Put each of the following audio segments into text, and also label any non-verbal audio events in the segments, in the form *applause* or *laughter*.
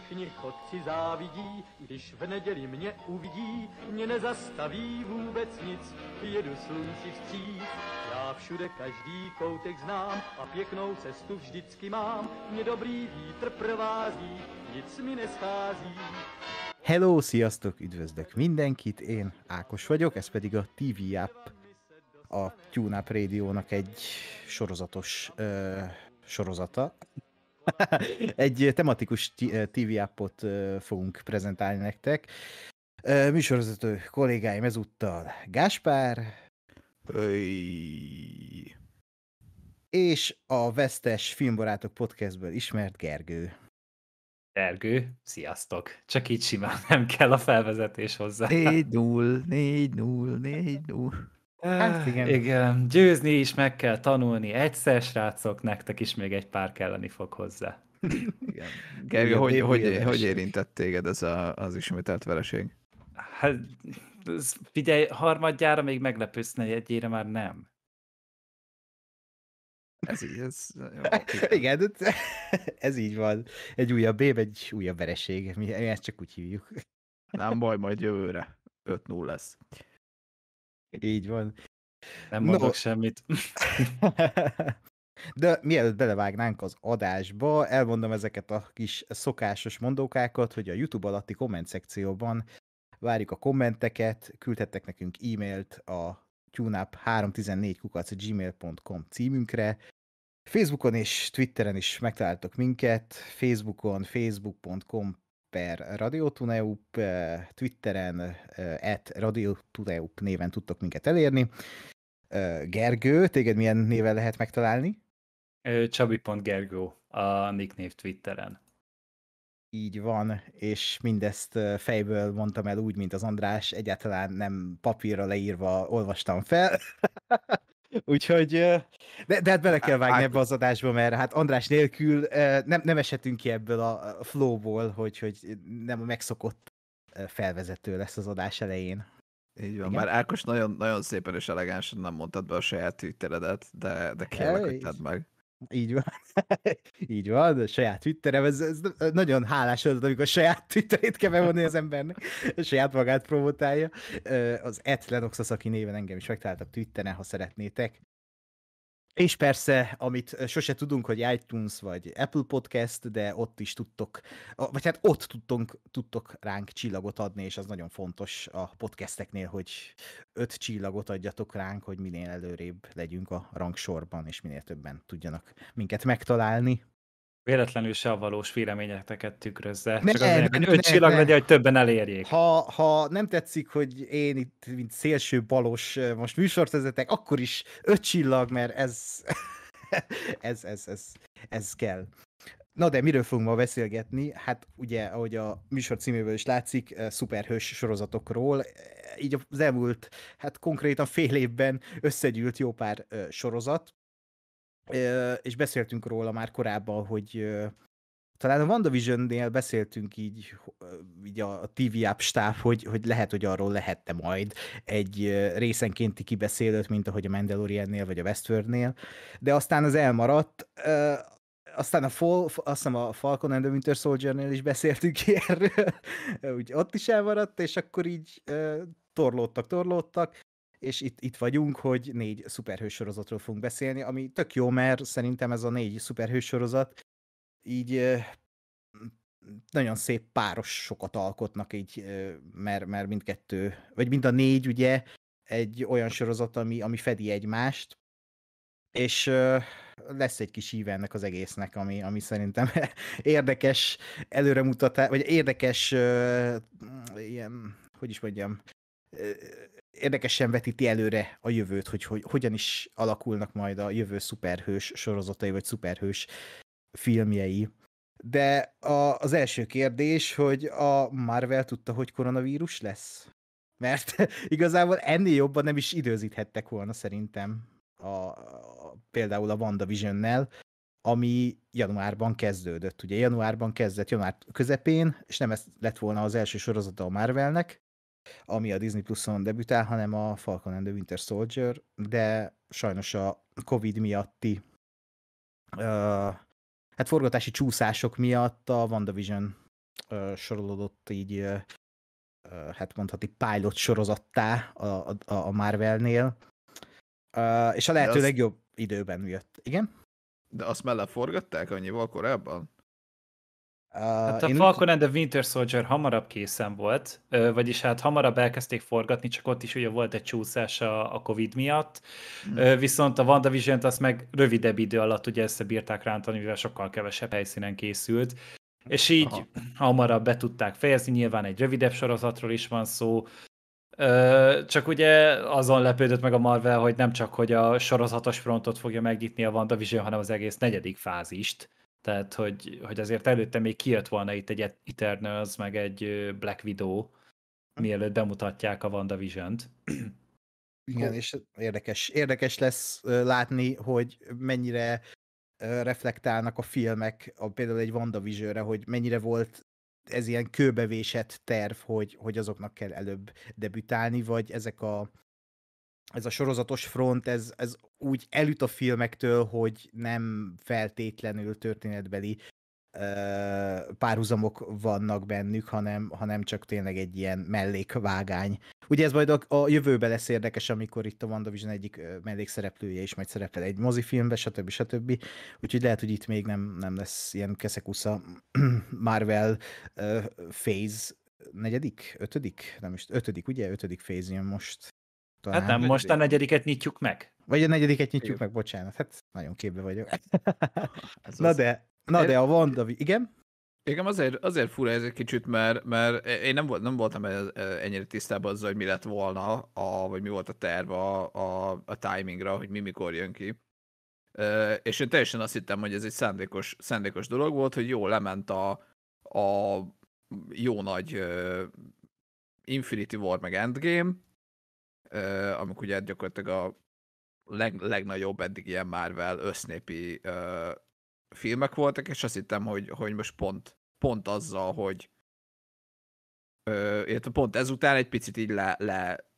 všichni chodci závidí, když v neděli mě uvidí, mě nezastaví vůbec nic, jedu slunci vstříc. Já všude každý koutek znám a pěknou cestu vždycky mám, mě dobrý vítr provází, nic mi neschází. Hello, sziasztok, üdvözlök mindenkit, én Ákos vagyok, ez pedig a TV App, a TuneUp nak egy sorozatos ö, sorozata, *laughs* egy eh, tematikus TV eh, appot eh, fogunk prezentálni nektek. Műsorvezető kollégáim ezúttal Gáspár. És a Vesztes Filmbarátok podcastből ismert Gergő. Gergő, sziasztok! Csak így simán nem kell a felvezetés hozzá. 4-0, 4-0, 4-0. Hát ah, igen. igen. Győzni is meg kell tanulni. Egyszer, srácok, nektek is még egy pár kelleni fog hozzá. Igen. *laughs* Gergő, hogy, hogy, hogy érintett téged ez a, az ismételt vereség? Hát, figyelj, harmadjára még meglepődsz, egyére már nem. Ez így, ez... Jó, *laughs* igen, *laughs* ez így van. Egy újabb év, egy újabb vereség. Mi ezt csak úgy hívjuk. Nem baj, majd jövőre 5-0 lesz. Így van. Nem mondok no. semmit. *laughs* De mielőtt belevágnánk az adásba, elmondom ezeket a kis szokásos mondókákat, hogy a YouTube alatti komment szekcióban várjuk a kommenteket, küldhettek nekünk e-mailt a tuneup 314 gmail.com címünkre. Facebookon és Twitteren is megtaláltok minket, Facebookon facebook.com per Radiotuneup, Twitteren at Radiotuneup néven tudtok minket elérni. Gergő, téged milyen néven lehet megtalálni? Csabi.gergő a nicknév Twitteren. Így van, és mindezt fejből mondtam el úgy, mint az András, egyáltalán nem papírra leírva olvastam fel. *laughs* Úgyhogy, de, de hát bele kell vágni ebbe az adásba, mert hát András nélkül nem, nem esetünk ki ebből a flowból, hogy, hogy nem a megszokott felvezető lesz az adás elején. Így van, Igen? már Ákos nagyon, nagyon szépen és elegánsan nem mondtad be a saját twitteredet, de, de kérlek, hogy tedd meg. Így van. *laughs* Így van, a saját Twitterem, ez, ez nagyon hálás az, amikor a saját Twitterét kell bevonni az embernek, a saját magát promotálja. Az Ed Lenox az, aki néven engem is megtaláltak Twitteren, ha szeretnétek. És persze, amit sose tudunk, hogy iTunes vagy Apple Podcast, de ott is tudtok, vagy hát ott tudtunk, tudtok ránk csillagot adni, és az nagyon fontos a podcasteknél, hogy öt csillagot adjatok ránk, hogy minél előrébb legyünk a rangsorban, és minél többen tudjanak minket megtalálni véletlenül se a valós véleményeteket tükrözze. Ne, csak azért, hogy öt csillag legyen, hogy többen elérjék. Ha, ha nem tetszik, hogy én itt, mint szélső balos most műsort vezetek, akkor is öt csillag, mert ez, *laughs* ez, ez, ez, ez kell. Na de miről fogunk ma beszélgetni? Hát ugye, ahogy a műsor címéből is látszik, szuperhős sorozatokról. Így az elmúlt, hát konkrétan fél évben összegyűlt jó pár sorozat, és beszéltünk róla már korábban, hogy talán a WandaVision-nél beszéltünk így, így a TV App stáb, hogy, hogy lehet, hogy arról lehette majd egy részenkénti kibeszélőt, mint ahogy a Mandalorian-nél vagy a Westworld-nél, de aztán az elmaradt, aztán a, Fall, azt hiszem a Falcon and the Winter Soldier-nél is beszéltünk ilyenről, *laughs* úgy ott is elmaradt, és akkor így torlódtak, torlódtak, és itt, itt vagyunk, hogy négy szuperhős sorozatról fogunk beszélni, ami tök jó, mert szerintem ez a négy szuperhős sorozat így nagyon szép páros sokat alkotnak így, mert, mert mindkettő, vagy mind a négy ugye egy olyan sorozat, ami, ami fedi egymást, és lesz egy kis íve ennek az egésznek, ami, ami szerintem *laughs* érdekes előremutatás, vagy érdekes ilyen, hogy is mondjam, érdekesen vetíti előre a jövőt, hogy, hogy hogyan is alakulnak majd a jövő szuperhős sorozatai, vagy szuperhős filmjei. De a, az első kérdés, hogy a Marvel tudta, hogy koronavírus lesz? Mert *laughs* igazából ennél jobban nem is időzíthettek volna szerintem a, a, például a WandaVision-nel, ami januárban kezdődött. Ugye januárban kezdett, január közepén, és nem ez lett volna az első sorozata a Marvelnek, ami a Disney Plus-on debütál, hanem a Falcon and the Winter Soldier, de sajnos a Covid miatti uh, hát forgatási csúszások miatt a WandaVision uh, sorolódott így uh, hát mondhatni pilot sorozattá a, a, a Marvelnél, uh, és a lehető legjobb időben jött. Igen? De azt mellett forgatták annyival korábban? hát uh, a én... Falcon and the Winter Soldier hamarabb készen volt, vagyis hát hamarabb elkezdték forgatni, csak ott is ugye volt egy csúszás a, a Covid miatt, hmm. viszont a WandaVision-t azt meg rövidebb idő alatt ugye összebírták rántani, mivel sokkal kevesebb helyszínen készült, és így Aha. hamarabb be tudták fejezni, nyilván egy rövidebb sorozatról is van szó, csak ugye azon lepődött meg a Marvel, hogy nem csak, hogy a sorozatos frontot fogja megnyitni a WandaVision, hanem az egész negyedik fázist, tehát, hogy, hogy azért előtte még kijött volna itt egy Eternals, meg egy Black Widow, mielőtt bemutatják a WandaVision-t. *clears throat* Igen, és érdekes, érdekes lesz látni, hogy mennyire reflektálnak a filmek, a, például egy WandaVision-re, hogy mennyire volt ez ilyen kőbevésett terv, hogy, hogy azoknak kell előbb debütálni, vagy ezek a ez a sorozatos front, ez, ez úgy elüt a filmektől, hogy nem feltétlenül történetbeli párhuzamok vannak bennük, hanem, hanem csak tényleg egy ilyen mellékvágány. Ugye ez majd a, a jövőben lesz érdekes, amikor itt a WandaVision egyik mellékszereplője is majd szerepel egy mozifilmbe, stb. stb. Úgyhogy lehet, hogy itt még nem, nem lesz ilyen keszekusza *clears throat* Marvel uh, phase negyedik, ötödik, nem is, ötödik, ugye? Ötödik phase jön most. Talán, hát nem, most a negyediket nyitjuk meg. Vagy a negyediket nyitjuk Jó. meg, bocsánat. Hát nagyon képbe vagyok. *laughs* Ez na az... de, na de a Wanda... Igen? Igen, azért, azért fura ez egy kicsit, mert, mert én nem, volt, nem voltam e, ennyire tisztában azzal, hogy mi lett volna, a, vagy mi volt a terv a, a, a timingra, hogy mi mikor jön ki. E, és én teljesen azt hittem, hogy ez egy szándékos, szándékos dolog volt, hogy jó, lement a, a jó nagy Infinity War meg Endgame, amik ugye gyakorlatilag a leg, legnagyobb eddig ilyen Marvel össznépi ö, filmek voltak, és azt hittem, hogy, hogy most pont, pont azzal, hogy ö, illetve pont ezután egy picit így le, le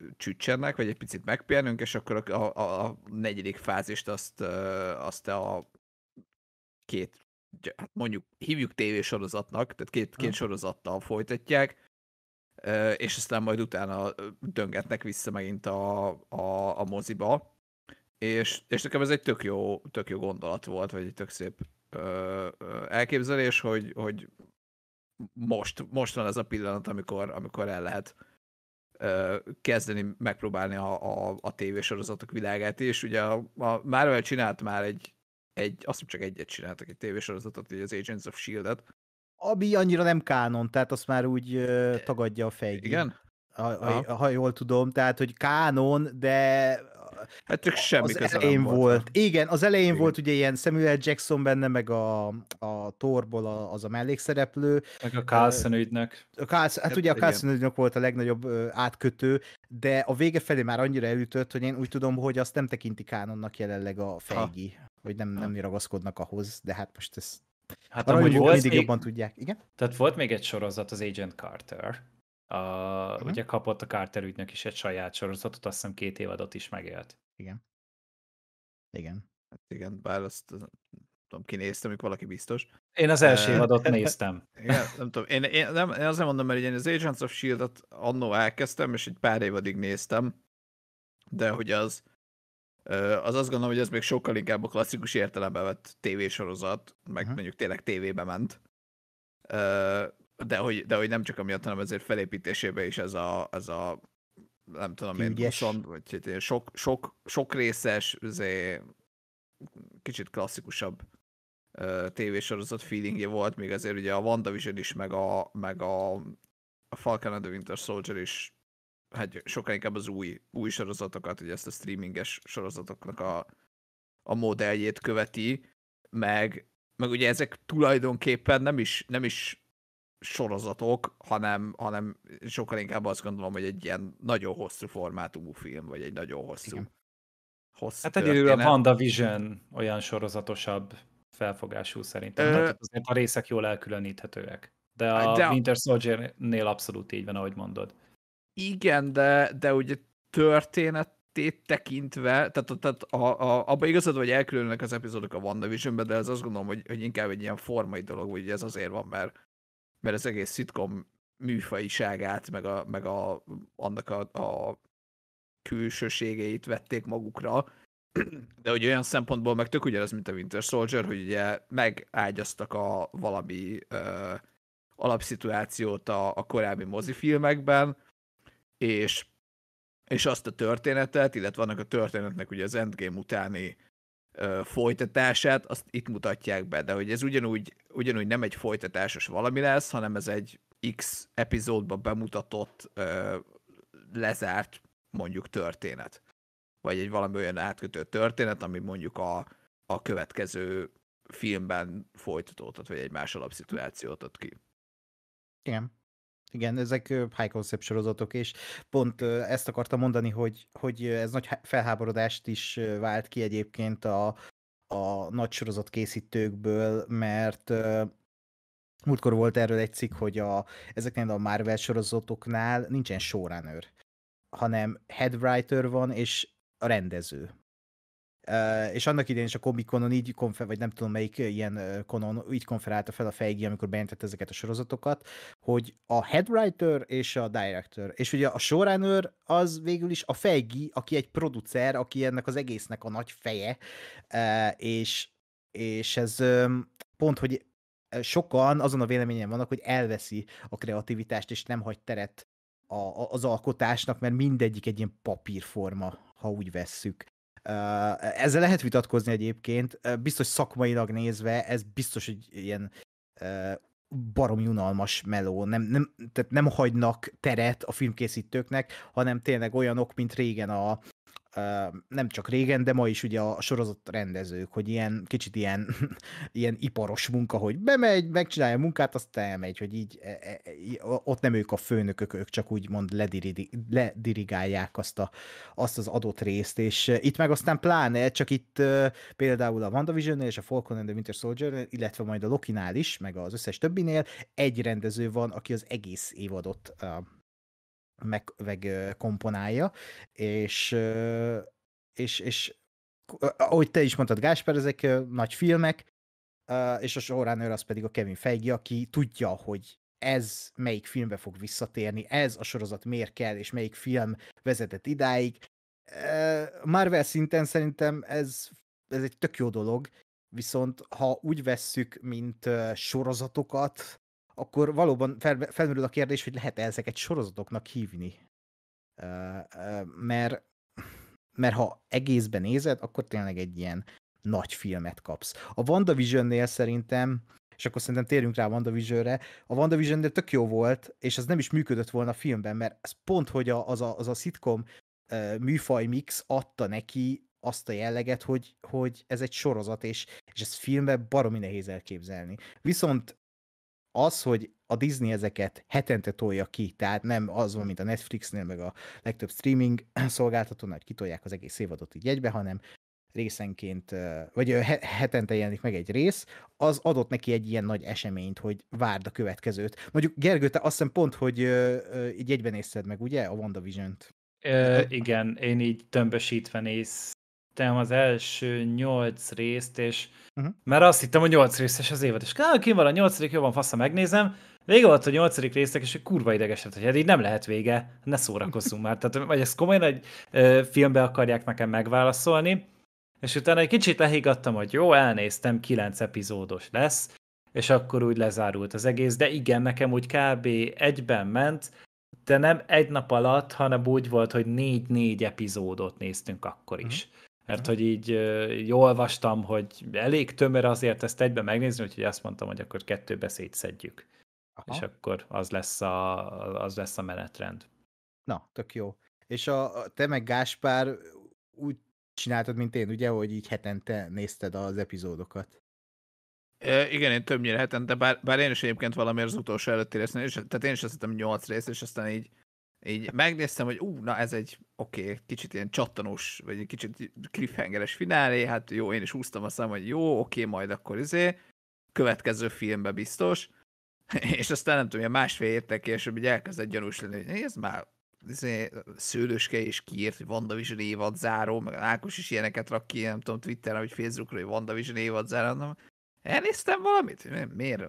vagy egy picit megpihenünk, és akkor a, a, a negyedik fázist azt, ö, azt a két, hát mondjuk hívjuk tévésorozatnak, tehát két, két sorozattal folytatják, és aztán majd utána döngetnek vissza megint a, a, a moziba. És, és nekem ez egy tök jó, tök jó gondolat volt, vagy egy tök szép ö, elképzelés, hogy, hogy most, most van ez a pillanat, amikor, amikor el lehet ö, kezdeni megpróbálni a, a, a tévésorozatok világát és Ugye a, a Marvel csinált már egy, egy, azt hiszem csak egyet csináltak, egy tévésorozatot, az Agents of S.H.I.E.L.D.-et, ami annyira nem kánon, tehát azt már úgy uh, tagadja a fej. Igen? A, a, a, ha jól tudom, tehát, hogy kánon, de Hát csak semmi az elején volt. volt. Igen, az elején Igen. volt ugye ilyen Samuel Jackson benne, meg a, a Thorból a, az a mellékszereplő. Meg a Carlson ügynek. A Carlson, hát, hát ugye a Carlson ügynek volt a legnagyobb átkötő, de a vége felé már annyira elütött, hogy én úgy tudom, hogy azt nem tekinti kánonnak jelenleg a fejgi, ha. hogy nem, nem ragaszkodnak ahhoz, de hát most ezt Hát a amúgy volt mindig még, jobban tudják, igen? Tehát volt még egy sorozat, az Agent Carter. A, uh-huh. Ugye kapott a Carter ügynök is egy saját sorozatot, azt hiszem két évadot is megélt. Igen. Igen. Hát igen, bár azt tudom, néztem, amikor valaki biztos. Én az első évadot *laughs* néztem. Igen, nem tudom, én, én, nem, én azt nem mondom, mert én az Agents of S.H.I.E.L.D-ot annó elkezdtem, és egy pár évadig néztem, de hogy az az azt gondolom, hogy ez még sokkal inkább a klasszikus értelemben vett tévésorozat, meg uh-huh. mondjuk tényleg tévébe ment. De hogy, de hogy nem csak amiatt, hanem azért felépítésében is ez a, ez a nem tudom én, 20, vagy sok, sok, sok részes, izé, kicsit klasszikusabb tévésorozat feelingje volt, még azért ugye a WandaVision is, meg a, meg a, a Falcon and the Winter Soldier is hát sokkal inkább az új, új sorozatokat, hogy ezt a streaminges sorozatoknak a, a modelljét követi, meg, meg ugye ezek tulajdonképpen nem is, nem is sorozatok, hanem, hanem sokkal inkább azt gondolom, hogy egy ilyen nagyon hosszú formátumú film, vagy egy nagyon hosszú Igen. hosszú Hát egyedül a WandaVision olyan sorozatosabb felfogású szerintem. Ö... Hát azért a részek jól elkülöníthetőek. De a De... Winter Soldier-nél abszolút így van, ahogy mondod igen, de, de ugye történetét tekintve, tehát, tehát a, a, abban igazad, hogy elkülönülnek az epizódok a WandaVision-be, de ez azt gondolom, hogy, hogy inkább egy ilyen formai dolog, hogy ez azért van, mert, mert az egész szitkom műfajiságát, meg, a, meg a, annak a, a külsőségeit vették magukra, de hogy olyan szempontból meg tök ugyanaz, mint a Winter Soldier, hogy ugye megágyaztak a valami ö, alapszituációt a, a korábbi mozifilmekben, és, és azt a történetet, illetve annak a történetnek ugye az Endgame utáni ö, folytatását, azt itt mutatják be, de hogy ez ugyanúgy, ugyanúgy nem egy folytatásos valami lesz, hanem ez egy X epizódba bemutatott, ö, lezárt mondjuk történet. Vagy egy valami olyan átkötő történet, ami mondjuk a, a következő filmben folytatódhat, vagy egy más alapszituációt ad ki. Igen. Igen, ezek high concept sorozatok, és pont ezt akartam mondani, hogy, hogy ez nagy felháborodást is vált ki egyébként a, a nagy sorozat készítőkből, mert múltkor volt erről egy cikk, hogy a, ezeknél a Marvel sorozatoknál nincsen showrunner, hanem headwriter van, és a rendező és annak idején is a Comic Conon így, konfer, vagy nem tudom melyik ilyen konon, így konferálta fel a fejgi, amikor bejelentett ezeket a sorozatokat, hogy a headwriter és a director, és ugye a showrunner az végül is a fejgi, aki egy producer, aki ennek az egésznek a nagy feje, és, és ez pont, hogy sokan azon a véleményen vannak, hogy elveszi a kreativitást, és nem hagy teret a, az alkotásnak, mert mindegyik egy ilyen papírforma, ha úgy vesszük. Ezzel lehet vitatkozni egyébként, biztos szakmailag nézve, ez biztos, egy ilyen barom unalmas meló, nem, nem, tehát nem hagynak teret a filmkészítőknek, hanem tényleg olyanok, mint régen a, nem csak régen, de ma is ugye a sorozat rendezők, hogy ilyen kicsit ilyen, *laughs* ilyen iparos munka, hogy bemegy, megcsinálja a munkát, azt elmegy, hogy így e, e, e, ott nem ők a főnökök, ők csak úgy mond ledirigálják azt, a, azt az adott részt, és itt meg aztán pláne, csak itt például a wandavision és a Falcon and the Winter soldier illetve majd a Loki-nál is, meg az összes többinél egy rendező van, aki az egész évadot meg, meg komponálja, és, és, és ahogy te is mondtad, Gásper, ezek nagy filmek, és a showrunner az pedig a Kevin Feige, aki tudja, hogy ez melyik filmbe fog visszatérni, ez a sorozat miért kell, és melyik film vezetett idáig. Marvel szinten szerintem ez, ez egy tök jó dolog, viszont ha úgy vesszük, mint sorozatokat, akkor valóban fel, felmerül a kérdés, hogy lehet-e ezeket sorozatoknak hívni. Mert, mert ha egészben nézed, akkor tényleg egy ilyen nagy filmet kapsz. A WandaVision-nél szerintem, és akkor szerintem térjünk rá a WandaVision-re, a WandaVision-nél tök jó volt, és az nem is működött volna a filmben, mert ez pont, hogy a, az, a, az a szitkom műfaj mix adta neki azt a jelleget, hogy, hogy ez egy sorozat, és, és ezt filmben baromi nehéz elképzelni. Viszont az, hogy a Disney ezeket hetente tolja ki, tehát nem az van, mint a Netflixnél, meg a legtöbb streaming *clears throat* szolgáltatónál, hogy kitolják az egész évadot így egybe, hanem részenként, vagy hetente jelenik meg egy rész, az adott neki egy ilyen nagy eseményt, hogy várd a következőt. Mondjuk Gergő, te azt hiszem pont, hogy így egyben nézted meg, ugye, a WandaVision-t? Ö, igen, én így tömbösítve néz, megnéztem az első nyolc részt, és uh-huh. mert azt hittem, hogy nyolc részes az évad, és ki van a nyolcadik, jobban fasza megnézem, Vége volt a nyolcadik résznek, és kurva lett, hogy hát így nem lehet vége, ne szórakozzunk már. Tehát, vagy ezt komolyan egy ö, filmbe akarják nekem megválaszolni, és utána egy kicsit lehigattam, hogy jó, elnéztem, kilenc epizódos lesz, és akkor úgy lezárult az egész, de igen, nekem úgy kb. egyben ment, de nem egy nap alatt, hanem úgy volt, hogy négy-négy epizódot néztünk akkor is. Mm mert hogy így, jól olvastam, hogy elég tömör azért ezt egybe megnézni, úgyhogy azt mondtam, hogy akkor kettőbe szétszedjük. Aha. És akkor az lesz, a, az lesz a menetrend. Na, tök jó. És a, te meg Gáspár úgy csináltad, mint én, ugye, hogy így hetente nézted az epizódokat. É, igen, én többnyire hetente, bár, bár én is egyébként valamiért az utolsó előtti éreztem, és tehát én is azt hittem 8 rész, és aztán így így megnéztem, hogy ú, na ez egy oké, okay, kicsit ilyen csattanós, vagy egy kicsit cliffhangeres finálé, hát jó, én is úsztam a szám, hogy jó, oké, okay, majd akkor izé, következő filmbe biztos, *laughs* és aztán nem tudom, másfél értek később hogy elkezdett gyanús lenni, hogy ez már izé, szőlőske is kiírt, hogy WandaVision évad záró, meg Ákos is ilyeneket rak ki, nem tudom, Twitteren, vagy Facebookra, hogy WandaVision évad záró, nem, elnéztem valamit? Miért,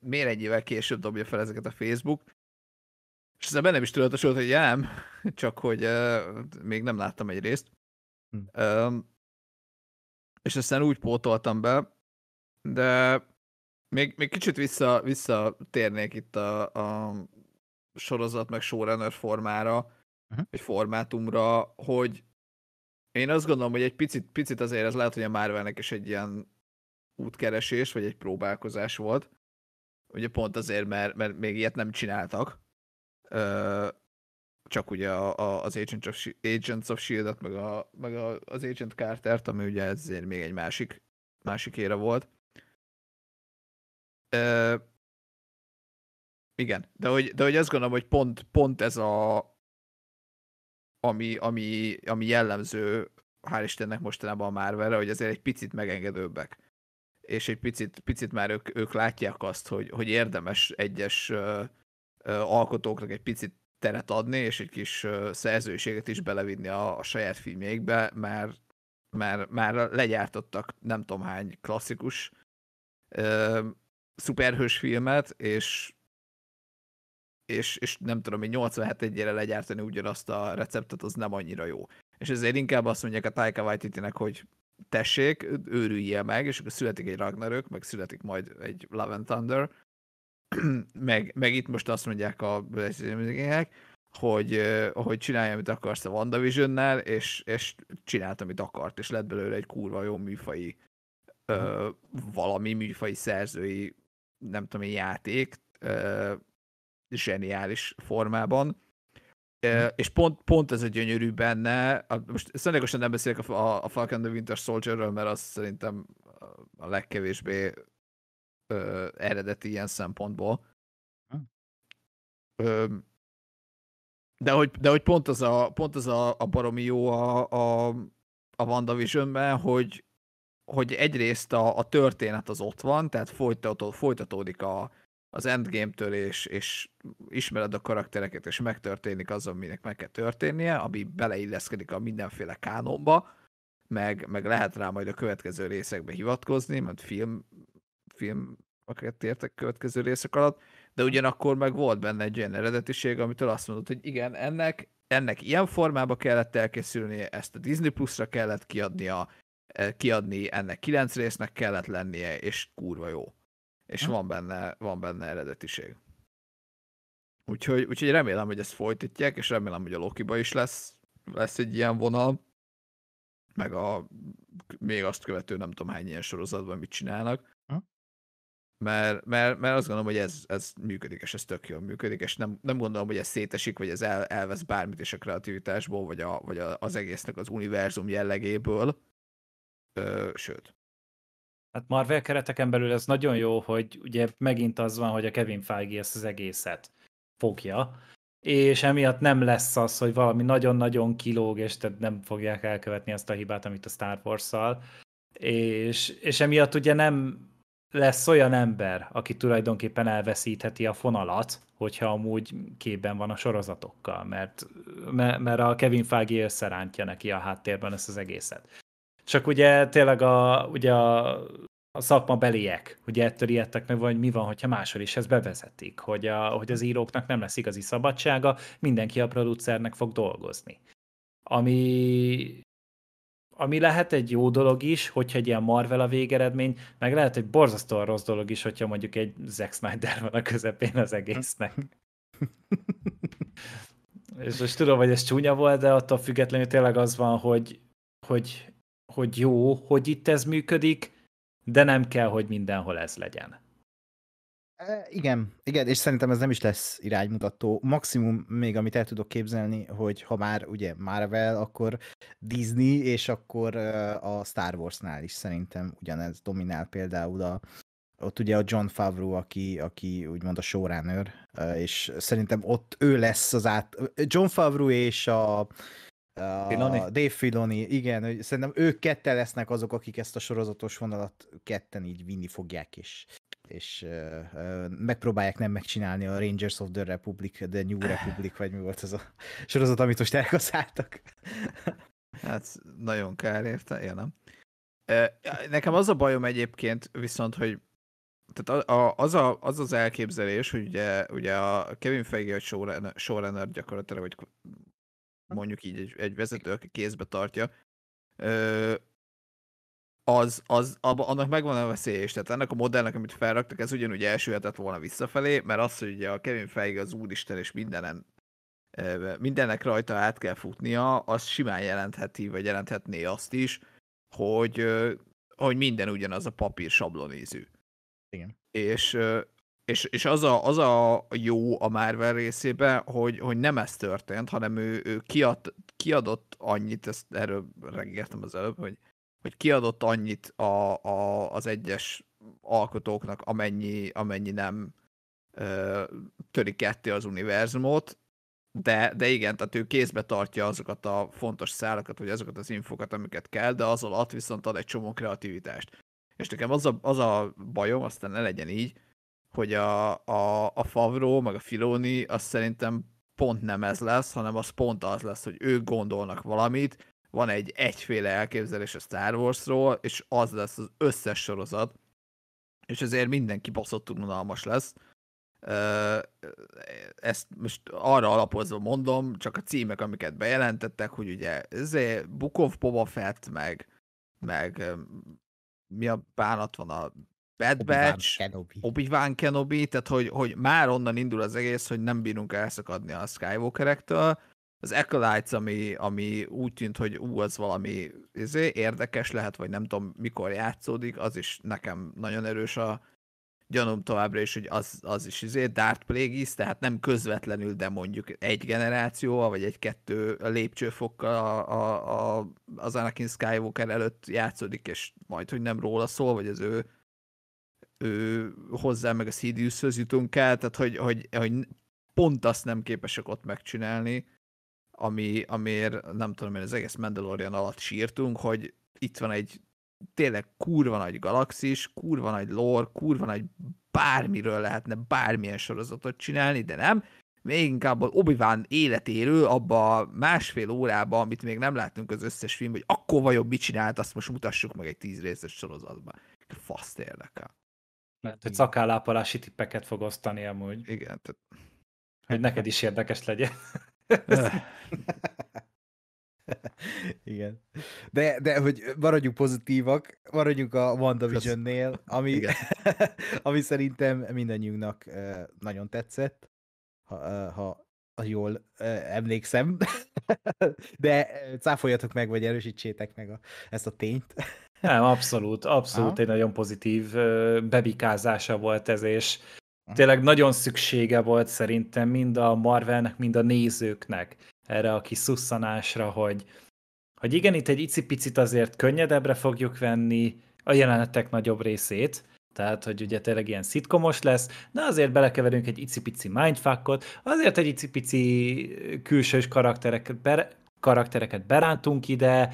miért egy évvel később dobja fel ezeket a Facebook? És ez bennem is tudatosult, hogy nem, *laughs* csak hogy uh, még nem láttam egy részt. Hm. Um, és aztán úgy pótoltam be, de még, még kicsit vissza, visszatérnék itt a, a sorozat meg showrunner formára, uh-huh. formátumra, hogy én azt gondolom, hogy egy picit, picit azért ez lehet, hogy a Marvelnek is egy ilyen útkeresés, vagy egy próbálkozás volt. Ugye pont azért, mert, mert még ilyet nem csináltak csak ugye az Agents of, Agents of Shield-et, meg, a, meg a, az Agent Carter-t, ami ugye ezért még egy másik, másik ére volt. Ö, igen, de hogy, de hogy azt gondolom, hogy pont, pont ez a ami, ami, ami jellemző, hál' Istennek mostanában a Marvelre, hogy azért egy picit megengedőbbek. És egy picit, picit már ők, ők látják azt, hogy, hogy érdemes egyes uh, alkotóknak egy picit teret adni, és egy kis szerzőséget is belevinni a, a saját filmjékbe, mert, már már legyártottak nem tudom hány klasszikus ö, szuperhős filmet, és, és, és nem tudom, hogy 87 egyére legyártani ugyanazt a receptet, az nem annyira jó. És ezért inkább azt mondják a Taika waititi hogy tessék, őrüljél meg, és akkor születik egy Ragnarök, meg születik majd egy Love and Thunder, *clears throat* meg, meg itt most azt mondják a beszélmények, hogy, hogy csinálja, amit akarsz a WandaVision-nál, és, és csinált, amit akart, és lett belőle egy kurva jó műfai, ö, mhm. valami műfai szerzői, nem tudom, játék, ö, zseniális formában. Mm. És pont, pont ez a gyönyörű benne, most szándékosan nem beszélek a, a Falcon the Winter Soldier-ről, mert az szerintem a legkevésbé ö, eredeti ilyen szempontból. Hm. Ö, de hogy, de hogy pont az a, pont az a, a baromi jó a, a, a WandaVision-ben, hogy, hogy egyrészt a, a történet az ott van, tehát folytató, folytatódik a, az endgame-től, és, és ismered a karaktereket, és megtörténik az, aminek meg kell történnie, ami beleilleszkedik a mindenféle kánonba, meg, meg lehet rá majd a következő részekbe hivatkozni, mert film film a értek következő részek alatt, de ugyanakkor meg volt benne egy olyan eredetiség, amitől azt mondod, hogy igen, ennek, ennek ilyen formába kellett elkészülnie, ezt a Disney Plus-ra kellett kiadnia, eh, kiadni, ennek kilenc résznek kellett lennie, és kurva jó. És van benne, van benne eredetiség. Úgyhogy, úgyhogy remélem, hogy ezt folytatják, és remélem, hogy a Loki-ba is lesz, lesz egy ilyen vonal, meg a még azt követő nem tudom hány ilyen sorozatban mit csinálnak mert, mert, mert azt gondolom, hogy ez, ez működik, és ez tök jól működik, és nem, nem gondolom, hogy ez szétesik, vagy ez el, elvesz bármit is a kreativitásból, vagy, a, vagy a, az egésznek az univerzum jellegéből. Ö, sőt. Hát Marvel kereteken belül ez nagyon jó, hogy ugye megint az van, hogy a Kevin Feige ezt az egészet fogja, és emiatt nem lesz az, hogy valami nagyon-nagyon kilóg, és tehát nem fogják elkövetni azt a hibát, amit a Star Wars-szal, és, és emiatt ugye nem lesz olyan ember, aki tulajdonképpen elveszítheti a fonalat, hogyha amúgy képben van a sorozatokkal, mert, mert a Kevin Feige összerántja neki a háttérben ezt az egészet. Csak ugye tényleg a, ugye a, a beliek, ugye ettől ijedtek meg, vagy mi van, hogyha máshol is ezt bevezetik, hogy, a, hogy az íróknak nem lesz igazi szabadsága, mindenki a producernek fog dolgozni. Ami ami lehet egy jó dolog is, hogyha egy ilyen Marvel a végeredmény, meg lehet egy borzasztóan rossz dolog is, hogyha mondjuk egy Zack Snyder van a közepén az egésznek. *laughs* És most tudom, hogy ez csúnya volt, de attól függetlenül tényleg az van, hogy, hogy, hogy jó, hogy itt ez működik, de nem kell, hogy mindenhol ez legyen. Igen, igen, és szerintem ez nem is lesz iránymutató. Maximum még, amit el tudok képzelni, hogy ha már ugye Marvel, akkor Disney, és akkor a Star Warsnál is szerintem ugyanez dominál például a, ott ugye a John Favreau, aki, aki úgymond a showrunner, és szerintem ott ő lesz az át... John Favreau és a, a Filoni? Dave Filoni, igen, szerintem ők ketten lesznek azok, akik ezt a sorozatos vonalat ketten így vinni fogják, és és megpróbálják nem megcsinálni a Rangers of the Republic, de New Republic, vagy mi volt az a sorozat, amit most elkaszáltak. Hát nagyon kár érte, ja nem. Nekem az a bajom egyébként viszont, hogy tehát a az, a, az az elképzelés, hogy ugye, ugye a Kevin Feige, a showrunner, showrunner gyakorlatilag, vagy mondjuk így egy, egy vezető, aki kézbe tartja, az, az abba, annak megvan a veszélye is. Tehát ennek a modellnek, amit felraktak, ez ugyanúgy elsőhetett volna visszafelé, mert az, hogy ugye a Kevin Feige az úristen és mindenen, mindennek rajta át kell futnia, az simán jelentheti, vagy jelenthetné azt is, hogy, hogy minden ugyanaz a papír sablonízű. Igen. És, és, és az, a, az a jó a Marvel részében, hogy, hogy nem ez történt, hanem ő, ő kiad, kiadott annyit, ezt erről reggeltem az előbb, hogy hogy kiadott annyit a, a, az egyes alkotóknak, amennyi, amennyi nem ö, töri ketté az univerzumot, de, de igen, tehát ő kézbe tartja azokat a fontos szálakat, vagy azokat az infokat, amiket kell, de az alatt viszont ad egy csomó kreativitást. És nekem az a, az a bajom, aztán ne legyen így, hogy a, a, a Favro, meg a Filoni, az szerintem pont nem ez lesz, hanem az pont az lesz, hogy ők gondolnak valamit, van egy egyféle elképzelés a Star Warsról, és az lesz az összes sorozat, és ezért mindenki baszott unalmas lesz. Ezt most arra alapozva mondom, csak a címek, amiket bejelentettek, hogy ugye ezért Bukov Boba Fett, meg, meg mi a bánat van a Bad Batch, Kenobi. Obi-Wan Kenobi, tehát hogy, hogy már onnan indul az egész, hogy nem bírunk elszakadni a Skywalkerektől, az Acolytes, ami, ami úgy tűnt, hogy ú, az valami izé, érdekes lehet, vagy nem tudom, mikor játszódik, az is nekem nagyon erős a gyanúm továbbra is, hogy az, az is izé, Dart Plagueis, tehát nem közvetlenül, de mondjuk egy generációval, vagy egy-kettő lépcsőfokkal a, a, a, az Anakin Skywalker előtt játszódik, és majd, hogy nem róla szól, vagy az ő, ő hozzá meg a Sidiushoz jutunk el, tehát hogy, hogy, hogy pont azt nem képesek ott megcsinálni, ami, amiért nem tudom én, az egész Mandalorian alatt sírtunk, hogy itt van egy tényleg kurva nagy galaxis, kurva nagy lore, kurva nagy bármiről lehetne bármilyen sorozatot csinálni, de nem. Még inkább az obi életéről, abba a másfél órába, amit még nem láttunk az összes film, hogy akkor vajon mit csinált, azt most mutassuk meg egy tíz részes sorozatban. Faszt érdekel. Mert hogy szakállápolási tippeket fog osztani amúgy. Igen. Tehát... Hogy neked is érdekes legyen. *laughs* Igen. De, de hogy maradjunk pozitívak, maradjunk a WandaVision-nél, ami, *laughs* ami szerintem mindannyiunknak nagyon tetszett, ha, ha jól emlékszem. *laughs* De cáfoljatok meg, vagy erősítsétek meg a, ezt a tényt. Nem, abszolút, abszolút Aha. egy nagyon pozitív bebikázása volt ez, és Hm. tényleg nagyon szüksége volt szerintem mind a Marvelnek, mind a nézőknek erre a kis szusszanásra, hogy, hogy igen, itt egy icipicit azért könnyedebbre fogjuk venni a jelenetek nagyobb részét, tehát, hogy ugye tényleg ilyen szitkomos lesz, de azért belekeverünk egy icipici mindfuckot, azért egy icipici külsős karaktereket, ber- karaktereket berántunk ide,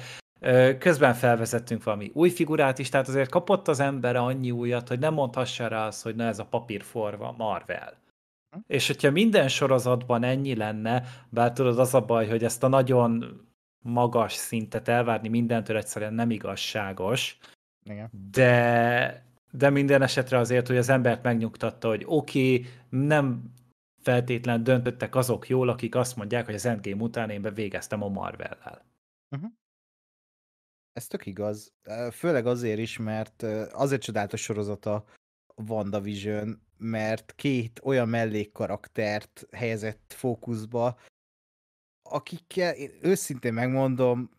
Közben felvezettünk valami új figurát is, tehát azért kapott az ember annyi újat, hogy nem mondhassa rá azt, hogy na ez a papírforva Marvel. Hm? És hogyha minden sorozatban ennyi lenne, bár tudod, az a baj, hogy ezt a nagyon magas szintet elvárni mindentől egyszerűen nem igazságos, Igen. de de minden esetre azért, hogy az embert megnyugtatta, hogy oké, okay, nem feltétlen döntöttek azok jól, akik azt mondják, hogy az Endgame után én bevégeztem a Marvel-lel. Uh-huh. Ez tök igaz. Főleg azért is, mert azért csodálatos sorozata WandaVision, mert két olyan mellékkaraktert helyezett fókuszba, akikkel, én őszintén megmondom,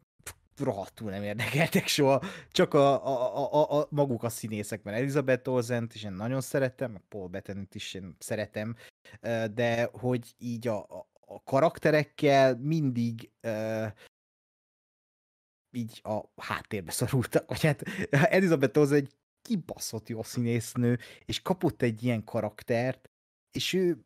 rohadtul nem érdekeltek soha, csak a, a, a, a maguk a színészek, mert Elizabeth olsen is én nagyon szeretem, meg Paul Bettenit is én szeretem, de hogy így a, a karakterekkel mindig így a háttérbe szorultak. Vagy hát Elizabeth az egy kibaszott jó színésznő, és kapott egy ilyen karaktert, és ő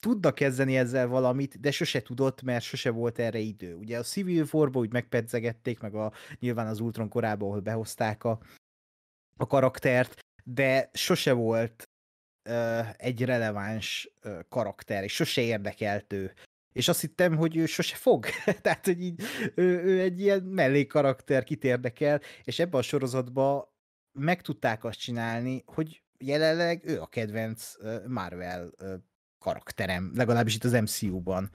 tudna kezdeni ezzel valamit, de sose tudott, mert sose volt erre idő. Ugye a Civil war úgy megpedzegették, meg a, nyilván az Ultron korában, ahol behozták a, a karaktert, de sose volt ö, egy releváns ö, karakter, és sose érdekelt ő és azt hittem, hogy ő sose fog. *laughs* Tehát, hogy így, ő, ő egy ilyen mellékarakter, kit érdekel, és ebben a sorozatban meg tudták azt csinálni, hogy jelenleg ő a kedvenc Marvel karakterem, legalábbis itt az MCU-ban,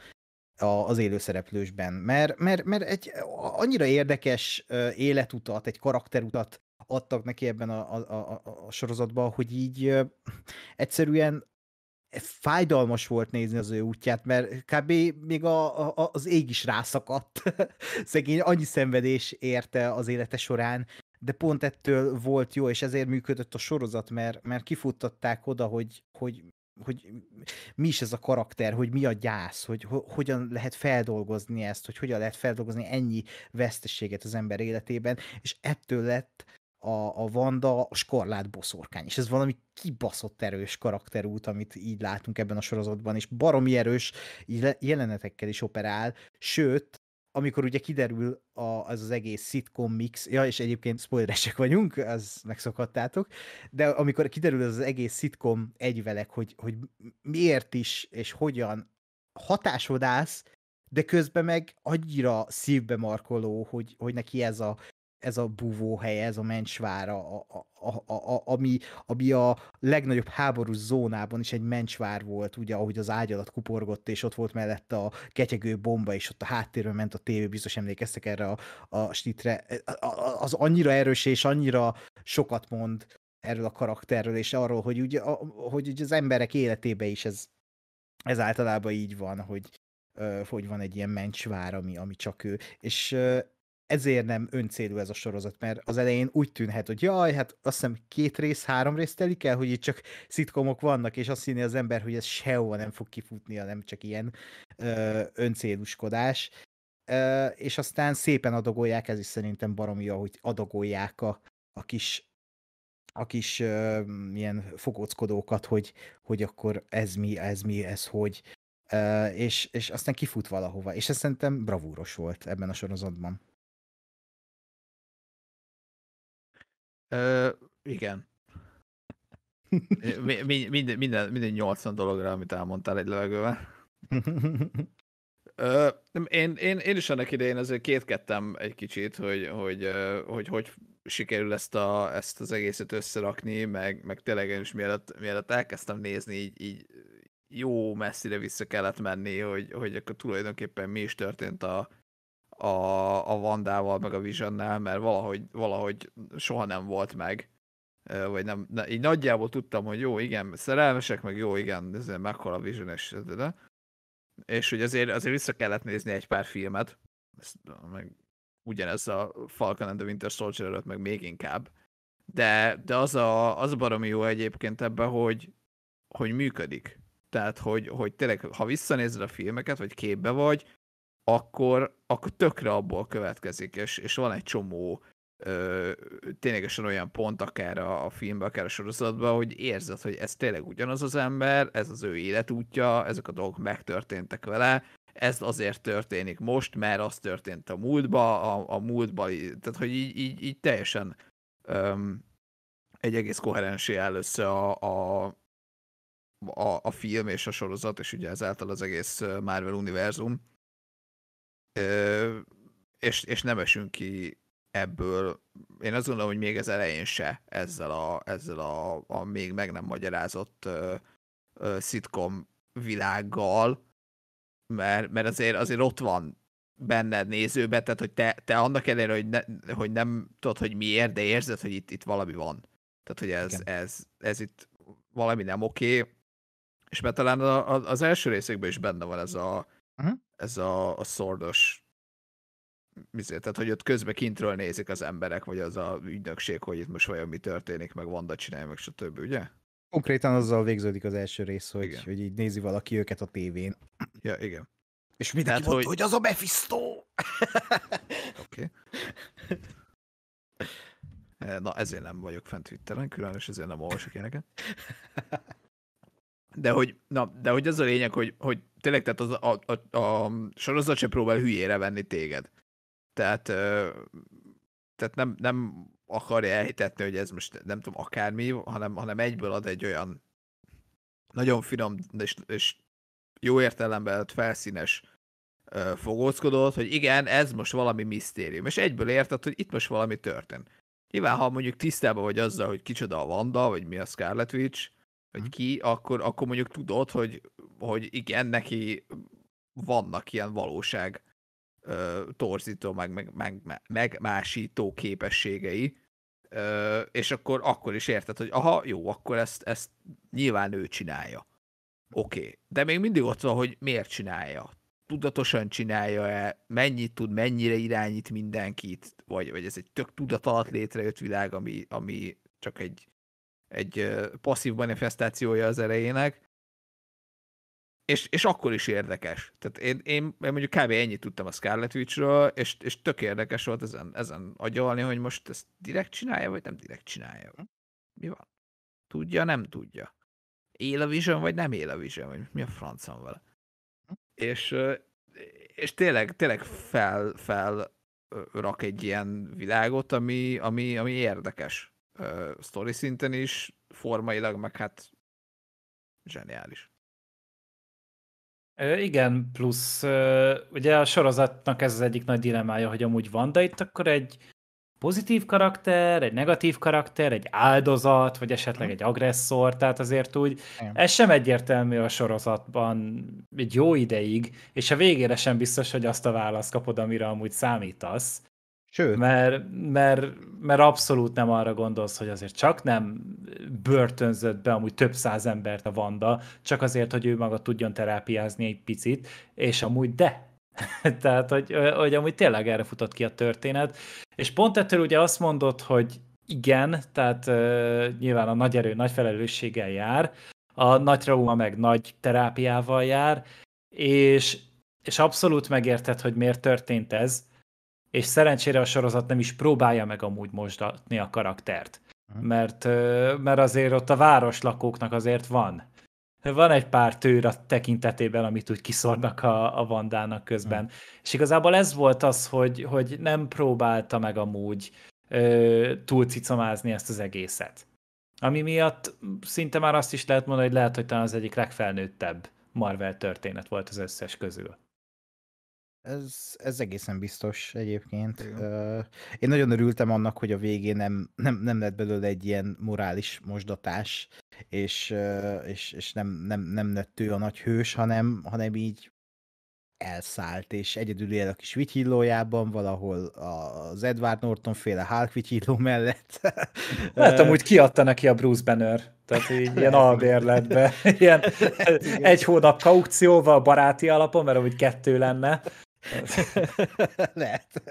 az élőszereplősben, mert, mert, mert egy annyira érdekes életutat, egy karakterutat adtak neki ebben a, a, a, a sorozatban, hogy így egyszerűen fájdalmas volt nézni az ő útját, mert kb. még a, a, az ég is rászakadt. *laughs* Szegény annyi szenvedés érte az élete során, de pont ettől volt jó, és ezért működött a sorozat, mert, mert kifuttatták oda, hogy, hogy hogy mi is ez a karakter, hogy mi a gyász, hogy ho- hogyan lehet feldolgozni ezt, hogy hogyan lehet feldolgozni ennyi veszteséget az ember életében, és ettől lett a, a Vanda, a skorlát boszorkány. És ez valami kibaszott erős karakterút, amit így látunk ebben a sorozatban, és baromi erős jelenetekkel is operál, sőt, amikor ugye kiderül a, az az egész sitcom mix, ja, és egyébként spoileresek vagyunk, az megszokhattátok, de amikor kiderül az, az egész sitcom egyvelek, hogy, hogy miért is és hogyan hatásodász, de közben meg annyira szívbe markoló, hogy, hogy neki ez a ez a búvóhely, ez a mencsvára, a, a, a, a, ami, ami a legnagyobb háborús zónában is egy mencsvár volt, ugye, ahogy az ágy alatt kuporgott, és ott volt mellette a ketyegő bomba, és ott a háttérben ment a tévé, biztos emlékeztek erre a, a stitre. Az annyira erős, és annyira sokat mond erről a karakterről, és arról, hogy ugye, a, hogy ugye az emberek életébe is ez, ez általában így van, hogy, hogy van egy ilyen mencsvár, ami, ami csak ő. És ezért nem öncélú ez a sorozat, mert az elején úgy tűnhet, hogy jaj, hát azt hiszem két rész, három rész telik el, hogy itt csak szitkomok vannak, és azt hinni az ember, hogy ez sehova nem fog kifutni, hanem csak ilyen ö, öncéluskodás. Ö, és aztán szépen adagolják, ez is szerintem baromi, ahogy adagolják a, a kis a kis ö, ilyen fogóckodókat, hogy, hogy akkor ez mi, ez mi, ez hogy, ö, és, és aztán kifut valahova. És ez szerintem bravúros volt ebben a sorozatban. Ö, igen. *laughs* Mind, minden, minden, minden 80 dologra, amit elmondtál egy levegővel. Ö, én, én, én is annak idején azért kétkedtem egy kicsit, hogy hogy, hogy, hogy sikerül ezt, a, ezt az egészet összerakni, meg, meg tényleg én is mielőtt, mielőtt elkezdtem nézni, így, így jó messzire vissza kellett menni, hogy, hogy akkor tulajdonképpen mi is történt a, a, a Vandával, meg a Visionnel, mert valahogy, valahogy soha nem volt meg. Vagy nem, ne, így nagyjából tudtam, hogy jó, igen, szerelmesek, meg jó, igen, ez mekkora Vision, és, de, és hogy azért, azért vissza kellett nézni egy pár filmet, ezt, meg ugyanez a Falcon and the Winter Soldier előtt, meg még inkább. De, de az, a, az baromi jó egyébként ebben, hogy, hogy működik. Tehát, hogy, hogy tényleg, ha visszanézed a filmeket, vagy képbe vagy, akkor, akkor tökre abból következik, és, és van egy csomó ö, ténylegesen olyan pont, akár a, a filmben, akár a sorozatban, hogy érzed, hogy ez tényleg ugyanaz az ember, ez az ő életútja, ezek a dolgok megtörténtek vele, ez azért történik most, mert az történt a múltba, a, a múltba, tehát hogy így, így, így teljesen öm, egy egész koherensé áll össze a, a, a, a film és a sorozat, és ugye ezáltal az egész Marvel univerzum és, és nem esünk ki ebből. Én azt gondolom, hogy még az elején se ezzel a, ezzel a, a még meg nem magyarázott ö, ö, szitkom világgal, mert, mert azért, azért ott van benned nézőbe, tehát hogy te, te annak ellenére, hogy, ne, hogy nem tudod, hogy miért, de érzed, hogy itt, itt valami van. Tehát, hogy ez, ez, ez itt valami nem oké, és mert talán az első részekben is benne van ez a, Uh-huh. Ez a, a szordos Mizé, tehát, hogy ott közben kintről nézik az emberek, vagy az a ügynökség, hogy itt most vajon mi történik, meg Vanda csinálja, meg stb., ugye? Konkrétan azzal végződik az első rész, hogy, igen. hogy így nézi valaki őket a tévén. Ja, igen. És mindenki tehát, mondta, hogy... hogy az a Mephisto! Oké. Okay. *laughs* Eh, na, ezért nem vagyok fent hittelen, különös ezért nem olvasok ilyeneket. De hogy, na, de hogy az a lényeg, hogy, hogy tényleg, tehát az, a, a, a sorozat se próbál hülyére venni téged. Tehát, tehát nem, nem akarja elhitetni, hogy ez most nem tudom, akármi, hanem, hanem egyből ad egy olyan nagyon finom és, és jó értelemben felszínes fogózkodót, hogy igen, ez most valami misztérium, és egyből érted, hogy itt most valami történt. Nyilván, ha mondjuk tisztában vagy azzal, hogy kicsoda a Vanda, vagy mi a Scarlet Witch, hogy mhm. ki, akkor, akkor mondjuk tudod, hogy, hogy igen, neki vannak ilyen valóság ö, torzító, meg, meg, meg, másító képességei, ö, és akkor, akkor is érted, hogy aha, jó, akkor ezt, ezt nyilván ő csinálja. Oké, okay. de még mindig ott van, hogy miért csinálja. Tudatosan csinálja-e, mennyit tud, mennyire irányít mindenkit, vagy, vagy ez egy tök tudatalat létrejött világ, ami, ami csak egy egy passzív manifestációja az erejének, és, és akkor is érdekes. Tehát én, én, én mondjuk kb. ennyit tudtam a Scarlet és, és tök érdekes volt ezen, ezen agyalni, hogy most ezt direkt csinálja, vagy nem direkt csinálja. Mi van? Tudja, nem tudja. Él a Vision, vagy nem él a Vision, vagy mi a francom vele. És, és tényleg, tényleg fel, fel rak egy ilyen világot, ami, ami, ami érdekes uh, story szinten is, formailag meg hát zseniális. igen, plusz ugye a sorozatnak ez az egyik nagy dilemmája, hogy amúgy van, de itt akkor egy pozitív karakter, egy negatív karakter, egy áldozat, vagy esetleg mhm. egy agresszor, tehát azért úgy, ez sem egyértelmű a sorozatban egy jó ideig, és a végére sem biztos, hogy azt a választ kapod, amire amúgy számítasz. Sőt. Mert, mert, mert abszolút nem arra gondolsz, hogy azért csak nem börtönzött be amúgy több száz embert a Vanda, csak azért, hogy ő maga tudjon terápiázni egy picit, és amúgy de. *laughs* Tehát, hogy, hogy amúgy tényleg erre futott ki a történet. És pont ettől ugye azt mondod, hogy igen, tehát uh, nyilván a nagy erő nagy felelősséggel jár, a nagy trauma meg nagy terápiával jár, és, és abszolút megérted, hogy miért történt ez, és szerencsére a sorozat nem is próbálja meg amúgy mosdatni a karaktert. Mhm. Mert, mert azért ott a városlakóknak azért van van egy pár tőr a tekintetében, amit úgy kiszornak a, a Vandának közben. Mm. És igazából ez volt az, hogy, hogy nem próbálta meg amúgy ö, túlcicomázni ezt az egészet. Ami miatt szinte már azt is lehet mondani, hogy lehet, hogy talán az egyik legfelnőttebb Marvel történet volt az összes közül. Ez, ez egészen biztos egyébként. Igen. Én nagyon örültem annak, hogy a végén nem, nem, nem lett belőle egy ilyen morális mosdatás, és, és, és nem, nem, nem lett ő a nagy hős, hanem, hanem így elszállt, és egyedül él a kis vityillójában, valahol az Edward Norton féle Hulk vityilló mellett. *laughs* Lehet, amúgy kiadta neki a Bruce Banner, tehát így *laughs* ilyen albérletbe, *laughs* ilyen hát egy hónap kaukcióval, baráti alapon, mert amúgy kettő lenne, *laughs* Lehet.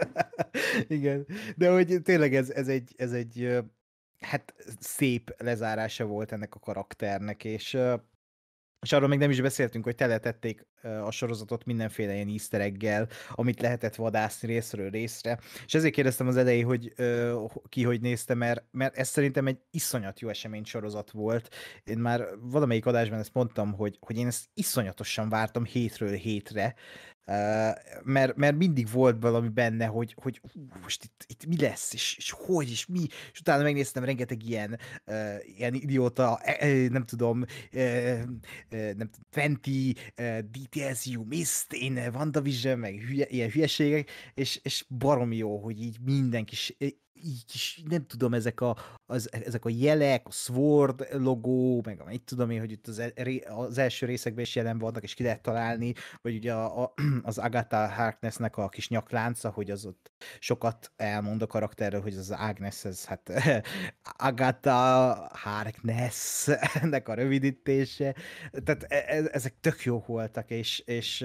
Igen. De hogy tényleg ez, ez, egy, ez egy hát szép lezárása volt ennek a karakternek, és és arról még nem is beszéltünk, hogy teletették a sorozatot mindenféle ilyen easter egg-gel, amit lehetett vadászni részről részre. És ezért kérdeztem az elején, hogy ö, ki hogy nézte, mert, mert ez szerintem egy iszonyat jó esemény sorozat volt. Én már valamelyik adásban ezt mondtam, hogy, hogy én ezt iszonyatosan vártam hétről hétre, mert, mert mindig volt valami benne, hogy, hogy hú, most itt, itt mi lesz, és, és hogy, és mi, és utána megnéztem rengeteg ilyen, uh, ilyen idióta, uh, nem tudom, uh, uh, nem tudom, 20, uh, You Mist, én WandaVision, meg hülye, ilyen hülyeségek, és, és barom jó, hogy így mindenki így is, nem tudom, ezek a, az, ezek a jelek, a Sword logó, meg a, mit tudom én, hogy itt az, e, az első részekben is jelen vannak, és ki lehet találni, vagy ugye a, a, *clears throat* az Agatha Harknessnek a kis nyaklánca, hogy az ott sokat elmond a karakterről, hogy az Agnes, ez hát *laughs* Agatha Harkness, ennek a rövidítése, tehát e, e ezek tök jó voltak, és, és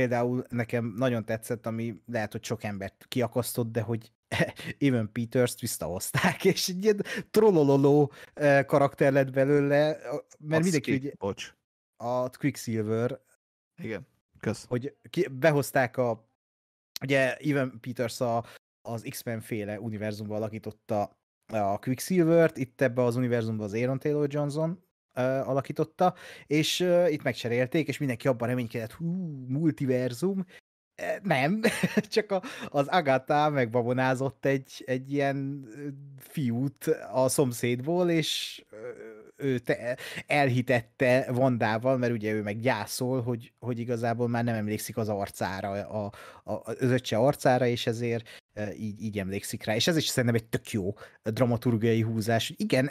Például nekem nagyon tetszett, ami lehet, hogy sok embert kiakasztott, de hogy *laughs* Even Peters-t visszahozták, *laughs* és egy ilyen trollololó eh, karakter lett belőle, mert Azt mindenki ugye... Bocs. A Quicksilver. Igen, kösz. Hogy ki, behozták a... Ugye Even Peters a, az X-Men féle univerzumban alakította a Quicksilvert, itt ebbe az univerzumban az Aaron Taylor Johnson eh, alakította, és eh, itt megcserélték, és mindenki abban reménykedett, hú, multiverzum, nem, *laughs* csak a, az Agatha megbabonázott egy, egy ilyen fiút a szomszédból, és ő te, elhitette Vandával, mert ugye ő meg gyászol, hogy, hogy igazából már nem emlékszik az arcára, a, a, az öccse arcára, és ezért így, így emlékszik rá. És ez is szerintem egy tök jó dramaturgiai húzás. Igen,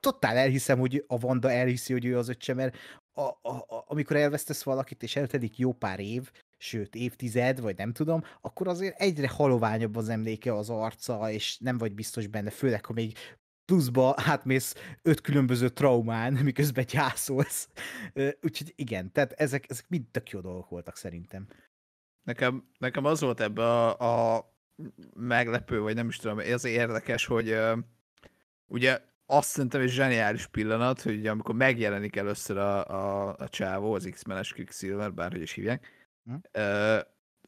totál elhiszem, hogy a Vanda elhiszi, hogy ő az öccse, mert a, a, a, amikor elvesztesz valakit, és eltelik jó pár év, sőt évtized, vagy nem tudom, akkor azért egyre haloványabb az emléke az arca, és nem vagy biztos benne, főleg, ha még pluszba átmész öt különböző traumán, *laughs* miközben gyászolsz. Úgyhogy igen, tehát ezek, ezek mind tök jó dolgok voltak szerintem. Nekem, nekem az volt ebbe a, a meglepő, vagy nem is tudom, ez érdekes, hogy ugye azt szerintem egy zseniális pillanat, hogy amikor megjelenik először a, a, a csávó, az X-menes Quicksilver, bárhogy is hívják, Hm?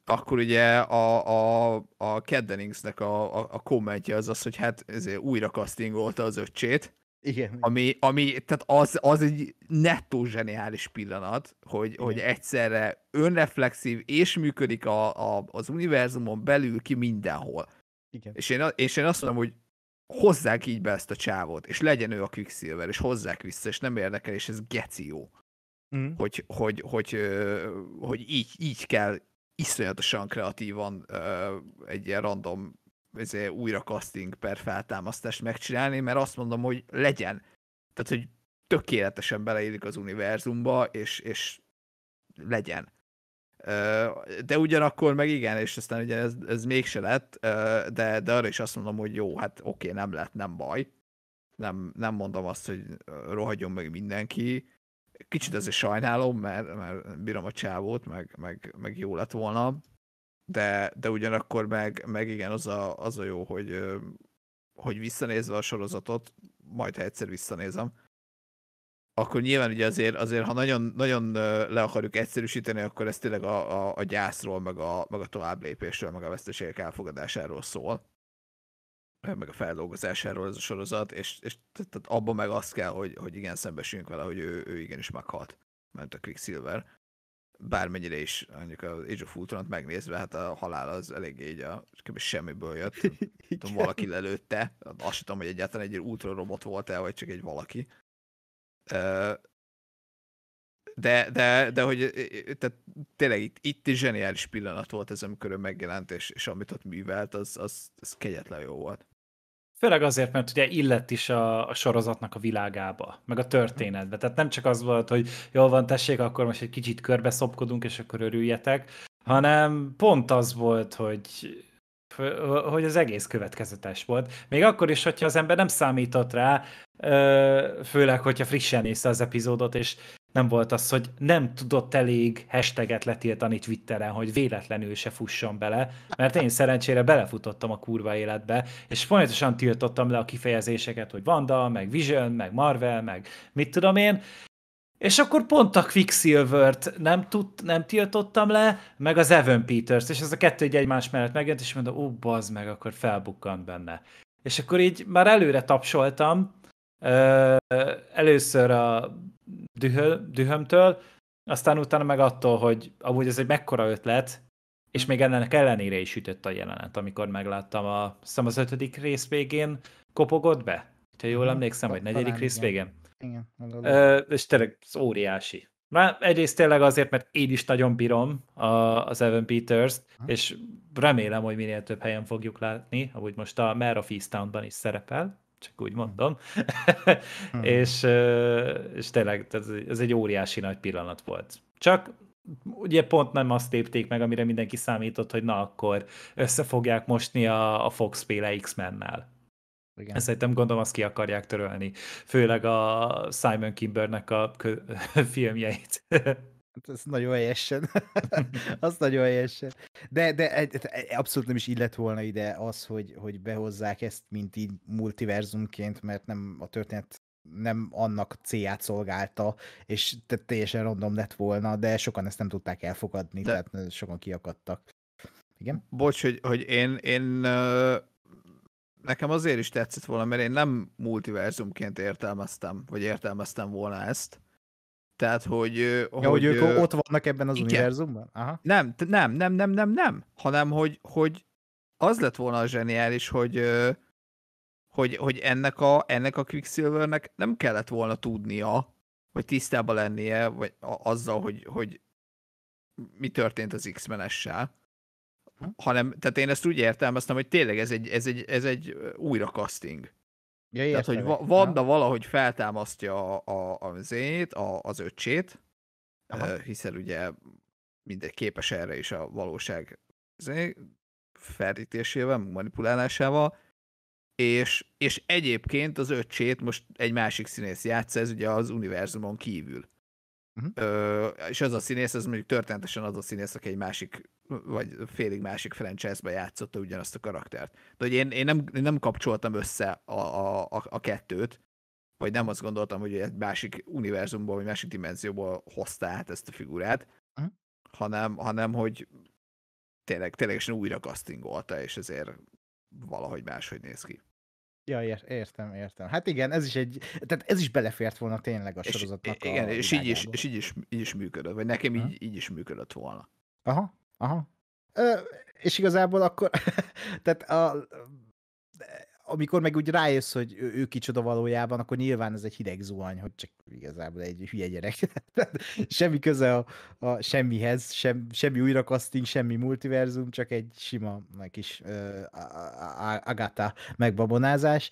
akkor ugye a, a, a Keddeningsnek a, a, a kommentje az az, hogy hát ezért újra kasztingolta az öccsét. Igen. Ami, ami tehát az, az egy nettó zseniális pillanat, hogy, Igen. hogy egyszerre önreflexív és működik a, a, az univerzumon belül ki mindenhol. Igen. És én, és én azt mondom, hogy hozzák így be ezt a csávot, és legyen ő a Quicksilver, és hozzák vissza, és nem érdekel, és ez geci jó mm. hogy, hogy, hogy, hogy így, így kell iszonyatosan kreatívan egy ilyen random ezért újra casting per feltámasztást megcsinálni, mert azt mondom, hogy legyen. Tehát, hogy tökéletesen beleillik az univerzumba, és, és legyen. De ugyanakkor meg igen, és aztán ugye ez, ez mégse lett, de, de arra is azt mondom, hogy jó, hát oké, nem lett, nem baj. Nem, nem mondom azt, hogy rohadjon meg mindenki, Kicsit azért sajnálom, mert, mert bírom a csávót, meg, meg, meg jó lett volna, de, de ugyanakkor meg, meg igen, az a, az a jó, hogy, hogy visszanézve a sorozatot, majd ha egyszer visszanézem, akkor nyilván ugye azért, azért ha nagyon, nagyon le akarjuk egyszerűsíteni, akkor ez tényleg a, a, a gyászról, meg a, meg a továbblépésről, meg a veszteségek elfogadásáról szól meg a feldolgozásáról ez a sorozat, és, és tehát abban meg azt kell, hogy, hogy igen, szembesüljünk vele, hogy ő, ő igenis meghalt, mert a Quicksilver. Bármennyire is, mondjuk az Age of Ultron-t megnézve, hát a halál az eléggé így a semmiből jött. Tudom, valaki lelőtte, azt tudom, hogy egyáltalán egy Ultron robot volt el, vagy csak egy valaki. De, de, de hogy tehát tényleg itt, itt is zseniális pillanat volt ez, amikor ő megjelent, és, és amit ott művelt, az, az, az kegyetlen jó volt. Főleg azért, mert ugye illett is a, a sorozatnak a világába, meg a történetbe. Tehát nem csak az volt, hogy jól van, tessék, akkor most egy kicsit körbe szopkodunk, és akkor örüljetek, hanem pont az volt, hogy hogy az egész következetes volt. Még akkor is, hogyha az ember nem számított rá, főleg, hogyha frissen nézte az epizódot, és nem volt az, hogy nem tudott elég hashtaget letiltani Twitteren, hogy véletlenül se fusson bele, mert én szerencsére belefutottam a kurva életbe, és folyamatosan tiltottam le a kifejezéseket, hogy Vanda, meg Vision, meg Marvel, meg mit tudom én, és akkor pont a Quicksilver-t nem, tud, nem tiltottam le, meg az Evan Peters, és ez a kettő egy egymás mellett megjött, és mondom, ó, bazd meg, akkor felbukkant benne. És akkor így már előre tapsoltam, először a dühö, dühömtől, aztán utána meg attól, hogy amúgy ez egy mekkora ötlet, és még ennek ellenére is ütött a jelenet, amikor megláttam a, szem az ötödik rész végén kopogott be, ha jól mhm. emlékszem, vagy negyedik rész végén. Igen. Ö, és tényleg ez óriási. Már egyrészt tényleg azért, mert én is nagyon bírom a, az Evan Peters-t, és remélem, hogy minél több helyen fogjuk látni, ahogy most a Mare of ban is szerepel csak úgy mondom. hmm. *laughs* *laughs* és, és tényleg ez egy óriási nagy pillanat volt. Csak ugye pont nem azt lépték meg, amire mindenki számított, hogy na akkor össze fogják mosni a, a Fox Péle X-mennel. Igen. Ezt szerintem gondolom azt ki akarják törölni. Főleg a Simon Kimbernek a *laughs* filmjeit. Hát ez nagyon helyesen. *laughs* az nagyon helyesen. De, de abszolút nem is illet volna ide az, hogy, hogy behozzák ezt, mint így multiverzumként, mert nem a történet nem annak célját szolgálta, és teljesen random lett volna, de sokan ezt nem tudták elfogadni, de... tehát sokan kiakadtak. Igen? Bocs, hogy, hogy én, én nekem azért is tetszett volna, mert én nem multiverzumként értelmeztem, vagy értelmeztem volna ezt, tehát, hogy... Ja, hogy, hogy ők ö... ott vannak ebben az igen. univerzumban? Aha. Nem, nem, nem, nem, nem, nem. Hanem, hogy, hogy az lett volna a zseniális, hogy, hogy, hogy ennek, a, ennek a Quicksilvernek nem kellett volna tudnia, vagy tisztában lennie vagy a, azzal, hogy, hogy mi történt az X-menessel. Hanem, tehát én ezt úgy értelmeztem, hogy tényleg ez egy, ez egy, ez egy újra casting. Ja, Tehát, hogy va- Vanda valahogy feltámasztja a, a, a zényét, a, az öcsét, Aha. hiszen ugye mindegy képes erre is a valóság ferdítésével, felítésével, manipulálásával, és, és egyébként az öcsét most egy másik színész játsza, ez ugye az univerzumon kívül. Uh-huh. Ö, és az a színész, ez mondjuk történetesen az a színész, aki egy másik, vagy félig másik franchise-ba játszotta ugyanazt a karaktert. De hogy én, én, nem, én nem kapcsoltam össze a, a, a, a kettőt, vagy nem azt gondoltam, hogy egy másik univerzumból, vagy másik dimenzióból hozta át ezt a figurát, uh-huh. hanem, hanem hogy tényleg, ténylegesen újra castingolta, és ezért valahogy máshogy néz ki. Ja, értem, értem. Hát igen, ez is egy, tehát ez is belefért volna tényleg a sorozatnak és, Igen, és, így is, és így, is, így is működött, vagy nekem így, így is működött volna. Aha, aha. Ö, és igazából akkor, *laughs* tehát a, amikor meg úgy rájössz, hogy ő, ő kicsoda valójában, akkor nyilván ez egy hideg zuhany, hogy csak igazából egy hülye gyerek. *laughs* semmi köze a, a semmihez, sem, semmi újrakaszting, semmi multiverzum, csak egy sima kis uh, Agatha megbabonázás.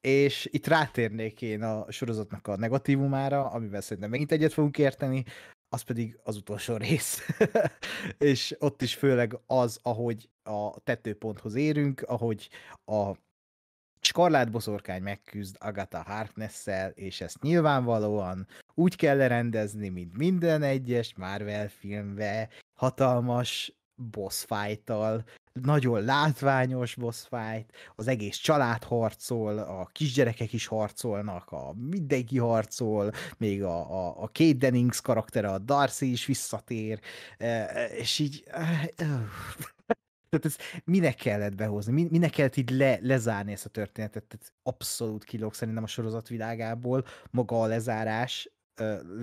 És itt rátérnék én a sorozatnak a negatívumára, amivel szerintem megint egyet fogunk érteni, az pedig az utolsó rész. *laughs* és ott is főleg az, ahogy a tetőponthoz érünk, ahogy a Skarlátboszorkány megküzd Agatha harkness és ezt nyilvánvalóan úgy kell rendezni, mint minden egyes Marvel filmbe, hatalmas boss fight-tal, nagyon látványos boss fight, az egész család harcol, a kisgyerekek is harcolnak, a mindenki harcol, még a, a, a Kate Dennings karaktere, a Darcy is visszatér, és így... Tehát ez minek kellett behozni? Minek kellett így le, lezárni ezt a történetet? Tehát abszolút kilóg szerintem a sorozat világából maga a lezárás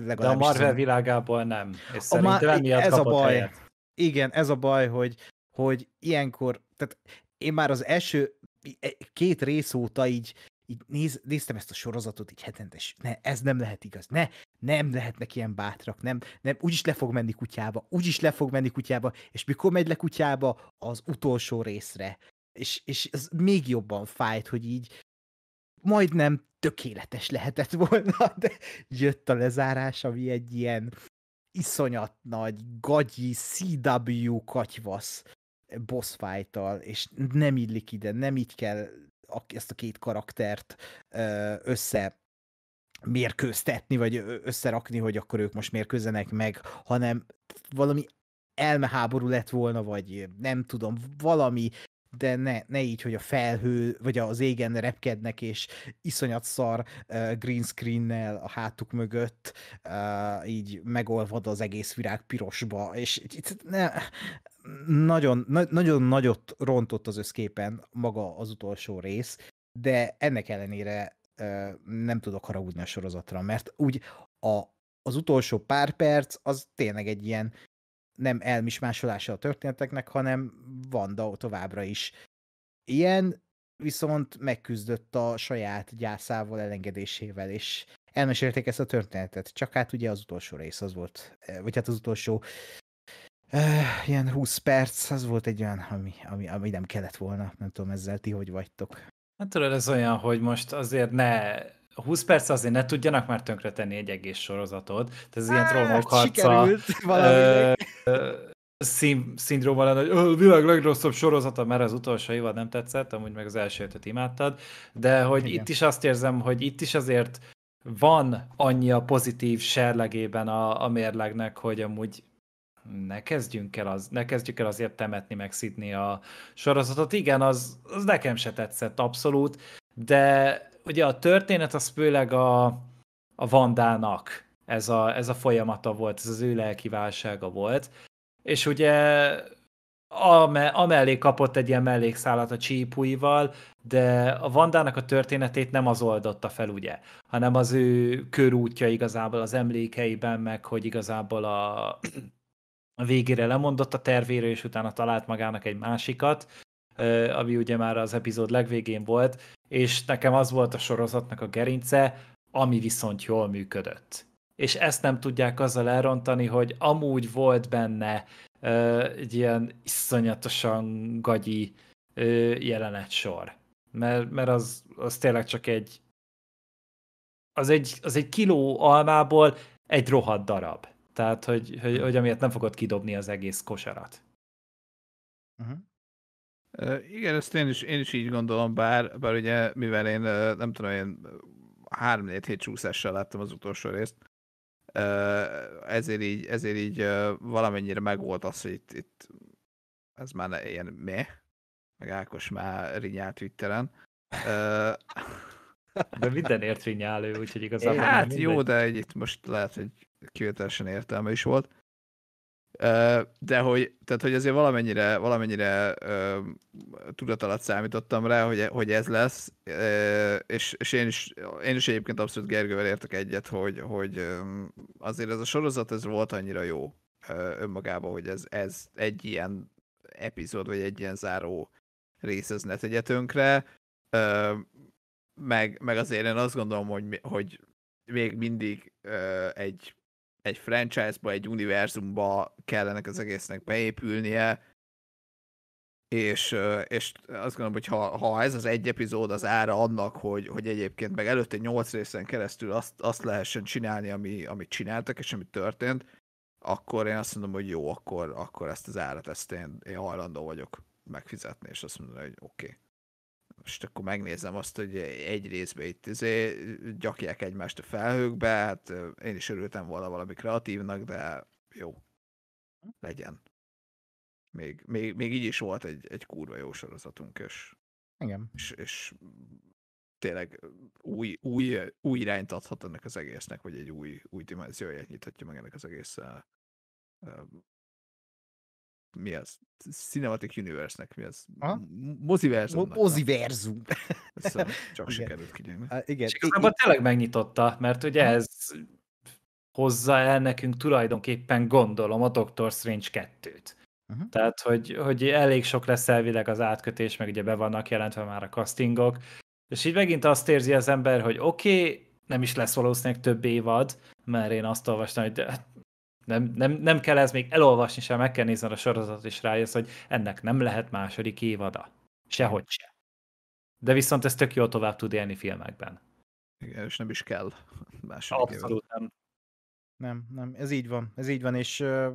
legalábbis... De a Marvel szerint... világából nem. És szerintem ma... ez a baj. Helyet. Igen, ez a baj, hogy, hogy ilyenkor, tehát én már az első e, két rész óta így így néz, néztem ezt a sorozatot, így hetente, ne, ez nem lehet igaz, ne, nem lehetnek ilyen bátrak, nem, nem, úgyis le fog menni kutyába, úgyis le fog menni kutyába, és mikor megy le kutyába, az utolsó részre. És, és ez még jobban fájt, hogy így majdnem tökéletes lehetett volna, *laughs* de jött a lezárás, ami egy ilyen iszonyat nagy, gagyi CW katyvasz boss fight és nem illik ide, nem így kell ezt a két karaktert össze mérkőztetni, vagy összerakni, hogy akkor ők most mérkőzenek meg, hanem valami elmeháború lett volna, vagy nem tudom, valami, de ne, ne így, hogy a felhő, vagy az égen repkednek, és iszonyat szar uh, green screennel a hátuk mögött uh, így megolvad az egész virág pirosba, és ne, nagyon, na- nagyon nagyot rontott az összképen maga az utolsó rész, de ennek ellenére ö, nem tudok haragudni a sorozatra, mert úgy a, az utolsó pár perc az tényleg egy ilyen nem elmismásolása a történeteknek, hanem Vanda továbbra is ilyen, viszont megküzdött a saját gyászával, elengedésével, és elmesélték ezt a történetet. Csak hát ugye az utolsó rész az volt, e, vagy hát az utolsó Uh, ilyen 20 perc, az volt egy olyan, ami, ami, ami nem kellett volna. Nem tudom, ezzel ti hogy vagytok. Hát tudod, ez olyan, hogy most azért ne 20 perc azért ne tudjanak már tönkretenni egy egész sorozatot. Tehát ez Á, ilyen hát, trónok harca. Eh, eh, szín, szindróma lenne, hogy a világ legrosszabb sorozata, mert az utolsó évad nem tetszett, amúgy meg az első ötöt imádtad, de hogy Igen. itt is azt érzem, hogy itt is azért van annyi a pozitív serlegében a, a mérlegnek, hogy amúgy ne kezdjünk el, az, ne kezdjük el azért temetni, meg szidni a sorozatot. Igen, az, az nekem se tetszett abszolút, de ugye a történet az főleg a, a Vandának ez a, ez a folyamata volt, ez az ő lelki válsága volt, és ugye amellé kapott egy ilyen mellékszálat a csípúival, de a Vandának a történetét nem az oldotta fel, ugye, hanem az ő körútja igazából az emlékeiben, meg hogy igazából a, a végére lemondott a tervéről, és utána talált magának egy másikat, ami ugye már az epizód legvégén volt, és nekem az volt a sorozatnak a gerince, ami viszont jól működött. És ezt nem tudják azzal elrontani, hogy amúgy volt benne egy ilyen iszonyatosan gagyi sor, Mert, mert az, az tényleg csak egy az egy, az egy kiló almából egy rohadt darab. Tehát, hogy, hogy, hogy amiért nem fogod kidobni az egész kosarat. Uh-huh. Uh, igen, ezt én is, én is így gondolom, bár, bár ugye, mivel én uh, nem tudom, én 3 4 hét csúszással láttam az utolsó részt, uh, ezért így, ezért így valamennyire megvolt az, hogy itt, itt ez már ne, ilyen mi, meg Ákos már rinyált Twitteren. De mindenért rinyál ő, úgyhogy *laughs* igazából... Hát jó, de itt most lehet, hogy kivételesen értelme is volt. De hogy, tehát, hogy azért valamennyire, valamennyire tudat alatt számítottam rá, hogy, hogy ez lesz, és, és én, is, én is egyébként abszolút Gergővel értek egyet, hogy, hogy azért ez a sorozat ez volt annyira jó önmagában, hogy ez, ez egy ilyen epizód, vagy egy ilyen záró rész, ez ne tegye tönkre. Meg, meg azért én azt gondolom, hogy, hogy még mindig egy egy franchise-ba, egy univerzumba kellenek az egésznek beépülnie, és, és azt gondolom, hogy ha, ha ez az egy epizód az ára annak, hogy, hogy egyébként meg előtte nyolc részen keresztül azt, azt lehessen csinálni, ami, amit csináltak és ami történt, akkor én azt mondom, hogy jó, akkor, akkor ezt az árat ezt én, én hajlandó vagyok megfizetni, és azt mondom, hogy oké. Okay most akkor megnézem azt, hogy egy részbe itt izé, gyakják egymást a felhőkbe, hát én is örültem volna valami kreatívnak, de jó, legyen. Még, még, még így is volt egy, egy kurva jó sorozatunk, és, Igen. és, és tényleg új, új, új irányt adhat ennek az egésznek, vagy egy új, új dimenzióját nyithatja meg ennek az egész mi az? Cinematic Universe-nek mi az? Moziverzum. Moziverzum. *laughs* Szóval csak sikerült kinyomni. Igen. És igazából tényleg megnyitotta, mert ugye ez hozzá el nekünk tulajdonképpen gondolom a Doctor Strange 2-t. Uh-huh. Tehát, hogy, hogy elég sok lesz elvileg az átkötés, meg ugye be vannak jelentve már a castingok, és így megint azt érzi az ember, hogy oké, okay, nem is lesz valószínűleg több évad, mert én azt olvastam, hogy nem, nem, nem kell ez még elolvasni sem, meg kell nézni a sorozatot, és rájössz, hogy ennek nem lehet második évada. Sehogy se. De viszont ez tök jól tovább tud élni filmekben. Igen, és nem is kell második Abszolút évad. nem. Nem, nem, ez így van, ez így van, és uh,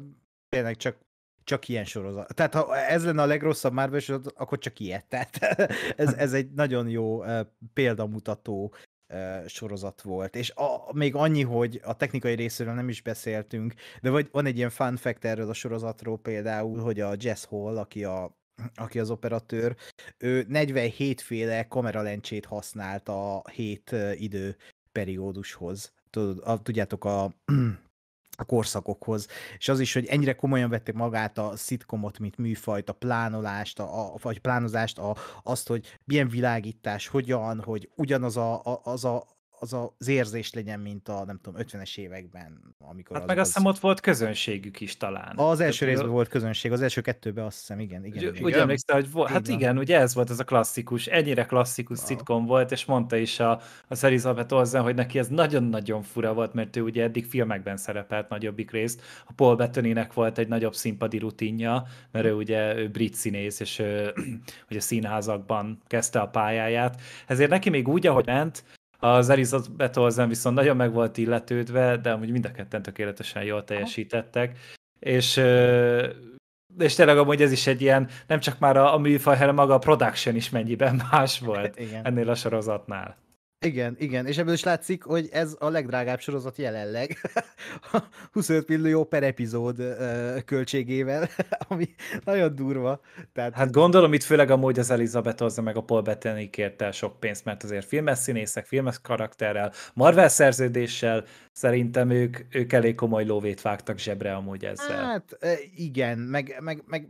tényleg csak csak ilyen sorozat. Tehát ha ez lenne a legrosszabb Marvel sorozat, akkor csak ilyet. Tehát *laughs* ez, ez egy nagyon jó példamutató sorozat volt. És a, még annyi, hogy a technikai részéről nem is beszéltünk, de vagy van egy ilyen fun fact erről a sorozatról például, hogy a Jess Hall, aki a aki az operatőr, ő 47 féle kameralencsét használt a 7 idő periódushoz. Tudod, tudjátok, a a korszakokhoz. És az is, hogy ennyire komolyan vették magát a szitkomot, mint műfajt, a plánolást, a, a, vagy plánozást, a, azt, hogy milyen világítás, hogyan, hogy ugyanaz a, a, az a az az érzés legyen, mint a nem tudom, 50-es években, amikor Hát az, meg azt hiszem az... ott volt közönségük is talán. Az első Tehát, részben volt közönség, az első kettőben azt hiszem, igen. igen, igen. Ugye emlékszel, hogy volt, hát igen, ugye ez volt ez a klasszikus, ennyire klasszikus sitcom szitkom volt, és mondta is a, az Elizabeth Olsen, hogy neki ez nagyon-nagyon fura volt, mert ő ugye eddig filmekben szerepelt nagyobbik részt, a Paul Bettanynek volt egy nagyobb színpadi rutinja, mert ő ugye ő brit színész, és ő, *clears throat* ugye színházakban kezdte a pályáját, ezért neki még úgy, ahogy ment, az Elizabeth Olsen viszont nagyon meg volt illetődve, de amúgy mind a ketten tökéletesen jól teljesítettek, és és tényleg amúgy ez is egy ilyen, nem csak már a, a műfaj, hanem maga a production is mennyiben *laughs* más volt hát Igen. ennél a sorozatnál. Igen, igen, és ebből is látszik, hogy ez a legdrágább sorozat jelenleg. 25 *laughs* millió per epizód költségével, *laughs* ami nagyon durva. Tehát... Hát gondolom itt főleg amúgy az Elizabeth hozza meg a Paul Bettany kérte sok pénzt, mert azért filmes színészek, filmes karakterrel, Marvel szerződéssel szerintem ők, ők elég komoly lóvét vágtak zsebre amúgy ezzel. Hát igen, meg, meg, meg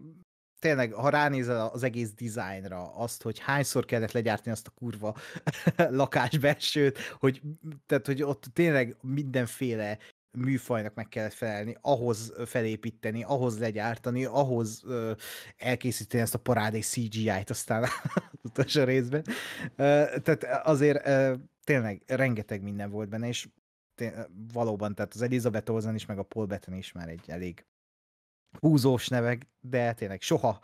tényleg, ha ránézel az egész dizájnra, azt, hogy hányszor kellett legyártani azt a kurva *laughs* lakásbelsőt, hogy, tehát, hogy ott tényleg mindenféle műfajnak meg kellett felelni, ahhoz felépíteni, ahhoz legyártani, ahhoz ö, elkészíteni ezt a parádé CGI-t aztán *laughs* az utolsó részben. Ö, tehát azért ö, tényleg rengeteg minden volt benne, és valóban, tehát az Elizabeth Olsen is, meg a Paul Bettany is már egy elég húzós nevek, de tényleg soha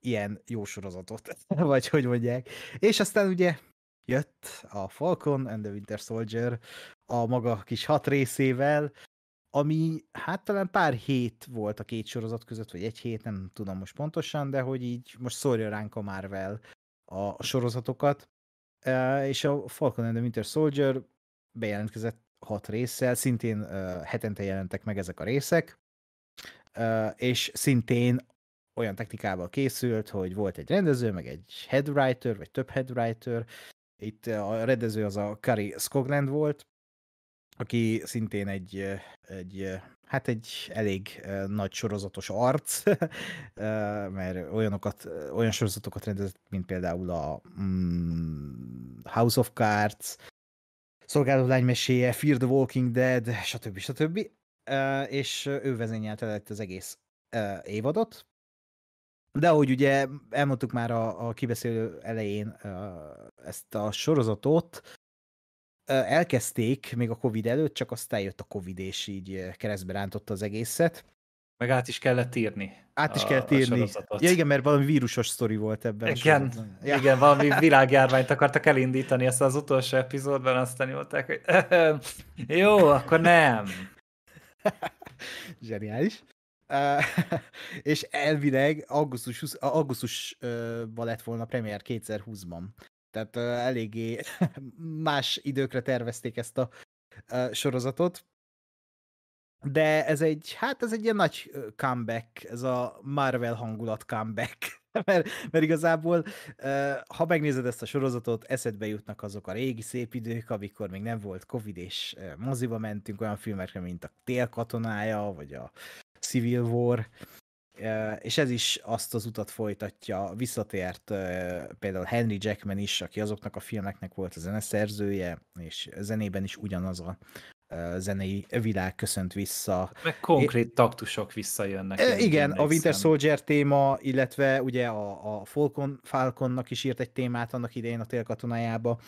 ilyen jó sorozatot, *laughs* vagy hogy mondják. És aztán ugye jött a Falcon and the Winter Soldier a maga kis hat részével, ami hát talán pár hét volt a két sorozat között, vagy egy hét, nem tudom most pontosan, de hogy így most szórja ránk a Marvel a sorozatokat. E, és a Falcon and the Winter Soldier bejelentkezett hat résszel, szintén e, hetente jelentek meg ezek a részek, és szintén olyan technikával készült, hogy volt egy rendező, meg egy headwriter, vagy több headwriter. Itt a rendező az a Kari Skogland volt, aki szintén egy, egy hát egy elég nagy sorozatos arc, *laughs* mert olyanokat, olyan sorozatokat rendezett, mint például a mm, House of Cards, Szolgáló lány meséje, Fear the Walking Dead, stb. stb és ő vezényelte lett az egész évadot. De ahogy ugye elmondtuk már a, a kibeszélő elején ezt a sorozatot, elkezdték még a Covid előtt, csak aztán jött a Covid, és így keresztbe rántotta az egészet. Meg át is kellett írni. Át is kellett a, írni. A ja igen, mert valami vírusos sztori volt ebben. Igen, ja. igen valami világjárványt akartak elindítani, ezt az utolsó epizódban aztán jólták, hogy *laughs* jó, akkor nem. *laughs* Zseniális. Uh, *laughs* és elvileg augusztus, 20, augusztusban lett volna premier 2020-ban. Tehát uh, eléggé *laughs* más időkre tervezték ezt a uh, sorozatot, de ez egy, hát ez egy ilyen nagy comeback, ez a Marvel hangulat comeback. *laughs* mert, mert igazából, ha megnézed ezt a sorozatot, eszedbe jutnak azok a régi szép idők, amikor még nem volt Covid, és moziba mentünk olyan filmekre, mint a Tél katonája, vagy a Civil War, és ez is azt az utat folytatja, visszatért például Henry Jackman is, aki azoknak a filmeknek volt a zeneszerzője, és zenében is ugyanaz a zenei világ köszönt vissza. Meg konkrét é, taktusok visszajönnek. igen, a Winter Soldier téma, illetve ugye a, a Falcon, Falconnak is írt egy témát annak idején a télkatonájába,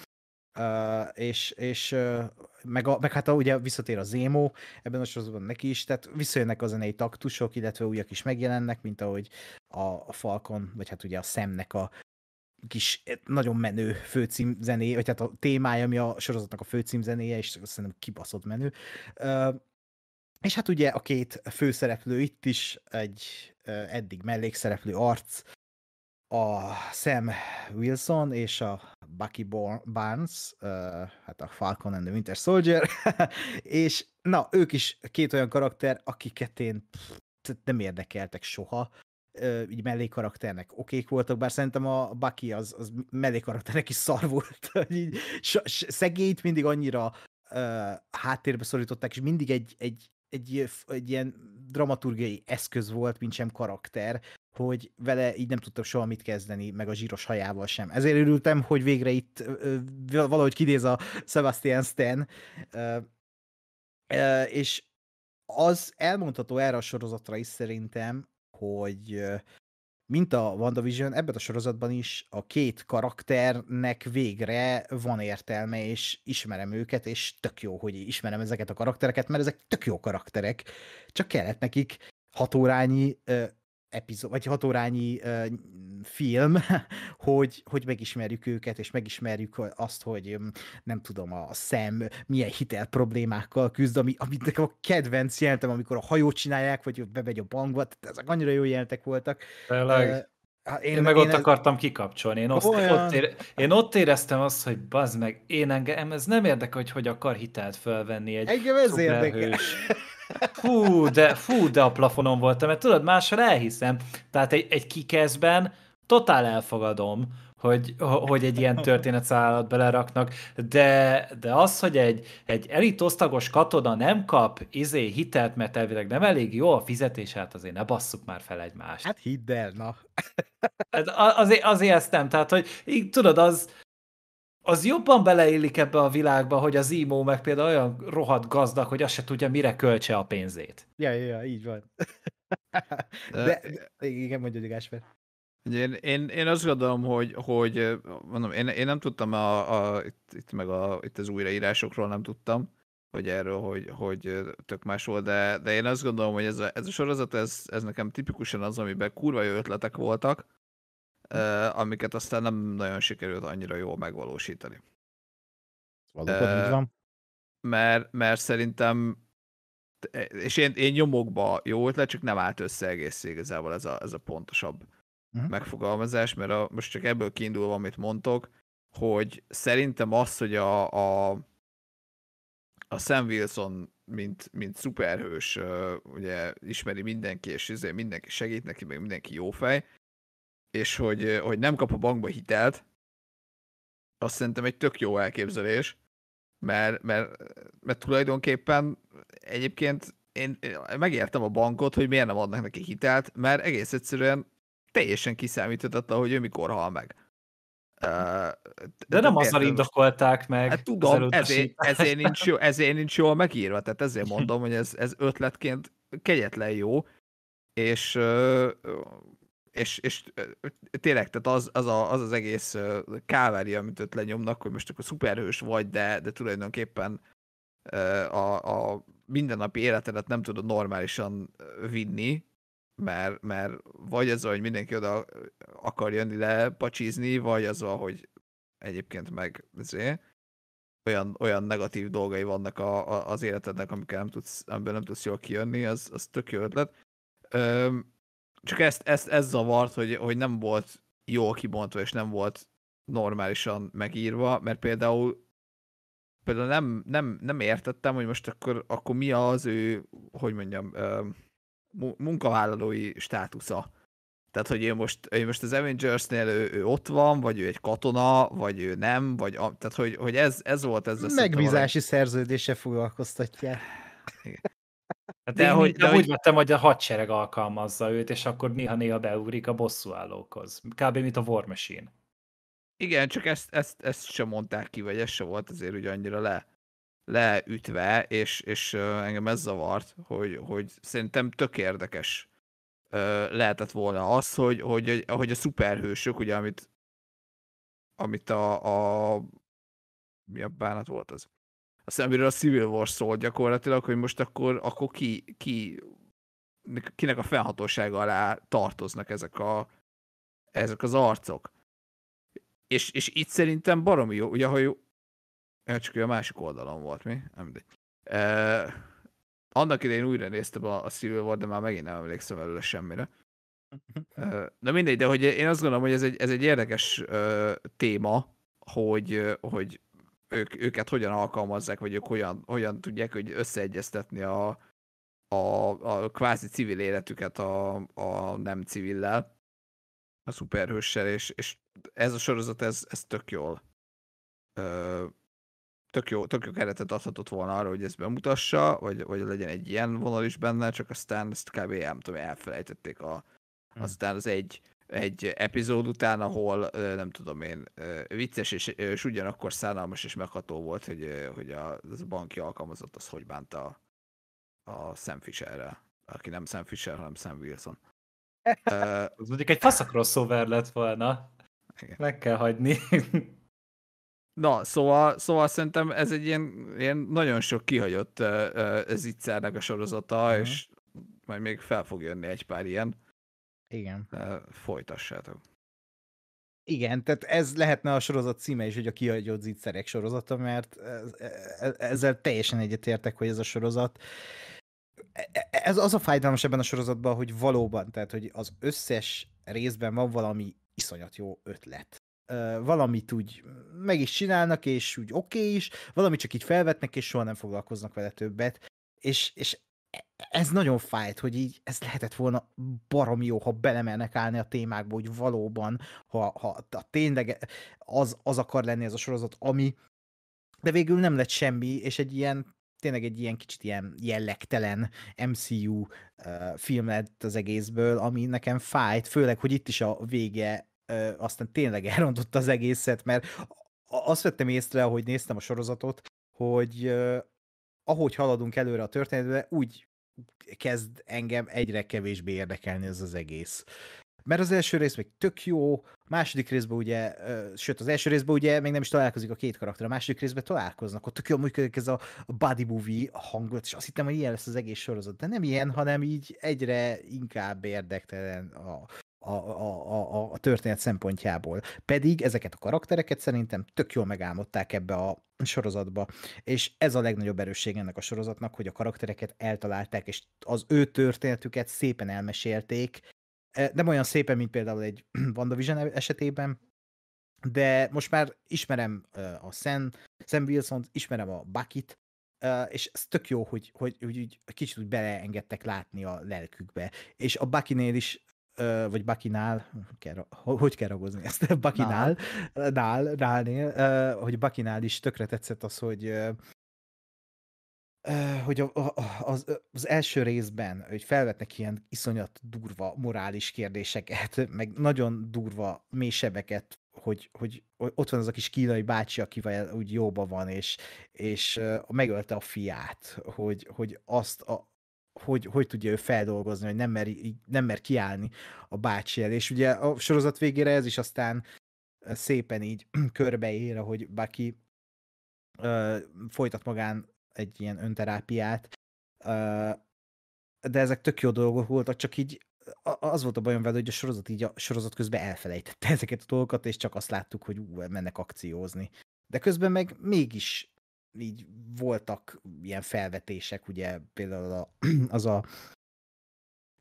uh, és, és uh, meg, a, meg hát a, ugye visszatér a Zemo, ebben a sorozatban neki is, tehát visszajönnek a zenei taktusok, illetve újak is megjelennek, mint ahogy a, a Falcon, vagy hát ugye a szemnek a kis, eh, nagyon menő főcímzené, vagy hát a témája, ami a sorozatnak a főcímzenéje, és szerintem kibaszott menő. És hát ugye a két főszereplő itt is egy eddig mellékszereplő arc, a Sam Wilson és a Bucky Barnes, hát a Falcon and the Winter Soldier, *laughs* és na, ők is két olyan karakter, akiket én nem érdekeltek soha, így mellékkarakternek okék voltak, bár szerintem a Bucky az, az mellékarakternek is szar volt. *laughs* így, szegényt mindig annyira háttérbe szorították, és mindig egy, egy, egy, egy ilyen dramaturgiai eszköz volt, mint sem karakter, hogy vele így nem tudtam soha mit kezdeni, meg a zsíros hajával sem. Ezért örültem, hogy végre itt ö, valahogy kidéz a Sebastian Stan, ö, ö, és az elmondható erre a sorozatra is szerintem, hogy mint a WandaVision, ebben a sorozatban is a két karakternek végre van értelme, és ismerem őket, és tök jó, hogy ismerem ezeket a karaktereket, mert ezek tök jó karakterek, csak kellett nekik hatórányi epizód, vagy hatórányi film, *laughs* hogy, hogy megismerjük őket, és megismerjük azt, hogy nem tudom, a szem milyen hitel problémákkal küzd, ami, amit nekem a kedvenc jelentem, amikor a hajót csinálják, vagy bevegy a bankba, tehát ezek annyira jó jelentek voltak. Tényleg. Hát én, én meg én ott ez... akartam kikapcsolni. Én, azt, Olyan... ott ére, én ott éreztem azt, hogy bazd meg, én engem, ez nem érdekel, hogy hogy akar hitelt felvenni egy Engem ez érdekel. *laughs* Fú, de, fú, de a plafonon voltam, mert tudod, máshol elhiszem. Tehát egy, egy kikezben totál elfogadom, hogy, hogy egy ilyen történetszállat beleraknak, de, de az, hogy egy, egy elitosztagos katona nem kap izé hitelt, mert elvileg nem elég jó a hát azért ne basszuk már fel egymást. Hát hidd el, na. Hát azért, azért ezt nem, tehát hogy így, tudod, az, az jobban beleillik ebbe a világba, hogy az imó meg például olyan rohadt gazdag, hogy azt se tudja, mire költse a pénzét. Ja, ja, ja így van. De, de, igen, mondja Gásper. Én, én, én azt gondolom, hogy, hogy mondom, én, én nem tudtam a, a, itt, itt, meg a, itt az újraírásokról nem tudtam, hogy erről, hogy, hogy tök más volt, de, de én azt gondolom, hogy ez a, ez a sorozat, ez, ez nekem tipikusan az, amiben kurva jó ötletek voltak, amiket aztán nem nagyon sikerült annyira jól megvalósítani. Valóban így van. Mert, mert szerintem e, és én, én nyomokba jó ötlet, csak nem állt össze egész igazából ez a, ez a pontosabb uh-huh. megfogalmazás, mert a, most csak ebből kiindulva, amit mondtok, hogy szerintem az, hogy a, a, a Sam Wilson mint, mint szuperhős, ugye ismeri mindenki, és izé mindenki segít neki, meg mindenki jó fej, és hogy, hogy nem kap a bankba hitelt, azt szerintem egy tök jó elképzelés, mert, mert, mert tulajdonképpen egyébként én megértem a bankot, hogy miért nem adnak neki hitelt, mert egész egyszerűen teljesen kiszámíthatatlan, hogy ő mikor hal meg. De nem azzal indokolták meg. Hát tudom, ezért, ezért, nincs jó, ezért nincs jól megírva, tehát ezért mondom, hogy ez, ez ötletként kegyetlen jó, és és, és tényleg, tehát az az, a, az, az egész kávári, amit ott lenyomnak, hogy most akkor szuperhős vagy, de, de tulajdonképpen a, a mindennapi életedet nem tudod normálisan vinni, mert, mert vagy az, hogy mindenki oda akar jönni le, pacsizni, vagy az, hogy egyébként meg azért, olyan, olyan negatív dolgai vannak a, a, az életednek, amikkel nem tudsz, amiből nem tudsz jól kijönni, az, az tök jó ötlet. Öm, csak ezt, ezt, ez zavart, hogy, hogy nem volt jól kibontva, és nem volt normálisan megírva, mert például például nem, nem, nem értettem, hogy most akkor, akkor mi az ő, hogy mondjam, munkavállalói státusza. Tehát, hogy ő most, ő most az Avengers-nél ő, ő ott van, vagy ő egy katona, vagy ő nem, vagy a, tehát, hogy, hogy ez, ez volt ez. a Megbízási szerződése foglalkoztatja. Igen. Hát de, hogy, de, úgy vettem, hogy a hadsereg alkalmazza őt, és akkor néha-néha beugrik a bosszúállókhoz. Kb. mint a War Machine. Igen, csak ezt, ezt, ezt sem mondták ki, vagy ez sem volt azért úgy annyira le, leütve, és, és engem ez zavart, hogy, hogy szerintem tök érdekes lehetett volna az, hogy, hogy, hogy a szuperhősök, ugye, amit, amit a, a mi a bánat volt az? Aztán amiről a Civil War szól gyakorlatilag, hogy most akkor, akkor ki, ki, kinek a felhatósága alá tartoznak ezek, a, ezek az arcok. És, és itt szerintem baromi jó, ugye, hogy ja, csak a másik oldalon volt, mi? Nem de. E, annak idején újra néztem a, a Civil War, de már megint nem emlékszem előle semmire. Na mindegy, de hogy én azt gondolom, hogy ez egy, ez egy érdekes uh, téma, hogy, hogy ők, őket hogyan alkalmazzák, vagy ők hogyan, hogyan tudják hogy összeegyeztetni a, a, a kvázi civil életüket a, a nem civillel, a szuperhőssel, és, és ez a sorozat, ez, ez tök jól. Ö, tök jó, tök jó keretet adhatott volna arra, hogy ezt bemutassa, vagy, vagy legyen egy ilyen vonal is benne, csak aztán ezt kb. nem tudom, elfelejtették a, hm. aztán az egy egy epizód után, ahol nem tudom én, vicces és, és ugyanakkor szánalmas és megható volt, hogy, hogy a, az a banki alkalmazott az hogy bánta a, a Sam Fisherre. aki nem Sam Fisher, hanem Sam Wilson. Ez *laughs* az mondjuk egy fasz crossover lett volna. Igen. Meg kell hagyni. *laughs* Na, szóval, szóval szerintem ez egy ilyen, ilyen nagyon sok kihagyott uh, uh, zicsernek a sorozata, uh-huh. és majd még fel fog jönni egy pár ilyen. Igen. Folytassátok. Igen, tehát ez lehetne a sorozat címe is, hogy a kiadott zicserek sorozata, mert e, e, ezzel teljesen egyetértek, hogy ez a sorozat. E, ez az a fájdalmas ebben a sorozatban, hogy valóban, tehát hogy az összes részben van valami iszonyat jó ötlet. Valamit úgy meg is csinálnak, és úgy oké okay is, valamit csak így felvetnek, és soha nem foglalkoznak vele többet. És, és ez nagyon fájt, hogy így ez lehetett volna barom jó, ha belemernek állni a témákba, hogy valóban, ha, ha, ha tényleg az, az akar lenni ez a sorozat, ami de végül nem lett semmi, és egy ilyen tényleg egy ilyen kicsit ilyen jellegtelen MCU uh, film lett az egészből, ami nekem fájt, főleg, hogy itt is a vége uh, aztán tényleg elrontotta az egészet, mert azt vettem észre, ahogy néztem a sorozatot, hogy uh, ahogy haladunk előre a történetbe, úgy kezd engem egyre kevésbé érdekelni ez az egész. Mert az első rész még tök jó, a második részben ugye, sőt az első részben ugye még nem is találkozik a két karakter, a második részben találkoznak, ott tök jól működik ez a body movie hangot, és azt hittem, hogy ilyen lesz az egész sorozat, de nem ilyen, hanem így egyre inkább érdektelen a a, a, a, a történet szempontjából. Pedig ezeket a karaktereket szerintem tök jól megálmodták ebbe a sorozatba, és ez a legnagyobb erősség ennek a sorozatnak, hogy a karaktereket eltalálták, és az ő történetüket szépen elmesélték, e, nem olyan szépen, mint például egy *clears throat* WandaVision e-, esetében, de most már ismerem e, a Sam, Sam wilson ismerem a Uh, és ez tök jó, hogy, hogy, hogy, hogy kicsit úgy beleengedtek látni a lelkükbe. És a Bakinél is vagy Bakinál, hogy kell ragozni ezt, *laughs* Bakinál, Nál. Nál, Nálnél, hogy Bakinál is tökre tetszett az, hogy hogy az, az első részben, hogy felvetnek ilyen iszonyat durva morális kérdéseket, meg nagyon durva mélysebeket, hogy, hogy ott van az a kis kínai bácsi, akivel úgy jóba van, és, és megölte a fiát, hogy, hogy azt, a, hogy, hogy tudja ő feldolgozni, hogy nem mer, nem mer kiállni a bácsi el. És ugye a sorozat végére ez is aztán szépen így *clears throat* körbeér, hogy Baki ö, folytat magán egy ilyen önterápiát, ö, de ezek tök jó dolgok voltak, csak így az volt a bajom vele, hogy a sorozat így a sorozat közben elfelejtette *laughs* ezeket a dolgokat, és csak azt láttuk, hogy ú, mennek akciózni. De közben meg mégis így voltak ilyen felvetések, ugye például a, *clears throat* az a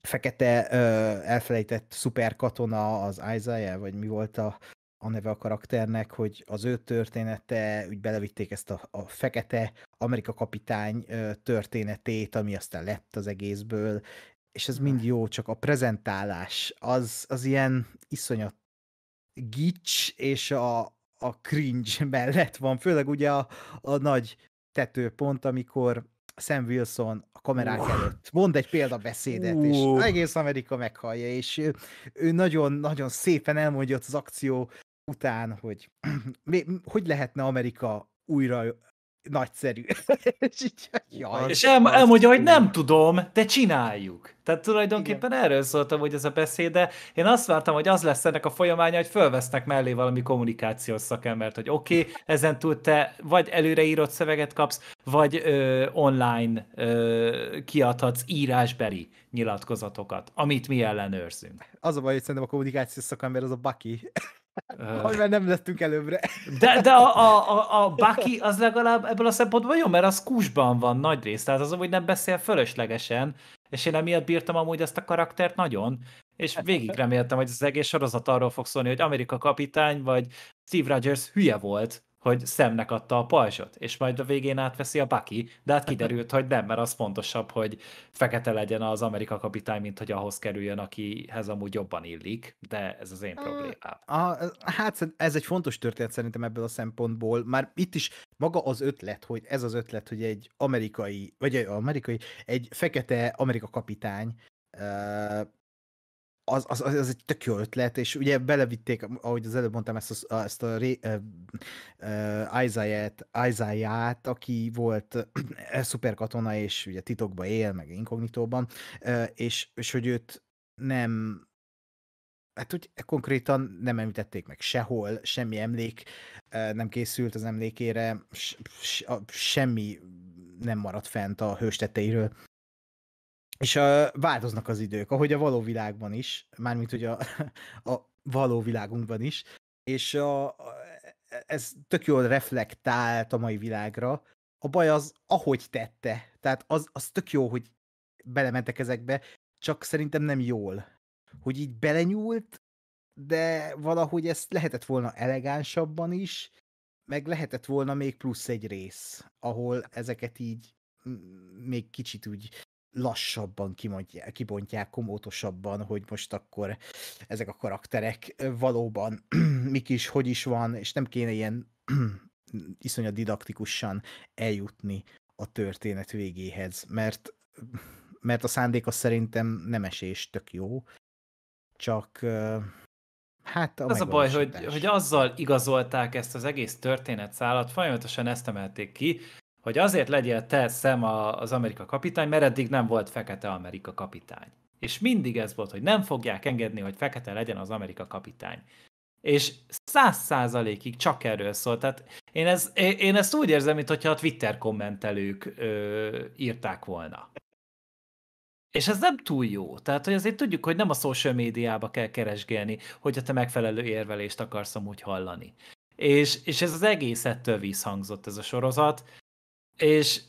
fekete ö, elfelejtett szuperkatona, az Isaiah, vagy mi volt a, a neve a karakternek, hogy az ő története, úgy belevitték ezt a, a fekete Amerika kapitány ö, történetét, ami aztán lett az egészből, és ez mind jó, csak a prezentálás az, az ilyen iszonyat gics, és a, a cringe *laughs* mellett van, főleg ugye a, a nagy tetőpont, amikor Sam Wilson a kamerák uh. előtt mond egy példabeszédet, uh. és egész Amerika meghallja, és ő, ő nagyon, nagyon szépen elmondja ott az akció után, hogy *clears throat* hogy lehetne Amerika újra nagyszerű. *laughs* és így, jaj, és el, elmondja, hogy nem tudom, de csináljuk. Tehát tulajdonképpen Igen. erről szóltam, hogy ez a beszéd, de Én azt vártam, hogy az lesz ennek a folyamánya, hogy fölvesznek mellé valami kommunikációs szakembert, hogy oké, okay, ezen túl te vagy előre írott szöveget kapsz, vagy ö, online ö, kiadhatsz írásbeli nyilatkozatokat, amit mi ellenőrzünk. Az a baj, hogy szerintem a kommunikációs szakember az a Baki. Hogy már nem lettünk előbbre. De, de a, a, a, a Baki az legalább ebből a szempontból jó, mert az kúsban van nagy rész, tehát az hogy nem beszél fölöslegesen, és én emiatt bírtam amúgy ezt a karaktert nagyon, és végig reméltem, hogy az egész sorozat arról fog szólni, hogy Amerika kapitány, vagy Steve Rogers hülye volt, hogy szemnek adta a pajzsot, és majd a végén átveszi a baki, de hát kiderült, hogy nem, mert az fontosabb, hogy fekete legyen az Amerika kapitány, mint hogy ahhoz kerüljön, akihez amúgy jobban illik, de ez az én problémám. A, a, hát ez egy fontos történet szerintem ebből a szempontból. Már itt is maga az ötlet, hogy ez az ötlet, hogy egy amerikai, vagy egy amerikai, egy fekete Amerika kapitány az, az, az egy tök jó ötlet, és ugye belevitték, ahogy az előbb mondtam, ezt a, ezt a ré, e, e, Isaiah-t, isaiah aki volt szuper szuperkatona, és ugye titokban él, meg inkognitóban, e, és, és hogy őt nem hát hogy konkrétan nem említették meg sehol, semmi emlék nem készült az emlékére, semmi nem maradt fent a hőstetteiről és a, változnak az idők, ahogy a való világban is, mármint hogy a, *laughs* a való világunkban is, és a, a, e, ez tök jól reflektált a mai világra. A baj az, ahogy tette. Tehát az, az tök jó, hogy belementek ezekbe, csak szerintem nem jól. Hogy így belenyúlt, de valahogy ezt lehetett volna elegánsabban is, meg lehetett volna még plusz egy rész, ahol ezeket így még kicsit úgy lassabban kimondják, kibontják, komótosabban, hogy most akkor ezek a karakterek valóban *clears throat* mik is, hogy is van, és nem kéne ilyen *clears throat* iszonyat didaktikusan eljutni a történet végéhez, mert, mert a szándéka szerintem nem esés tök jó, csak hát a Az a baj, hogy, hogy azzal igazolták ezt az egész történetszállat, folyamatosan ezt emelték ki, hogy azért legyél te szem az Amerika kapitány, mert eddig nem volt fekete Amerika kapitány. És mindig ez volt, hogy nem fogják engedni, hogy fekete legyen az Amerika kapitány. És száz százalékig csak erről szól. Tehát én, ez, én ezt úgy érzem, mintha a Twitter kommentelők ö, írták volna. És ez nem túl jó. Tehát, hogy azért tudjuk, hogy nem a social médiába kell keresgélni, hogyha te megfelelő érvelést akarsz amúgy hallani. És, és ez az egész ettől visszhangzott ez a sorozat. És,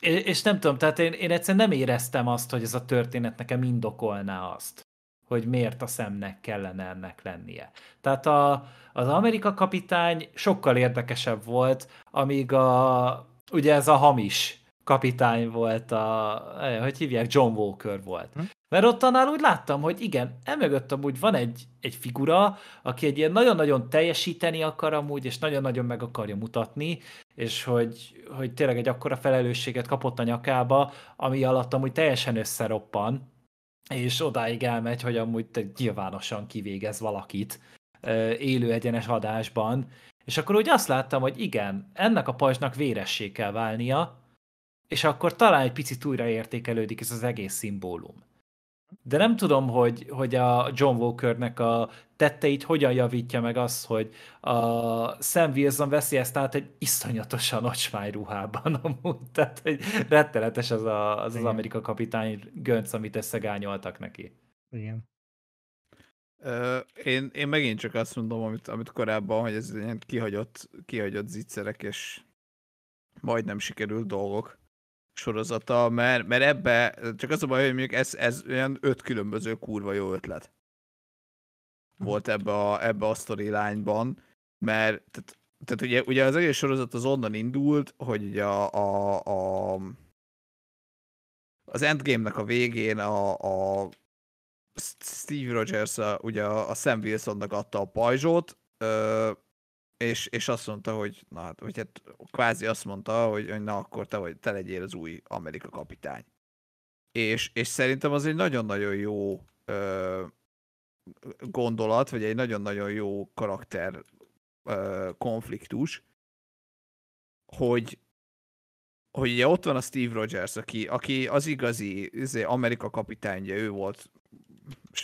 és nem tudom, tehát én, én egyszerűen nem éreztem azt, hogy ez a történet nekem indokolná azt, hogy miért a szemnek kellene ennek lennie. Tehát a, az Amerika kapitány sokkal érdekesebb volt, amíg a, ugye ez a hamis kapitány volt, a, eh, hogy hívják, John Walker volt. Hm? Mert ott annál úgy láttam, hogy igen, emögött amúgy van egy, egy figura, aki egy ilyen nagyon-nagyon teljesíteni akar amúgy, és nagyon-nagyon meg akarja mutatni, és hogy, hogy tényleg egy akkora felelősséget kapott a nyakába, ami alatt amúgy teljesen összeroppan, és odáig elmegy, hogy amúgy nyilvánosan kivégez valakit élő egyenes adásban, és akkor úgy azt láttam, hogy igen, ennek a pajzsnak véressé kell válnia, és akkor talán egy picit újraértékelődik ez az egész szimbólum. De nem tudom, hogy, hogy a John Walkernek a tetteit hogyan javítja meg az, hogy a Sam Wilson veszi ezt át egy iszonyatosan ocsmány ruhában amúgy. *laughs* Tehát hogy rettenetes az a, az, az Amerika kapitány gönc, amit összegányoltak neki. Igen. Ö, én, én megint csak azt mondom, amit, amit korábban, hogy ez ilyen kihagyott, kihagyott zicserek és majdnem sikerült dolgok sorozata, mert, mert ebbe, csak az a baj, hogy mondjuk ez, ez olyan öt különböző kurva jó ötlet volt mhm. ebbe a, ebbe a lányban, mert tehát, tehát ugye, ugye az egész sorozat az onnan indult, hogy ugye a, a, a az Endgame-nek a végén a, a Steve Rogers a, ugye a Sam Wilsonnak adta a pajzsot, ö, és, és azt mondta, hogy na hát, vagy hát kvázi azt mondta, hogy, hogy na akkor te, vagy, te legyél az új Amerika kapitány. És, és szerintem az egy nagyon-nagyon jó ö, gondolat, vagy egy nagyon-nagyon jó karakter ö, konfliktus, hogy, hogy ugye ott van a Steve Rogers, aki, aki az igazi az izé, Amerika kapitányja, ő volt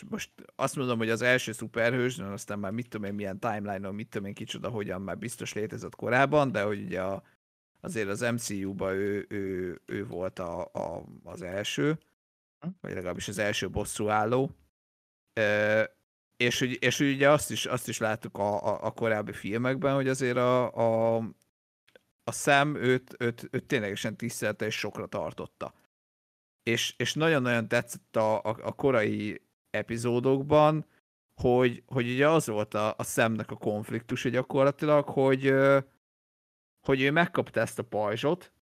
most azt mondom, hogy az első szuperhős, aztán már mit tudom én, milyen timeline-on, mit tudom én, kicsoda, hogyan már biztos létezett korábban, de hogy ugye a, azért az MCU-ban ő, ő, ő volt a, a, az első, vagy legalábbis az első bosszú álló. Ö, és, és ugye azt is, azt is láttuk a, a, a korábbi filmekben, hogy azért a, a, a szem őt, őt, őt ténylegesen tisztelte és sokra tartotta. És, és nagyon-nagyon tetszett a, a, a korai epizódokban, hogy, hogy ugye az volt a, a szemnek a konfliktusa gyakorlatilag, hogy, hogy ő megkapta ezt a pajzsot,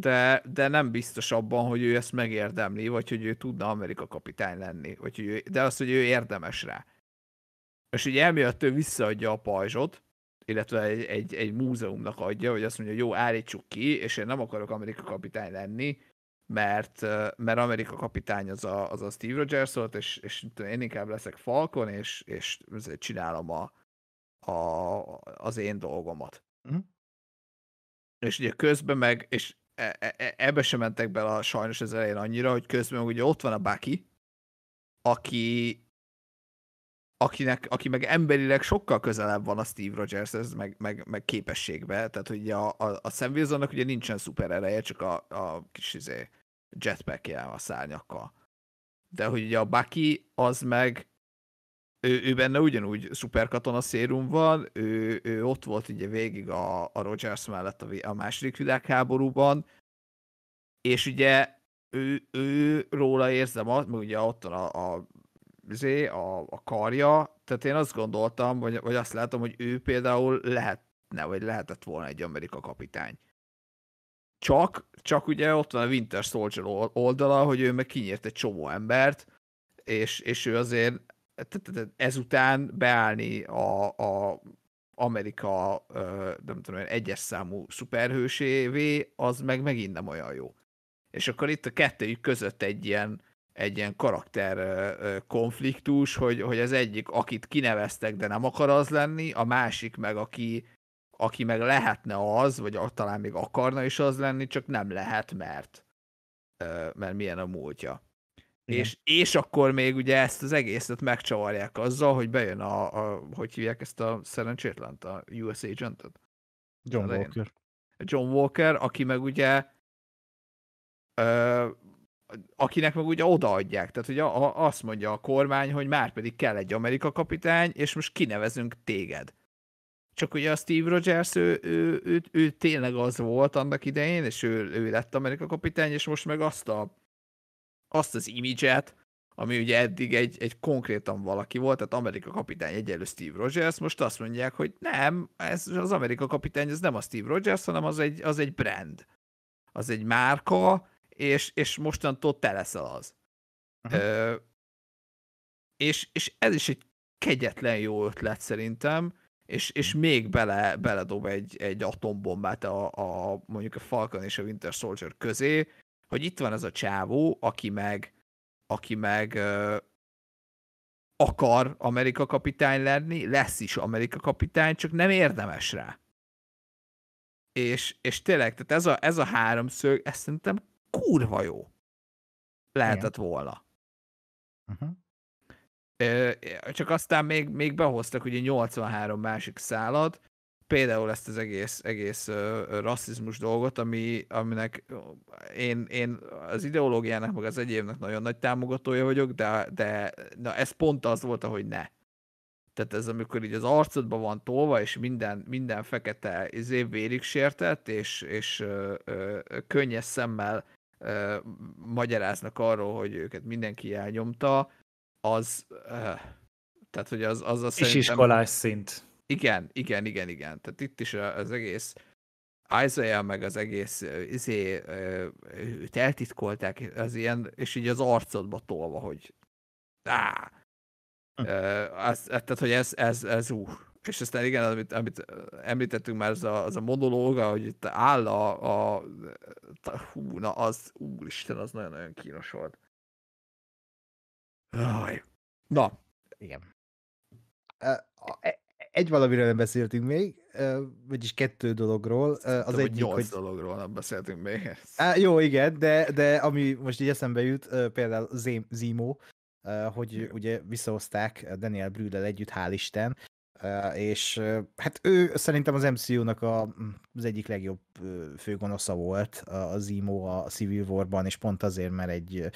de, de nem biztos abban, hogy ő ezt megérdemli, vagy hogy ő tudna Amerika kapitány lenni, vagy hogy ő, de az, hogy ő érdemes rá. És ugye emiatt ő visszaadja a pajzsot, illetve egy, egy, egy múzeumnak adja, hogy azt mondja, hogy jó, állítsuk ki, és én nem akarok Amerika kapitány lenni, mert, mert Amerika kapitány az a, az a Steve Rogers volt, és, és én inkább leszek Falcon, és, és csinálom a, a, az én dolgomat. Mm. És ugye közben meg, és e, e, e, ebbe sem mentek bele a, sajnos az elején annyira, hogy közben ugye ott van a Bucky, aki akinek, aki meg emberileg sokkal közelebb van a Steve ez meg, meg, meg képességbe, tehát hogy a, a, a Sam Wilsonnak ugye nincsen szuper ereje, csak a, a kis izé, jetpackje a szárnyakkal. De hogy ugye a Bucky az meg ő, ő benne ugyanúgy szuperkatona szérum van, ő, ő ott volt ugye végig a, a Rogers mellett a, a második világháborúban, és ugye ő, ő róla érzem azt, mert ugye ott van a, a izé, a, a karja, tehát én azt gondoltam, vagy, vagy azt látom, hogy ő például lehetne, vagy lehetett volna egy Amerika kapitány. Csak, csak ugye ott van a Winter Soldier oldala, hogy ő meg kinyírt egy csomó embert, és, és ő azért ezután beállni a, a Amerika, nem tudom, egyes számú szuperhősévé, az meg megint nem olyan jó. És akkor itt a kettőjük között egy ilyen, egy ilyen karakter konfliktus, hogy, hogy az egyik, akit kineveztek, de nem akar az lenni, a másik meg, aki, aki meg lehetne az, vagy talán még akarna is az lenni, csak nem lehet, mert, mert milyen a múltja. Igen. És, és akkor még ugye ezt az egészet megcsavarják azzal, hogy bejön a, a hogy hívják ezt a szerencsétlent, a US agentet? John Walker. John Walker, aki meg ugye akinek meg ugye odaadják. Tehát ugye azt mondja a kormány, hogy már pedig kell egy Amerika kapitány, és most kinevezünk téged. Csak ugye a Steve Rogers, ő, ő, ő, ő tényleg az volt annak idején, és ő, ő lett Amerika kapitány, és most meg azt, a, azt az imidzset, ami ugye eddig egy, egy konkrétan valaki volt, tehát Amerika kapitány egyelő Steve Rogers, most azt mondják, hogy nem, ez az Amerika kapitány, ez nem a Steve Rogers, hanem az egy, az egy brand. Az egy márka, és, és mostantól te leszel az. Ö, és, és ez is egy kegyetlen jó ötlet szerintem, és, és mhm. még bele, beledob egy, egy atombombát a, a, mondjuk a Falcon és a Winter Soldier közé, hogy itt van ez a csávó, aki meg, aki meg ö, akar Amerika kapitány lenni, lesz is Amerika kapitány, csak nem érdemes rá. És, és tényleg, tehát ez a, ez a háromszög, ez szerintem kurva jó lehetett Igen. volna. Uh-huh. csak aztán még, még behoztak ugye 83 másik szállat, például ezt az egész, egész rasszizmus dolgot, ami, aminek én, én az ideológiának, meg az egyébnek nagyon nagy támogatója vagyok, de, de na, ez pont az volt, ahogy ne. Tehát ez amikor így az arcodba van tolva, és minden, minden fekete izé vérig sértett, és, és ö, ö, könnyes szemmel ö, magyaráznak arról, hogy őket mindenki elnyomta, az ö, tehát, hogy az, az a És szerintem... iskolás szint. Igen, igen, igen, igen. Tehát itt is az egész Isaiah meg az egész izé, őt eltitkolták, az ilyen, és így az arcodba tolva, hogy á, hm. az, tehát, hogy ez, ez, ez, ú, uh, és aztán igen, amit, amit említettünk már, az a, az a monológa, hogy itt áll a, a, a hú, na az, úristen, az nagyon-nagyon kínos volt. Aj. Na. Igen. E, egy valamiről nem beszéltünk még, vagyis kettő dologról. Az Tudom, egyik, nyolc hogy... dologról nem beszéltünk még. Á, jó, igen, de, de ami most így eszembe jut, például Zimo hogy ugye visszahozták Daniel Brühlel együtt, hál' Isten, és hát ő szerintem az MCU-nak a, mm, az egyik legjobb főgonosza volt az Imo a Civil War-ban, és pont azért, mert egy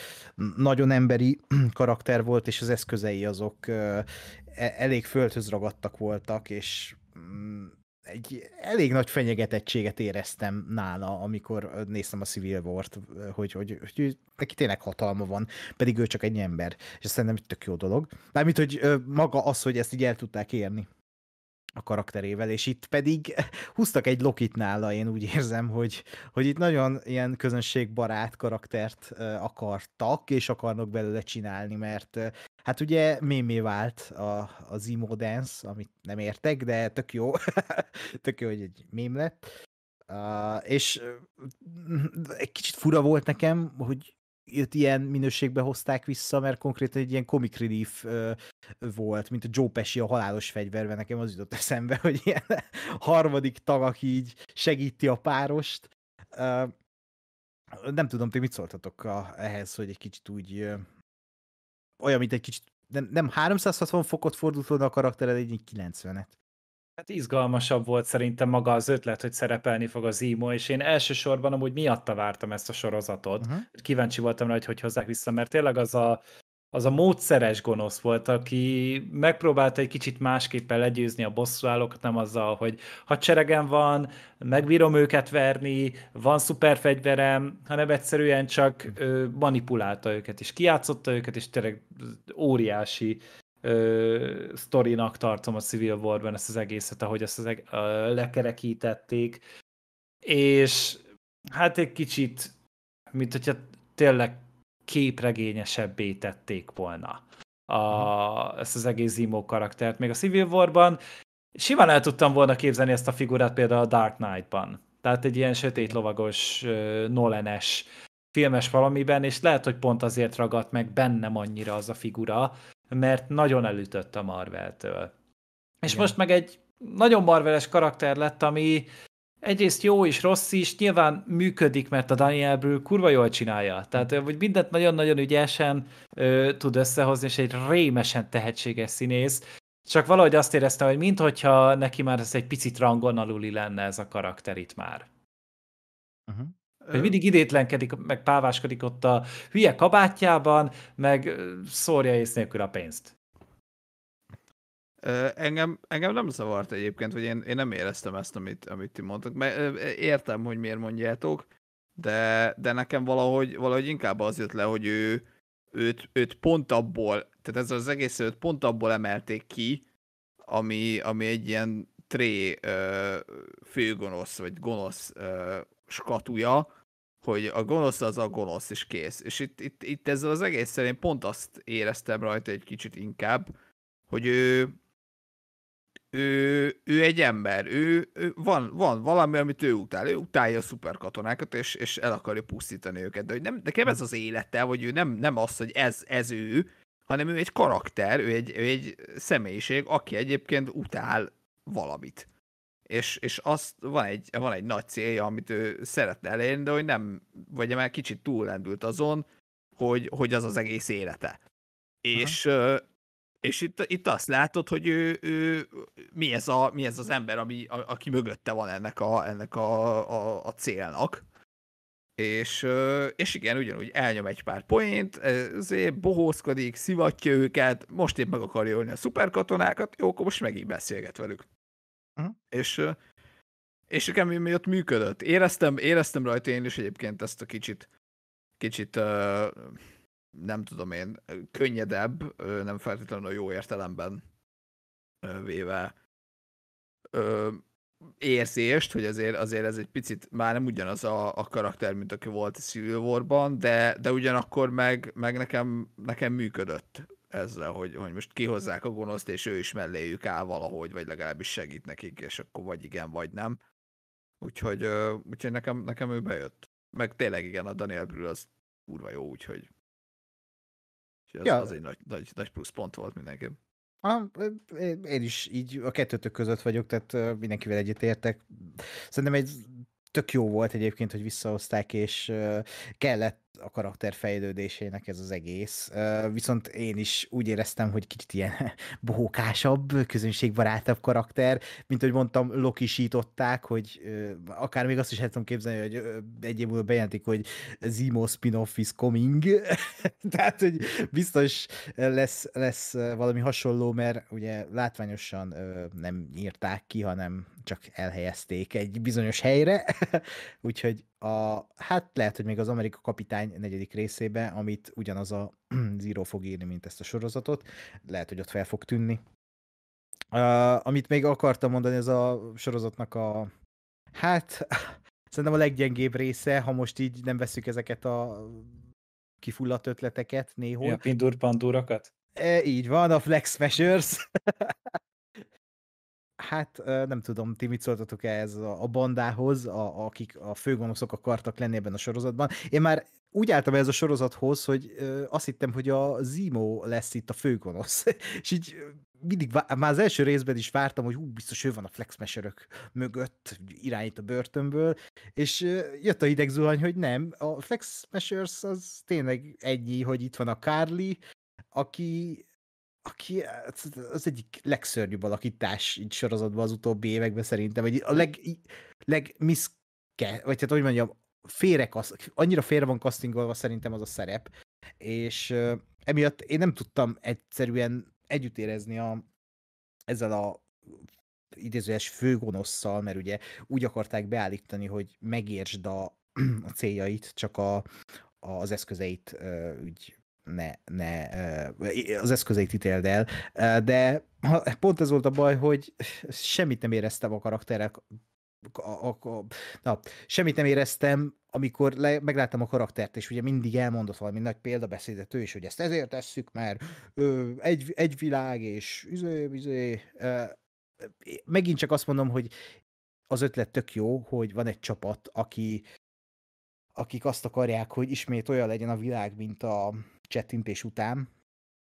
nagyon emberi *clears throat* karakter volt, és az eszközei azok e-, elég földhöz ragadtak voltak, és mm, egy elég nagy fenyegetettséget éreztem nála, amikor néztem a Civil war hogy, hogy, hogy neki tényleg hatalma van, pedig ő csak egy ember, és ez szerintem egy tök jó dolog. Mármint, hogy maga az, hogy ezt így el tudták érni a karakterével, és itt pedig *laughs* húztak egy Lokit nála, én úgy érzem, hogy, hogy itt nagyon ilyen közönségbarát karaktert akartak, és akarnak belőle csinálni, mert Hát ugye mémé vált a, a Zimo Dance, amit nem értek, de tök jó, *laughs* tök jó, hogy egy mém lett. Uh, és egy kicsit fura volt nekem, hogy itt ilyen minőségbe hozták vissza, mert konkrétan egy ilyen comic relief ö, volt, mint a Joe Pesci a halálos fegyverben, nekem az jutott eszembe, *laughs* hogy ilyen harmadik tag, aki így segíti a párost. Ö, nem tudom, ti mit szóltatok a, ehhez, hogy egy kicsit úgy olyan, mint egy kicsit, nem, nem 360 fokot fordult volna a karaktered, egy 90-et. Hát izgalmasabb volt szerintem maga az ötlet, hogy szerepelni fog az Zimo, és én elsősorban amúgy miatta vártam ezt a sorozatot. Uh-huh. Kíváncsi voltam rá, hogy hogy hozzák vissza, mert tényleg az a az a módszeres gonosz volt, aki megpróbálta egy kicsit másképpen legyőzni a bosszúállókat, nem azzal, hogy hadseregem van, megbírom őket verni, van szuperfegyverem, hanem egyszerűen csak ö, manipulálta őket, és kiátszotta őket, és tényleg óriási ö, sztorinak tartom a Civil War-ben ezt az egészet, ahogy ezt az eg- ö, lekerekítették, és hát egy kicsit, mint hogyha tényleg képregényesebbé tették volna a, ezt az egész Zimó karaktert. Még a Civil War-ban simán el tudtam volna képzelni ezt a figurát például a Dark Knight-ban. Tehát egy ilyen sötét lovagos, nolenes filmes valamiben, és lehet, hogy pont azért ragadt meg bennem annyira az a figura, mert nagyon elütött a Marvel-től. És Igen. most meg egy nagyon marveles karakter lett, ami egyrészt jó és rossz is, nyilván működik, mert a Daniel Brühl kurva jól csinálja. Tehát, hogy mindent nagyon-nagyon ügyesen ö, tud összehozni, és egy rémesen tehetséges színész. Csak valahogy azt éreztem, hogy minthogyha neki már ez egy picit rangon aluli lenne ez a karakter itt már. Uh-huh. Hogy mindig idétlenkedik, meg páváskodik ott a hülye kabátjában, meg szórja ész nélkül a pénzt. Engem, engem nem zavart egyébként, vagy én, én nem éreztem ezt, amit, amit ti mondtok, Mert értem, hogy miért mondjátok, de, de nekem valahogy, valahogy inkább az jött le, hogy ő, őt, őt pont abból, tehát ez az egész őt pont abból emelték ki, ami, ami egy ilyen tré ö, főgonosz, vagy gonosz ö, skatuja, hogy a gonosz az a gonosz, és kész. És itt, itt, itt ezzel az egész én pont azt éreztem rajta egy kicsit inkább, hogy ő, ő, ő egy ember, ő, ő van, van valami, amit ő utál. Ő utálja a szuperkatonákat, és, és el akarja pusztítani őket. De hogy nem, nekem ez az élete, vagy ő nem, nem az, hogy ez, ez ő, hanem ő egy karakter, ő egy, ő egy személyiség, aki egyébként utál valamit. És, és azt van egy, van egy nagy célja, amit ő szeretne elérni, de hogy nem, vagy már kicsit túlendült azon, hogy, hogy az az egész élete. Aha. És, és itt, itt azt látod, hogy ő, ő, mi, ez a, mi ez az ember, ami, a, aki mögötte van ennek a, ennek a, a, a célnak. És, és igen, ugyanúgy elnyom egy pár poént, ezért bohózkodik, szivatja őket, most épp meg akarja ölni a szuperkatonákat, jó, akkor most megint beszélget velük. Uh-huh. És, és nekem miatt működött. Éreztem, éreztem rajta én is egyébként ezt a kicsit, kicsit uh, nem tudom én, könnyedebb, nem feltétlenül jó értelemben véve érzést, hogy azért, azért ez egy picit már nem ugyanaz a, a karakter, mint aki volt a Civil War-ban, de, de ugyanakkor meg, meg nekem, nekem működött ezzel, hogy, hogy most kihozzák a gonoszt, és ő is melléjük áll valahogy, vagy legalábbis segít nekik, és akkor vagy igen, vagy nem. Úgyhogy, úgyhogy nekem, nekem ő bejött. Meg tényleg igen, a Daniel Brühl az kurva jó, úgyhogy és ez, ja. az egy nagy, nagy, nagy plusz pont volt mindenképp. Ha, én is így a kettőtök között vagyok, tehát mindenkivel egyetértek. Szerintem egy tök jó volt egyébként, hogy visszahozták, és kellett a karakter fejlődésének ez az egész. Viszont én is úgy éreztem, hogy kicsit ilyen *laughs* bohókásabb, közönségbarátabb karakter, mint hogy mondtam, lokisították, hogy akár még azt is lehetom képzelni, hogy egy múlva bejelentik, hogy Zimo spin-off is coming, *laughs* tehát hogy biztos lesz, lesz valami hasonló, mert ugye látványosan nem írták ki, hanem csak elhelyezték egy bizonyos helyre, *laughs* úgyhogy a, hát lehet, hogy még az Amerika kapitány negyedik részébe, amit ugyanaz a *clears throat* Zero fog írni, mint ezt a sorozatot, lehet, hogy ott fel fog tűnni. Uh, amit még akartam mondani, ez a sorozatnak a, hát *clears throat* szerintem a leggyengébb része, ha most így nem veszük ezeket a kifulladt ötleteket néhol. Ja, pindur pandurakat? E, így van, a flex measures. *laughs* hát nem tudom, ti mit szóltatok -e a, a bandához, a, akik a főgonoszok akartak lenni ebben a sorozatban. Én már úgy álltam ez a sorozathoz, hogy azt hittem, hogy a Zimo lesz itt a főgonosz. *laughs* És így mindig, már az első részben is vártam, hogy hú, biztos ő van a flexmeserök mögött, irányít a börtönből, és jött a hideg zuhany, hogy nem, a flexmesers az tényleg ennyi, hogy itt van a Carly, aki aki hát az egyik legszörnyűbb alakítás így sorozatban az utóbbi években szerintem, hogy a leg, legmiszke, vagy hát hogy mondjam, félre, annyira félre van castingolva szerintem az a szerep, és emiatt én nem tudtam egyszerűen együtt érezni a, ezzel a idézőes főgonosszal, mert ugye úgy akarták beállítani, hogy megértsd a, *clears throat* a céljait, csak a, az eszközeit úgy ne, ne az eszközeit ítéld el, de pont ez volt a baj, hogy semmit nem éreztem a karakterek a, a, a, na, semmit nem éreztem, amikor le, megláttam a karaktert, és ugye mindig elmondott valami nagy példabeszédet ő is, hogy ezt ezért tesszük, mert ö, egy, egy világ, és üző, üző, ö, megint csak azt mondom, hogy az ötlet tök jó, hogy van egy csapat, aki, akik azt akarják, hogy ismét olyan legyen a világ, mint a, csettintés után.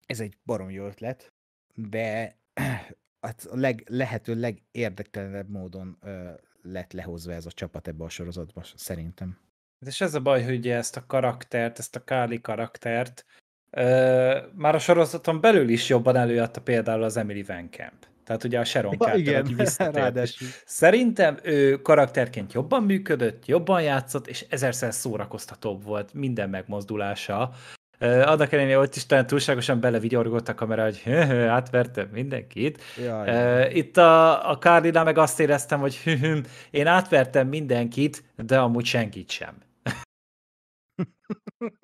Ez egy barom jó ötlet, de *clears throat* hát a leg, lehető legérdektelenebb módon ö, lett lehozva ez a csapat ebbe a sorozatba, szerintem. Hát és ez a baj, hogy ugye ezt a karaktert, ezt a Káli karaktert ö, már a sorozaton belül is jobban előadta például az Emily Van Camp. Tehát ugye a Sharon Carter, igen, aki *laughs* visszatért. Szerintem ő karakterként jobban működött, jobban játszott, és ezerszer szórakoztatóbb volt minden megmozdulása, annak ellenére ott is talán túlságosan belevigyorgott a kamera, hogy hő, hő, átvertem mindenkit. Jaj. jaj. Itt a, a Kárlinál meg azt éreztem, hogy én átvertem mindenkit, de amúgy senkit sem. *laughs*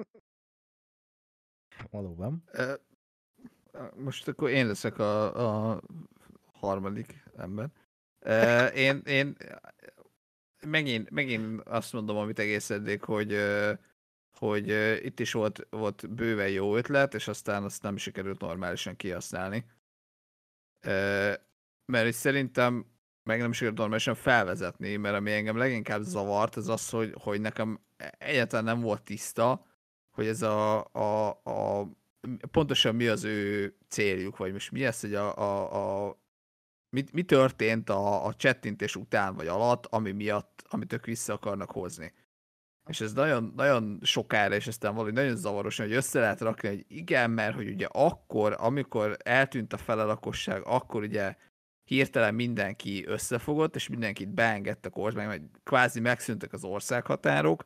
Valóban. Most akkor én leszek a, a harmadik ember. *laughs* Én, én megint, megint azt mondom, amit egész eddig, hogy hogy itt is volt, volt bőven jó ötlet, és aztán azt nem sikerült normálisan kihasználni. mert szerintem meg nem sikerült normálisan felvezetni, mert ami engem leginkább zavart, az az, hogy, hogy nekem egyáltalán nem volt tiszta, hogy ez a, a, a pontosan mi az ő céljuk, vagy most mi ez, hogy a, a, a mi, mi történt a, a csettintés után vagy alatt, ami miatt, amit ők vissza akarnak hozni. És ez nagyon, nagyon sokára, és aztán valami nagyon zavaros, hogy össze lehet rakni, hogy igen, mert hogy ugye akkor, amikor eltűnt a felelakosság, akkor ugye hirtelen mindenki összefogott, és mindenkit beengedtek kormány, vagy kvázi megszűntek az országhatárok,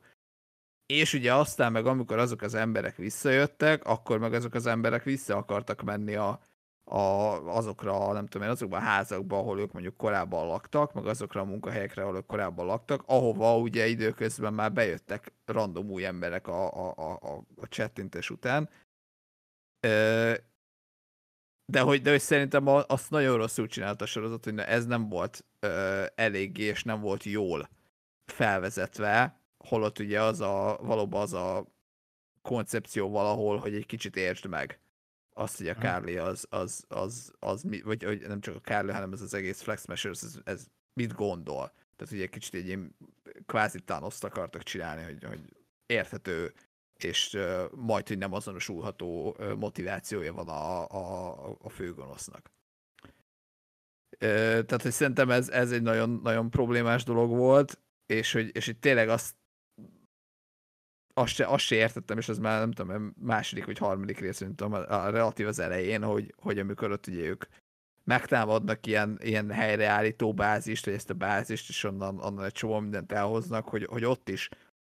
és ugye aztán meg amikor azok az emberek visszajöttek, akkor meg azok az emberek vissza akartak menni a a, azokra, nem tudom én, azokban a házakban, ahol ők mondjuk korábban laktak, meg azokra a munkahelyekre, ahol ők korábban laktak, ahova ugye időközben már bejöttek random új emberek a, a, a, a, a csettintés után. De hogy, de hogy szerintem azt nagyon rosszul csinálta a sorozat, hogy ez nem volt eléggé, és nem volt jól felvezetve, holott ugye az a, valóban az a koncepció valahol, hogy egy kicsit értsd meg azt, hogy a Carly az, az, az, az, az vagy hogy nem csak a Carly, hanem ez az egész Flex Mashers, ez, ez mit gondol? Tehát ugye kicsit egy ilyen kvázi thanos akartak csinálni, hogy, hogy érthető és uh, majd, hogy nem azonosulható uh, motivációja van a, a, a főgonosznak. Uh, tehát, hogy szerintem ez, ez egy nagyon, nagyon problémás dolog volt, és hogy, és hogy tényleg azt azt se, azt se értettem, és az már nem tudom, második vagy harmadik rész, nem tudom, a, a relatív az elején, hogy, hogy amikor ott ugye ők megtámadnak ilyen, ilyen helyreállító bázist, vagy ezt a bázist, és onnan, onnan egy csomó mindent elhoznak, hogy, hogy ott is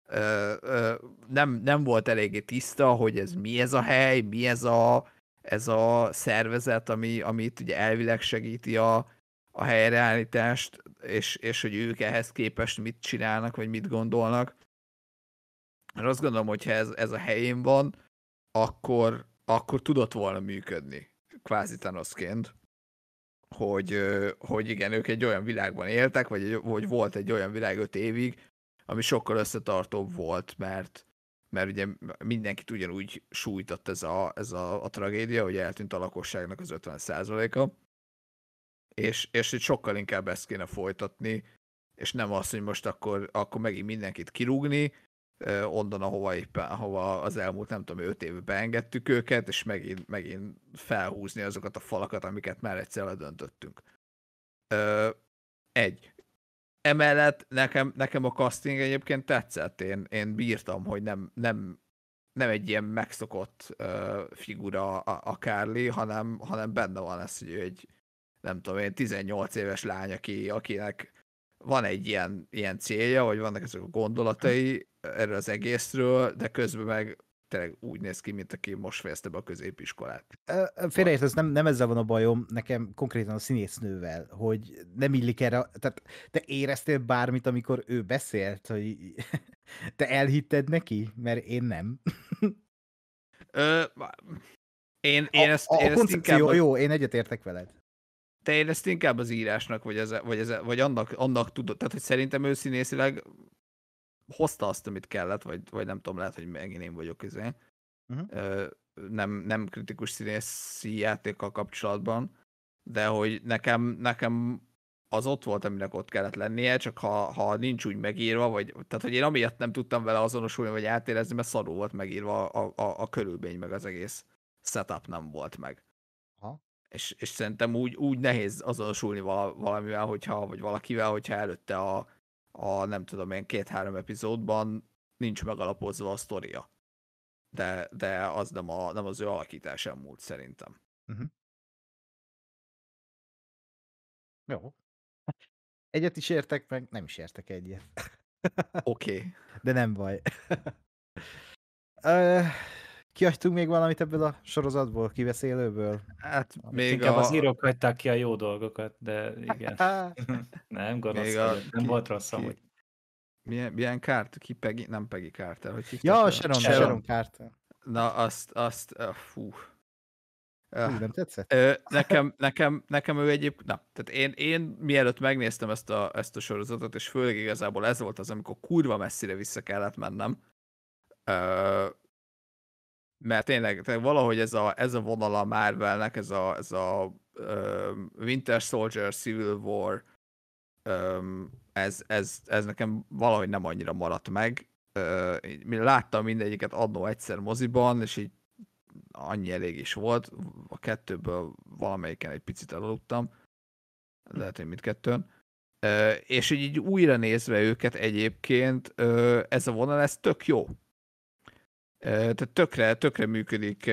ö, ö, nem, nem volt eléggé tiszta, hogy ez mi ez a hely, mi ez a, ez a szervezet, ami, amit ugye elvileg segíti a, a helyreállítást, és, és hogy ők ehhez képest mit csinálnak, vagy mit gondolnak. Mert azt gondolom, hogy ha ez, ez a helyén van, akkor, akkor tudott volna működni, kvázi Thanosként, hogy, hogy igen, ők egy olyan világban éltek, vagy hogy volt egy olyan világ öt évig, ami sokkal összetartóbb volt, mert, mert ugye mindenkit ugyanúgy sújtott ez a, ez a, a tragédia, hogy eltűnt a lakosságnak az 50%-a, és, és hogy sokkal inkább ezt kéne folytatni, és nem azt, hogy most akkor, akkor megint mindenkit kirúgni, onnan, ahova éppen, ahova az elmúlt, nem tudom, öt évben engedtük őket, és megint, megint felhúzni azokat a falakat, amiket már egyszer ledöntöttünk. Ö, egy. Emellett nekem, nekem a casting egyébként tetszett, én, én bírtam, hogy nem, nem, nem egy ilyen megszokott ö, figura a, a Carly, hanem, hanem benne van ez, hogy egy, nem tudom én, 18 éves lány, aki, akinek van egy ilyen, ilyen célja, vagy vannak ezek a gondolatai erről az egészről, de közben meg tényleg úgy néz ki, mint aki most fejezte be a középiskolát. Félreért, ez nem, nem ezzel van a bajom, nekem konkrétan a színésznővel, hogy nem illik erre, tehát te éreztél bármit, amikor ő beszélt, hogy *laughs* te elhitted neki? Mert én nem. Ö, *laughs* én, én a, ezt, a, én a ezt koncepció inkább... jó, én egyetértek veled te én ezt inkább az írásnak, vagy, ez, vagy, ez, vagy annak, annak tudod, tehát hogy szerintem ő színészileg hozta azt, amit kellett, vagy, vagy nem tudom, lehet, hogy megint én vagyok közé. Uh-huh. Mhm. Nem, nem kritikus színészi játékkal kapcsolatban, de hogy nekem, nekem az ott volt, aminek ott kellett lennie, csak ha, ha nincs úgy megírva, vagy tehát, hogy én amiatt nem tudtam vele azonosulni, vagy átérezni, mert szarú volt megírva a, a, a körülmény, meg az egész setup nem volt meg és, és szerintem úgy, úgy nehéz azonosulni val- valamivel, hogyha, vagy valakivel, hogyha előtte a, a nem tudom én, két-három epizódban nincs megalapozva a sztoria. De, de az nem, a, nem az ő alakításán múlt szerintem. Uh-huh. Jó. Egyet is értek, meg nem is értek egyet. Oké. okay. De nem baj. *laughs* Kiadtunk még valamit ebből a sorozatból, kiveszélőből? Hát még Inkább a... az írók hagyták ki a jó dolgokat, de igen. *laughs* nem, gonosz, még a... nem ki, volt rossz ki... Milyen, milyen kárt? Ki Peggy? Nem Peggy Carter, hogy Ja, a Sharon, Sharon. Sharon Carter. Na, azt, azt, uh, fú. Uh, nem tetszett? Ö, nekem, nekem, nekem ő egyéb... Na, tehát én, én mielőtt megnéztem ezt a, ezt a sorozatot, és főleg igazából ez volt az, amikor kurva messzire vissza kellett mennem, mert tényleg, tényleg valahogy ez a, ez a vonala Marvelnek, ez a, ez a um, Winter Soldier, Civil War, um, ez, ez, ez nekem valahogy nem annyira maradt meg. Uh, láttam mindegyiket adnó egyszer moziban, és így annyi elég is volt. A kettőből valamelyiken egy picit elaludtam, lehet, hogy mindkettőn. Uh, és így, így újra nézve őket egyébként, uh, ez a vonal, ez tök jó. Tehát tökre, tökre működik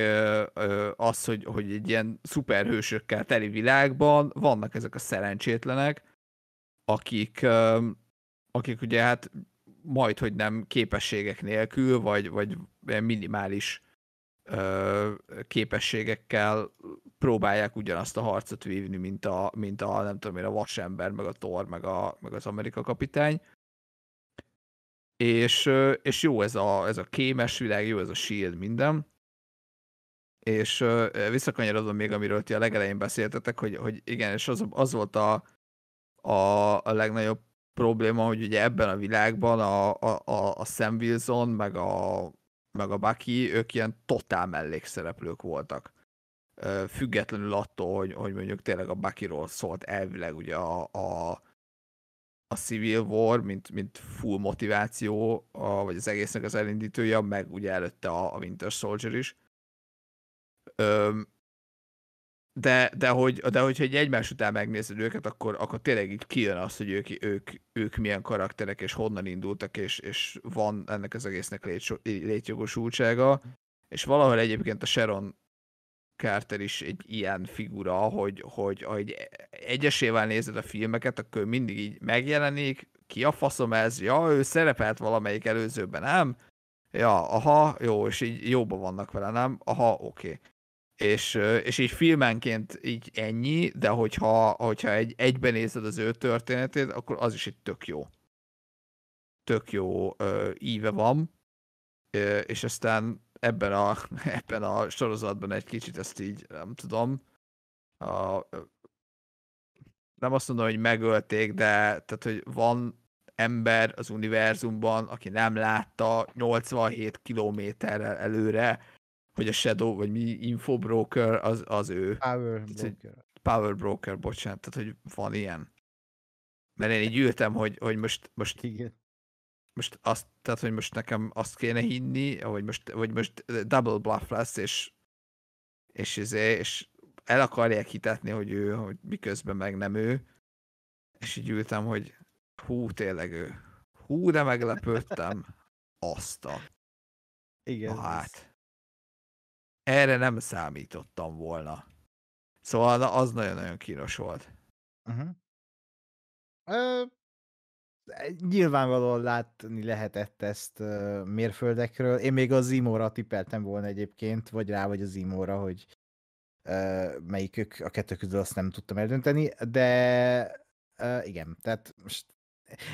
az, hogy, hogy egy ilyen szuperhősökkel teli világban vannak ezek a szerencsétlenek, akik, akik ugye hát majd, hogy nem képességek nélkül, vagy, vagy minimális képességekkel próbálják ugyanazt a harcot vívni, mint a, mint a nem tudom én, a vasember, meg a tor meg, a, meg az Amerika kapitány és, és jó ez a, ez a kémes világ, jó ez a shield, minden. És visszakanyarodom még, amiről ti a legelején beszéltetek, hogy, hogy igen, és az, az volt a, a, a legnagyobb probléma, hogy ugye ebben a világban a, a, a, Sam Wilson, meg a, meg a Bucky, ők ilyen totál mellékszereplők voltak. Függetlenül attól, hogy, hogy mondjuk tényleg a Bucky-ról szólt elvileg ugye a, a a Civil War, mint, mint full motiváció, a, vagy az egésznek az elindítója, meg ugye előtte a, a Winter Soldier is. Öm, de, de, hogy, de hogyha egy egymás után megnézed őket, akkor, akkor tényleg így kijön az, hogy ők, ők, ők milyen karakterek, és honnan indultak, és, és van ennek az egésznek létjogosultsága. És valahol egyébként a Sharon Carter is egy ilyen figura, hogy, hogy ahogy egyesével nézed a filmeket, akkor mindig így megjelenik, ki a faszom ez, ja, ő szerepelt valamelyik előzőben, nem? Ja, aha, jó, és így jóban vannak vele, nem? Aha, oké. Okay. És, és így filmenként így ennyi, de hogyha, hogyha egy, egyben nézed az ő történetét, akkor az is egy tök jó. Tök jó ö, íve van, és aztán ebben a, *laughs* ebben a sorozatban egy kicsit ezt így, nem tudom, a, nem azt mondom, hogy megölték, de tehát, hogy van ember az univerzumban, aki nem látta 87 kilométerrel előre, hogy a Shadow, vagy mi infobroker, az, az ő. Power tehát, broker. Power broker, bocsánat, tehát hogy van ilyen. Mert én így ültem, hogy, hogy most, most Igen most azt, tehát, hogy most nekem azt kéne hinni, hogy most, hogy most eh, double bluff lesz, és, és, izé, és el akarják hitetni, hogy ő, hogy miközben meg nem ő, és így ültem, hogy hú, tényleg ő. Hú, de meglepődtem. Azt a... Igen. hát. Erre nem számítottam volna. Szóval az nagyon-nagyon kínos volt. Uh-huh nyilvánvalóan látni lehetett ezt mérföldekről. Én még az Zimóra tippeltem volna egyébként, vagy rá, vagy az Zimóra, hogy melyikük a kettő közül azt nem tudtam eldönteni, de igen, tehát most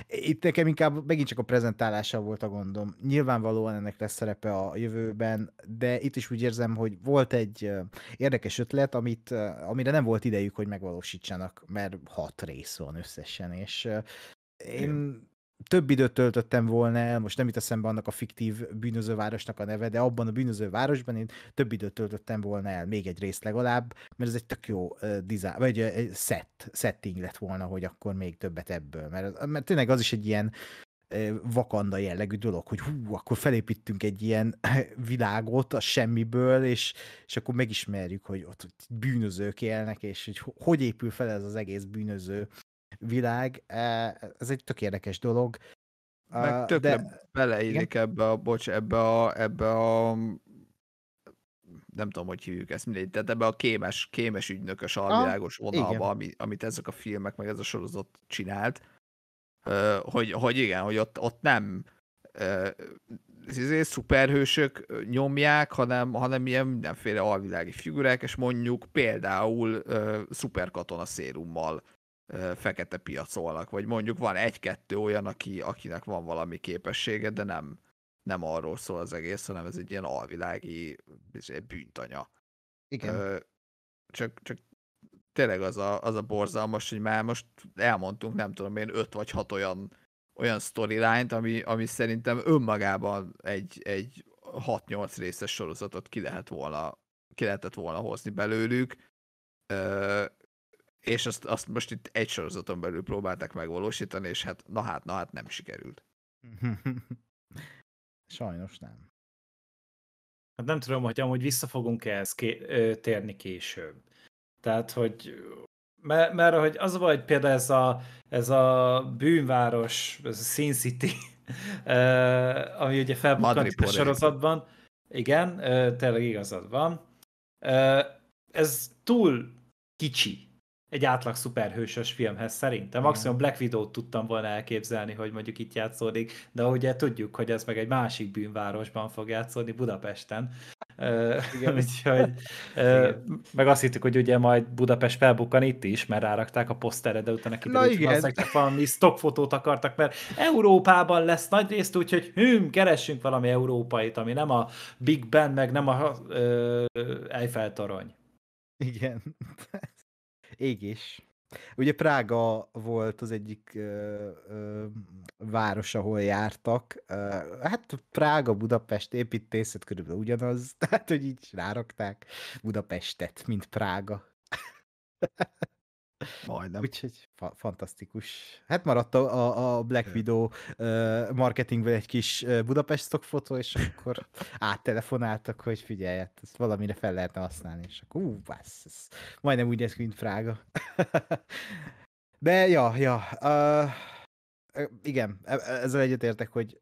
itt nekem inkább megint csak a prezentálása volt a gondom. Nyilvánvalóan ennek lesz szerepe a jövőben, de itt is úgy érzem, hogy volt egy érdekes ötlet, amit, amire nem volt idejük, hogy megvalósítsanak, mert hat rész van összesen, és én több időt töltöttem volna el, most nem a eszembe annak a fiktív bűnözővárosnak a neve, de abban a bűnözővárosban én több időt töltöttem volna el, még egy részt legalább, mert ez egy tök jó uh, design, vagy egy uh, set, setting lett volna, hogy akkor még többet ebből, mert, mert tényleg az is egy ilyen uh, vakanda jellegű dolog, hogy hú, akkor felépítünk egy ilyen *laughs* világot a semmiből, és, és akkor megismerjük, hogy ott bűnözők élnek, és hogy hogy épül fel ez az egész bűnöző világ, e, ez egy tök érdekes dolog. Meg tök de... beleillik ebbe a, bocs, ebbe a, ebbe a nem tudom, hogy hívjuk ezt mindegy, tehát ebbe a kémes, kémes ügynökös ah, alvilágos vonalba, ami, amit ezek a filmek, meg ez a sorozat csinált, hogy, hogy igen, hogy ott, ott nem ezért szuperhősök nyomják, hanem, hanem ilyen mindenféle alvilági figurák, és mondjuk például uh, szuperkatona szérummal fekete piacolnak, vagy mondjuk van egy-kettő olyan, aki, akinek van valami képessége, de nem, nem arról szól az egész, hanem ez egy ilyen alvilági bűntanya. Igen. Ö, csak, csak tényleg az a, az a borzalmas, hogy már most elmondtunk, nem tudom én, öt vagy hat olyan, olyan storyline-t, ami, ami szerintem önmagában egy, egy 6-8 részes sorozatot ki lehet volna, ki lehetett volna hozni belőlük. Ö, és azt, azt most itt egy sorozaton belül próbálták megvalósítani, és hát na hát, na hát nem sikerült. *laughs* Sajnos nem. Hát nem tudom, hogy amúgy vissza fogunk ehhez ké- térni később. Tehát, hogy mert, mert hogy az vagy például ez a, ez a bűnváros, ez a Sin City, *laughs* ami ugye felbukkant a sorozatban. Igen, tényleg igazad van. Ez túl kicsi egy átlag szuperhősös filmhez szerintem. Maximum Black Widow-t tudtam volna elképzelni, hogy mondjuk itt játszódik, de ugye tudjuk, hogy ez meg egy másik bűnvárosban fog játszódni, Budapesten. Igen. *laughs* Úgyhogy, igen. meg azt hittük, hogy ugye majd Budapest felbukkan itt is, mert rárakták a posztere, de utána kiderült, hogy csak valami stockfotót akartak, mert Európában lesz nagy részt, úgyhogy hűm, keressünk valami európait, ami nem a Big Ben, meg nem a uh, Eiffel torony. Igen égés. Ugye Prága volt az egyik ö, ö, város, ahol jártak. Ö, hát Prága, Budapest építészet körülbelül ugyanaz, *laughs* tehát hogy így rárakták Budapestet, mint Prága. *laughs* Majdnem. Úgyhogy fa- fantasztikus. Hát maradt a, a Black Widow uh, marketingből egy kis Budapest stock fotó, és akkor *laughs* áttelefonáltak, hogy figyelj, hát ezt valamire fel lehetne használni, és akkor ú, vász, ez majdnem úgy néz ki, mint Frága. *laughs* De ja, ja, uh, igen, e, e, ezzel egyetértek, hogy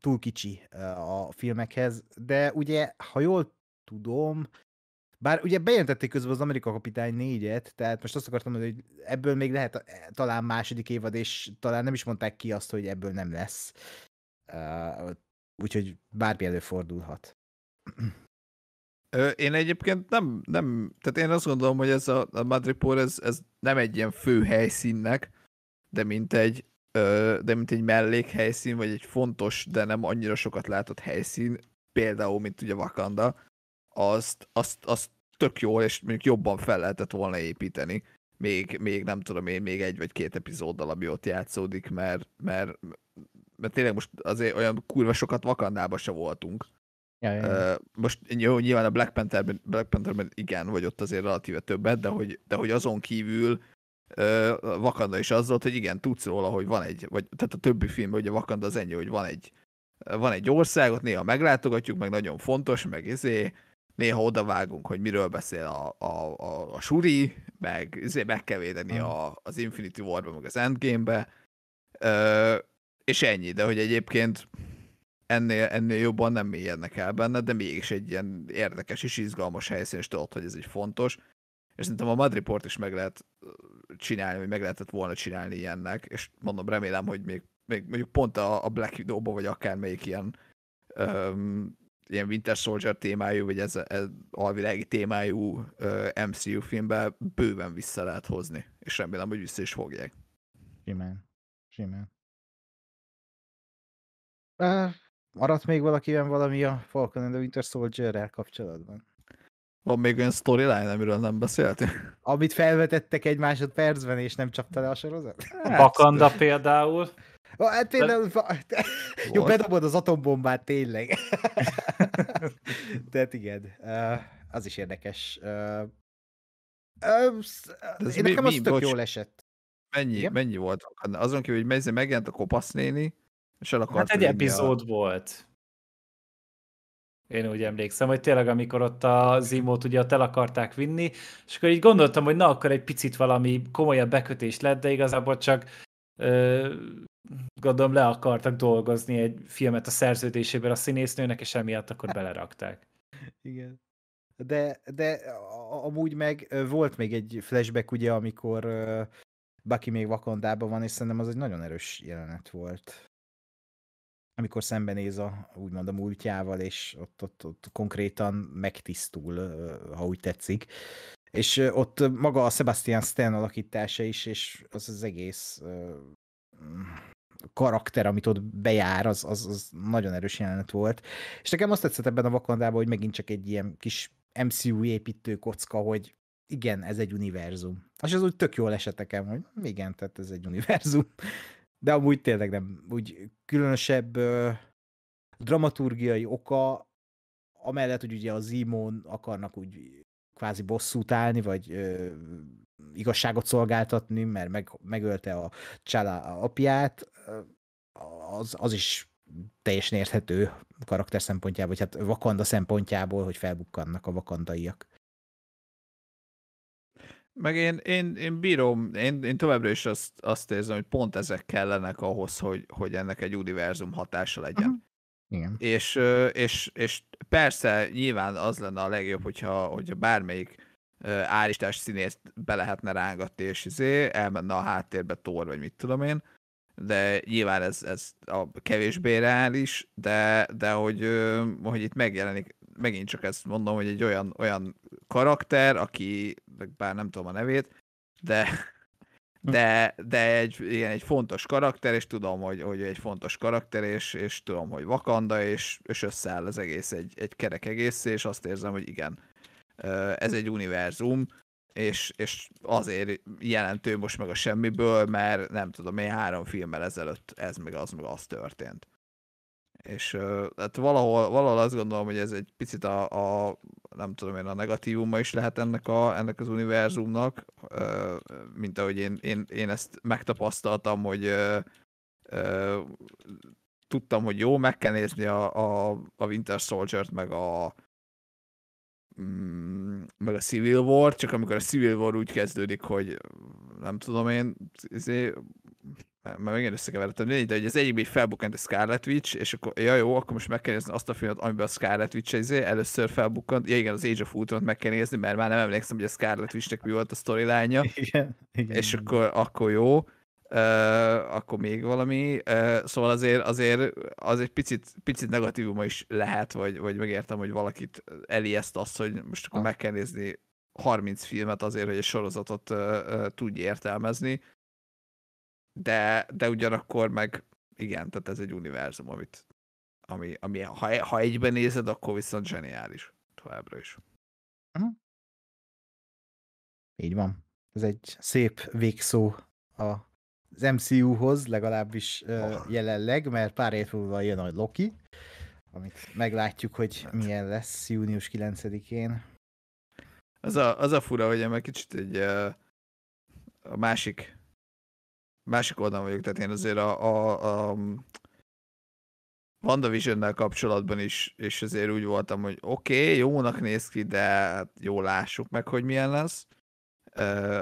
túl kicsi a filmekhez, de ugye, ha jól tudom, bár ugye bejelentették közben az Amerika Kapitány négyet, tehát most azt akartam mondani, hogy ebből még lehet eh, talán második évad, és talán nem is mondták ki azt, hogy ebből nem lesz. Eh, úgyhogy bármi előfordulhat. Én egyébként nem, nem, tehát én azt gondolom, hogy ez a, a Madripoor, ez, ez nem egy ilyen fő helyszínnek, de mint egy, de mint egy mellékhelyszín, vagy egy fontos, de nem annyira sokat látott helyszín, például, mint ugye Wakanda, azt, azt, azt tök jól, és mondjuk jobban fel lehetett volna építeni. Még, még nem tudom én, még egy vagy két epizóddal, ami ott játszódik, mert, mert, mert tényleg most azért olyan kurva sokat vakandába se voltunk. Ja, ja, ja. Most jó, nyilván a Black Pantherben, Black Pantherben igen, vagy ott azért relatíve többet, de hogy, de hogy azon kívül uh, Wakanda is az volt, hogy igen, tudsz róla, hogy van egy, vagy tehát a többi filmben a Vakanda az ennyi, hogy van egy, van egy országot, néha meglátogatjuk, meg nagyon fontos, meg izé, néha odavágunk, hogy miről beszél a, a, a, a Suri, meg izé meg kell védeni a, az Infinity war meg az Endgame-be, ö, és ennyi, de hogy egyébként ennél, ennél jobban nem mélyednek el benne, de mégis egy ilyen érdekes és izgalmas helyszín, és tudod, hogy ez egy fontos. És szerintem a Mad Report is meg lehet csinálni, vagy meg lehetett volna csinálni ilyennek, és mondom, remélem, hogy még, még mondjuk pont a, a Black Widow-ba, vagy akármelyik ilyen öm, ilyen Winter Soldier témájú, vagy ez, ez alvilági témájú uh, MCU filmbe bőven vissza lehet hozni, és remélem, hogy vissza is fogják. Simán. Simán. maradt még valakiben valami a Falcon and the Winter Soldier-rel kapcsolatban? Van még olyan storyline, amiről nem beszéltünk? Amit felvetettek egy másodpercben, és nem csapta le a sorozat? Bakanda például. Hát például... Te... Jó, bedobod az atombombát, tényleg. Tehát igen, az is érdekes. Ez Nekem mi, az mi, tök bocs, jól esett. Mennyi, igen? mennyi volt? Azon kívül, hogy mezze megjelent a kopasz néni, és el akart Hát egy epizód a... volt. Én úgy emlékszem, hogy tényleg amikor ott a zimót ugye ott el akarták vinni, és akkor így gondoltam, hogy na, akkor egy picit valami komolyabb bekötés lett, de igazából csak gondolom le akartak dolgozni egy filmet a szerződésében a színésznőnek, és emiatt akkor belerakták. Igen. De, de amúgy meg volt még egy flashback, ugye, amikor Baki még Vakondában van, és szerintem az egy nagyon erős jelenet volt. Amikor szembenéz a, úgymond a múltjával, és ott, ott, ott konkrétan megtisztul, ha úgy tetszik és ott maga a Sebastian Stan alakítása is, és az az egész karakter, amit ott bejár, az, az, az nagyon erős jelenet volt. És nekem azt tetszett ebben a vakandában, hogy megint csak egy ilyen kis MCU építő kocka, hogy igen, ez egy univerzum. És az úgy tök jól esett nekem, hogy igen, tehát ez egy univerzum. De amúgy tényleg nem, úgy különösebb ö, dramaturgiai oka, amellett, hogy ugye a Zimon akarnak úgy kvázi bosszút állni, vagy ö, igazságot szolgáltatni, mert meg, megölte a a apját, az, az is teljesen érthető karakter szempontjából, vagy hát Vakanda szempontjából, hogy felbukkannak a vakandaiak. Meg én, én, én bírom, én, én továbbra is azt, azt érzem, hogy pont ezek kellenek ahhoz, hogy, hogy ennek egy univerzum hatása legyen. Uh-huh. Igen. És, és, és persze nyilván az lenne a legjobb, hogyha, hogyha bármelyik állistás színészt be lehetne rángatni, és izé, elmenne a háttérbe tor, vagy mit tudom én, de nyilván ez, ez a kevésbé reális, de, de hogy, hogy itt megjelenik, megint csak ezt mondom, hogy egy olyan, olyan karakter, aki, bár nem tudom a nevét, de de, de egy, igen, egy fontos karakter, és tudom, hogy, hogy egy fontos karakter, és, és tudom, hogy vakanda, és, és összeáll az egész egy, egy kerek egész, és azt érzem, hogy igen, ez egy univerzum, és, és azért jelentő most meg a semmiből, mert nem tudom, én három filmmel ezelőtt ez meg az meg az történt. És hát valahol, valahol azt gondolom, hogy ez egy picit a, a nem tudom én, a negatívuma is lehet ennek, a, ennek az univerzumnak, mint ahogy én, én, én ezt megtapasztaltam, hogy tudtam, hogy jó, meg kell nézni a, a, a Winter Soldier-t, meg a mm, meg a Civil War, csak amikor a Civil War úgy kezdődik, hogy nem tudom én, izé, már megint összekeveredtem, de hogy az egyikben így felbukkant a Scarlet Witch, és akkor, ja jó, akkor most meg kell nézni azt a filmet, amiben a Scarlet Witch izé, először felbukkant, ja igen, az Age of ultron meg kell nézni, mert már nem emlékszem, hogy a Scarlet Witchnek mi volt a storyline *laughs* igen, igen, és igen. akkor, akkor jó, Uh, akkor még valami. Uh, szóval azért, azért az egy picit, picit negatívuma is lehet, vagy, vagy megértem, hogy valakit elijeszt azt, hogy most akkor ah. meg kell nézni 30 filmet azért, hogy egy sorozatot uh, uh, tudj értelmezni de, de ugyanakkor meg igen, tehát ez egy univerzum, amit, ami, ami ha, ha egyben nézed, akkor viszont zseniális továbbra is. Uh-huh. Így van. Ez egy szép végszó a az MCU-hoz, legalábbis uh, jelenleg, mert pár év múlva jön a Loki, amit meglátjuk, hogy hát. milyen lesz június 9-én. Az a, az a fura, hogy egy kicsit egy uh, a másik másik oldalon vagyok, tehát én azért a, a, a WandaVision-nel kapcsolatban is, és azért úgy voltam, hogy oké, okay, jónak néz ki, de hát jó lássuk meg, hogy milyen lesz.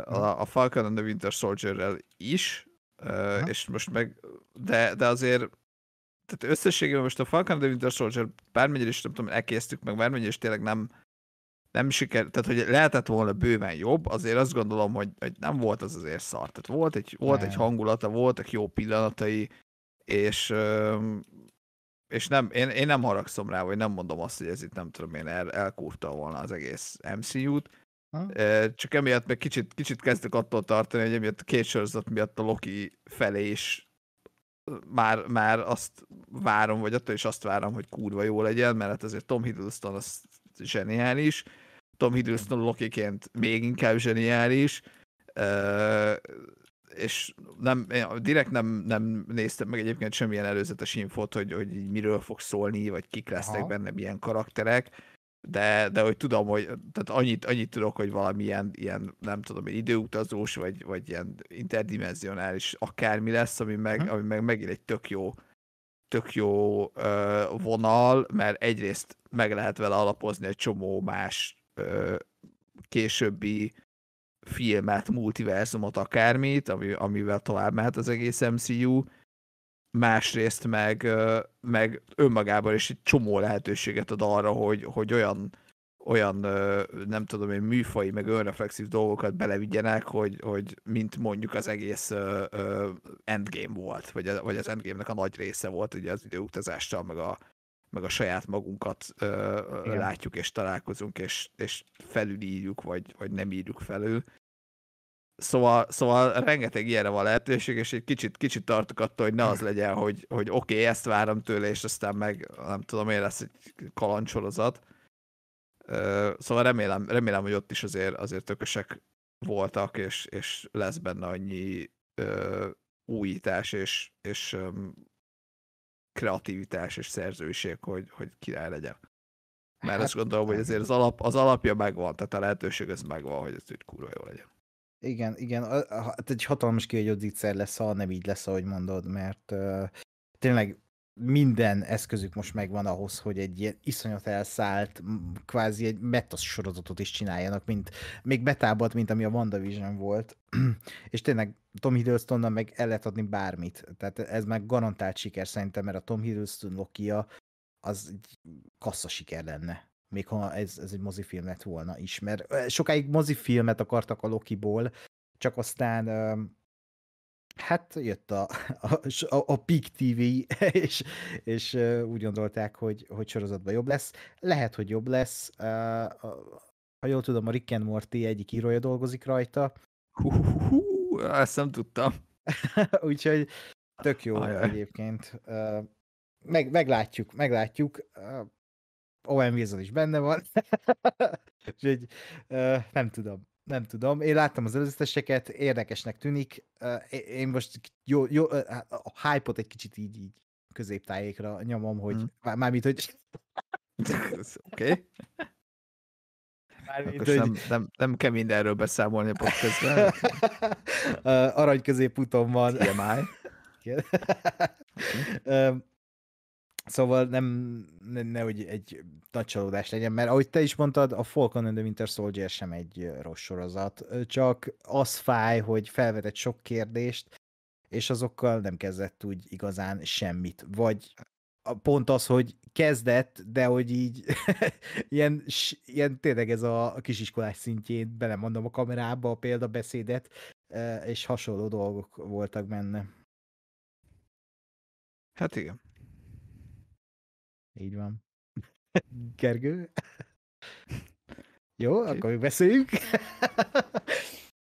A, a Falcon and the Winter Soldier-rel is, Aha. és most meg, de, de azért tehát összességében most a Falcon and the Winter Soldier bármennyire is nem tudom, elkésztük meg, bármennyire is tényleg nem nem siker, tehát hogy lehetett volna bőven jobb, azért azt gondolom, hogy, hogy nem volt az azért szar. Tehát volt egy, volt nem. egy hangulata, voltak jó pillanatai, és és nem, én, én nem haragszom rá, vagy nem mondom azt, hogy ez itt nem tudom én el, elkúrta volna az egész MCU-t, ha? csak emiatt meg kicsit, kicsit kezdtek attól tartani, hogy emiatt a két sorozat miatt a Loki felé is már, már azt várom, vagy attól is azt várom, hogy kurva jó legyen, mert hát azért Tom Hiddleston az zseniális, Tom Hiddleston Loki-ként még inkább zseniális, és nem, direkt nem, nem néztem meg egyébként semmilyen előzetes infót, hogy, hogy miről fog szólni, vagy kik lesznek Aha. benne, ilyen karakterek, de, de hogy tudom, hogy tehát annyit, annyit tudok, hogy valamilyen ilyen, nem tudom, időutazós, vagy, vagy ilyen interdimensionális akármi lesz, ami meg, hmm. ami meg megint egy tök jó tök jó ö, vonal, mert egyrészt meg lehet vele alapozni egy csomó más ö, későbbi filmet, multiverzumot, akármit, ami, amivel tovább mehet az egész MCU, másrészt meg, ö, meg önmagában is egy csomó lehetőséget ad arra, hogy, hogy olyan olyan, nem tudom én, műfai, meg önreflexív dolgokat belevigyenek, hogy, hogy mint mondjuk az egész uh, uh, Endgame volt, vagy, vagy az Endgame-nek a nagy része volt ugye az időutazással, meg a, meg a saját magunkat ö, látjuk és találkozunk, és, és felülírjuk, vagy, vagy nem írjuk felül. Szóval, szóval rengeteg ilyenre van lehetőség, és egy kicsit, kicsit tartok attól, hogy ne az legyen, hogy, hogy oké, okay, ezt várom tőle, és aztán meg nem tudom én lesz egy kalandsorozat. Szóval remélem, remélem, hogy ott is azért, azért tökösek voltak, és, és lesz benne annyi ö, újítás, és, és kreativitás és szerzőség, hogy, hogy király legyen. Mert hát, azt gondolom, hogy azért az, alap, az alapja megvan, tehát a lehetőség az megvan, hogy ez úgy kurva jó legyen. Igen, igen, hát egy hatalmas kivegyő lesz, ha nem így lesz, ahogy mondod, mert uh, tényleg minden eszközük most megvan ahhoz, hogy egy ilyen iszonyat elszállt, kvázi egy meta sorozatot is csináljanak, mint még betábbat, mint ami a WandaVision volt. *clears throat* és tényleg Tom hiddleston meg el lehet adni bármit. Tehát ez már garantált siker szerintem, mert a Tom Hiddleston Lokia az egy kassza siker lenne. Még ha ez, ez egy mozifilm lett volna is, mert sokáig mozifilmet akartak a Lokiból, csak aztán Hát jött a, a, a, a Peak TV, *laughs* és, és úgy gondolták, hogy, hogy sorozatban jobb lesz. Lehet, hogy jobb lesz. Ha jól tudom, a Rick and Morty egyik írója dolgozik rajta. Hú, hú, hú ezt nem tudtam. *laughs* Úgyhogy tök jó Ajaj. egyébként. Meg, meglátjuk, meglátjuk. Owen Wilson is benne van. *laughs* Úgyhogy nem tudom nem tudom, én láttam az előzeteseket, érdekesnek tűnik. Én most jó, jó, hát a hype-ot egy kicsit így, így középtájékra nyomom, hogy hmm. mármint, hogy... Oké. Okay. Mármint, hogy... nem, nem, nem kell mindenről beszámolni a podcastben. Arany középúton van. TMI. Szóval nem, ne, hogy egy nagy csalódás legyen, mert ahogy te is mondtad, a Falcon and the Winter Soldier sem egy rossz sorozat, csak az fáj, hogy felvetett sok kérdést, és azokkal nem kezdett úgy igazán semmit. Vagy pont az, hogy kezdett, de hogy így *laughs* ilyen, ilyen tényleg ez a kisiskolás szintjén belemondom a kamerába a példabeszédet, és hasonló dolgok voltak benne. Hát igen. Így van. *laughs* Gergő? Jó, okay. akkor még beszéljünk.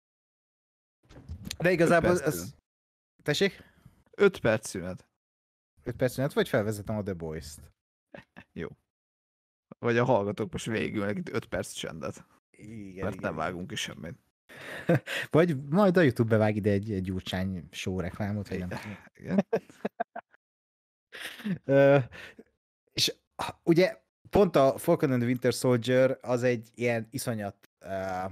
*laughs* De igazából az... az... Tessék? 5 perc szünet. 5 perc szünet, vagy felvezetem a The Boys-t. *laughs* Jó. Vagy a hallgatók most végül itt 5 perc csendet. Igen, Mert igen. nem vágunk is semmit. Vagy majd a YouTube bevág ide egy, egy gyurcsány show reklámot, vagy nem tudom. Igen ugye pont a Falcon and the Winter Soldier az egy ilyen iszonyat uh,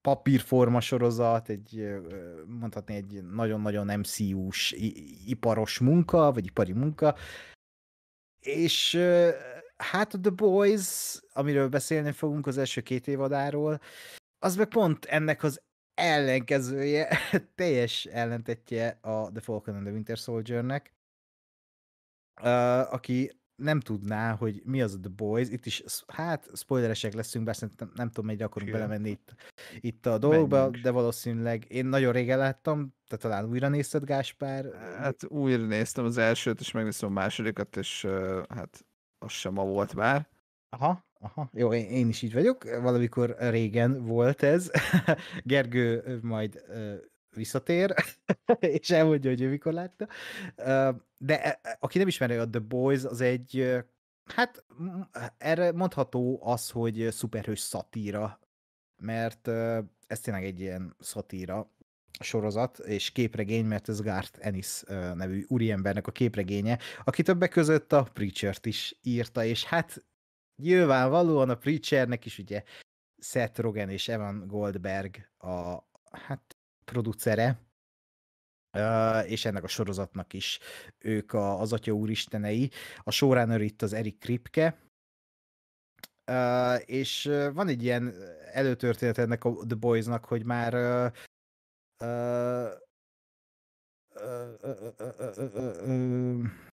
papírforma sorozat, egy mondhatni egy nagyon-nagyon MCU-s iparos munka, vagy ipari munka, és hát a The Boys, amiről beszélni fogunk az első két évadáról, az meg pont ennek az ellenkezője, *laughs* teljes ellentetje a The Falcon and the Winter Soldiernek, aki nem tudná, hogy mi az a The Boys, itt is, hát, spoileresek leszünk, bár szerintem nem tudom, mennyire akarunk Igen. belemenni itt, itt a dolgokba, Menjünk. de valószínűleg én nagyon régen láttam, te talán újra nézted, Gáspár? Hát újra néztem az elsőt, és megnéztem a másodikat, és hát az sem ma volt már. Aha, aha. Jó, én, én is így vagyok. Valamikor régen volt ez. *laughs* Gergő majd visszatér, *laughs* és elmondja, hogy ő mikor látta. De e, e, aki nem ismeri a The Boys, az egy, hát erre mondható az, hogy szuperhős szatíra, mert ez tényleg egy ilyen szatíra sorozat és képregény, mert ez Garth Ennis nevű úriembernek a képregénye, aki többek között a Preacher-t is írta, és hát nyilvánvalóan a Preachernek is ugye Seth Rogen és Evan Goldberg a, hát producere, és ennek a sorozatnak is ők a, az Atya Úristenei. A showrunner itt az Erik Kripke, és van egy ilyen előtörténet ennek a The Boys-nak, hogy már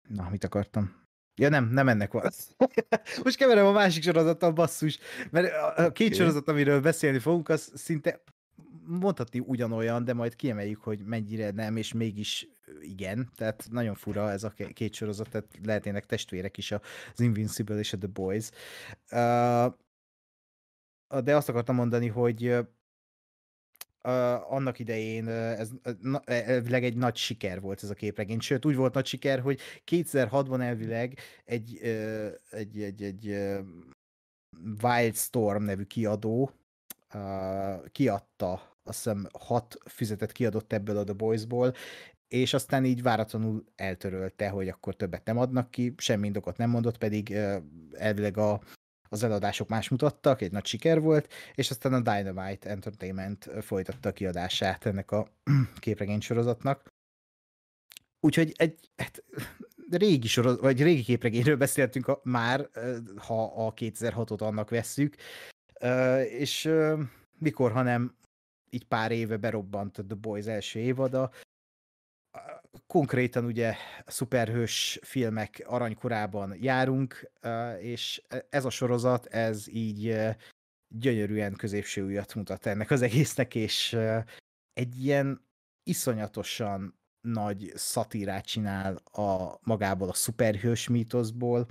Na, mit akartam? Ja nem, nem ennek van. Most keverem a másik sorozattal, basszus, mert a két okay. sorozat, amiről beszélni fogunk, az szinte mondhatni ugyanolyan, de majd kiemeljük, hogy mennyire nem, és mégis igen. Tehát nagyon fura ez a két sorozat, tehát lehetnének testvérek is az Invincible és a The Boys. De azt akartam mondani, hogy Uh, annak idején ez na, e, elvileg egy nagy siker volt ez a képregény, sőt úgy volt nagy siker, hogy 2006-ban elvileg egy, uh, egy, egy, egy uh, Wildstorm nevű kiadó uh, kiadta azt hiszem hat füzetet kiadott ebből a The Boys-ból, és aztán így váratlanul eltörölte, hogy akkor többet nem adnak ki, semmi indokot nem mondott, pedig elvileg a, az eladások más mutattak, egy nagy siker volt, és aztán a Dynamite Entertainment folytatta a kiadását ennek a *clears throat* képregény sorozatnak. Úgyhogy egy hát, régi soroz, vagy régi képregényről beszéltünk a, már, ha a 2006-ot annak vesszük, és mikor, hanem így pár éve berobbant a The Boys első évada. Konkrétan ugye szuperhős filmek aranykorában járunk, és e, ez a sorozat, ez így gyönyörűen középső újat mutat ennek az egésznek, és egy ilyen iszonyatosan nagy szatírát csinál a magából a szuperhős mítoszból,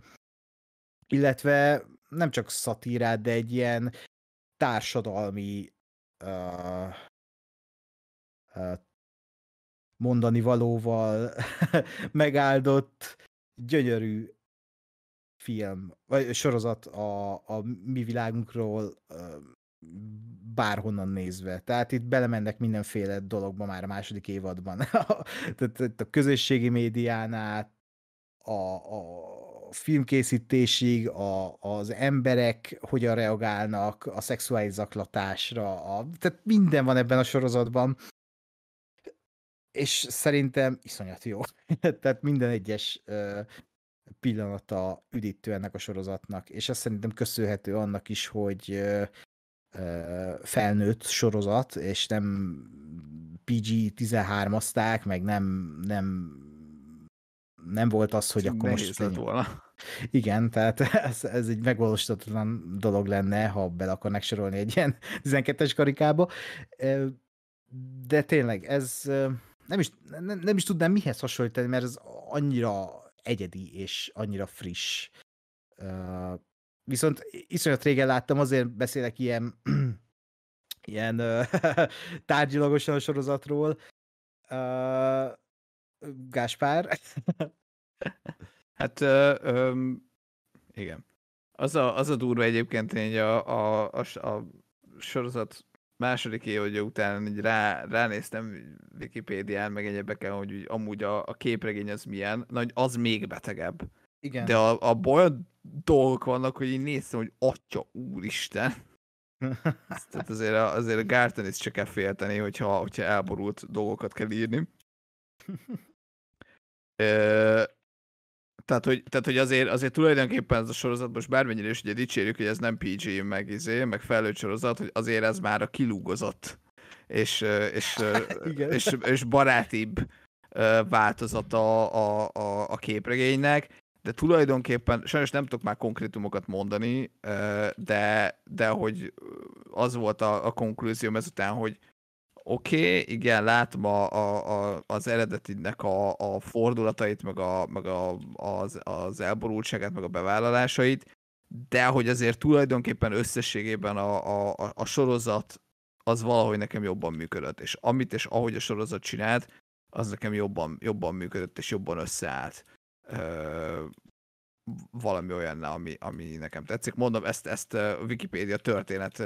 illetve nem csak szatírát, de egy ilyen társadalmi uh, uh, mondani valóval *laughs* megáldott, gyönyörű film, vagy sorozat a, a mi világunkról bárhonnan nézve. Tehát itt belemennek mindenféle dologba már a második évadban. *laughs* Tehát a közösségi médián át, a, a, filmkészítésig, a, az emberek hogyan reagálnak a szexuális zaklatásra, a, tehát minden van ebben a sorozatban, és szerintem iszonyat jó. *laughs* tehát minden egyes ö, pillanata üdítő ennek a sorozatnak, és ez szerintem köszönhető annak is, hogy ö, ö, felnőtt sorozat, és nem PG-13-azták, meg nem, nem nem volt az, hogy akkor Nehéz most... volna. Igen, tehát *laughs* ez, ez egy megvalósítatlan dolog lenne, ha be akarnak sorolni egy ilyen 12-es *laughs* karikába. De tényleg, ez nem is, nem, nem is tudnám mihez hasonlítani, mert ez annyira egyedi és annyira friss. Viszont iszonyat régen láttam, azért beszélek ilyen, *clears throat* ilyen *laughs* tárgyilagosan a sorozatról, Gáspár. hát ö, ö, igen. Az a, az a durva egyébként, hogy a, a, a, a sorozat második évadja után így rá, ránéztem Wikipédián, meg egyebeken, hogy úgy, amúgy a, a képregény az milyen, na, hogy az még betegebb. Igen. De a, a olyan dolgok vannak, hogy én néztem, hogy atya úristen. Tehát azért a, azért a Garten is csak kell félteni, hogyha, hogyha elborult dolgokat kell írni. *laughs* tehát, hogy, tehát, hogy azért, azért tulajdonképpen ez a sorozat, most bármennyire is ugye dicsérjük, hogy ez nem PG, meg izé, meg felnőtt sorozat, hogy azért ez már a kilúgozott és, és, és, *laughs* és, és barátibb változata a, a, a képregénynek, de tulajdonképpen, sajnos nem tudok már konkrétumokat mondani, de, de hogy az volt a, a konklúzióm ezután, hogy, oké, okay, igen, látom a, a, a, az eredetinek a, a fordulatait, meg, a, meg a, az, az elborultságát, meg a bevállalásait, de hogy azért tulajdonképpen összességében a, a, a, a sorozat az valahogy nekem jobban működött, és amit és ahogy a sorozat csinált, az nekem jobban, jobban működött, és jobban összeállt valami olyan, ami, ami nekem tetszik. Mondom, ezt, ezt a Wikipédia történet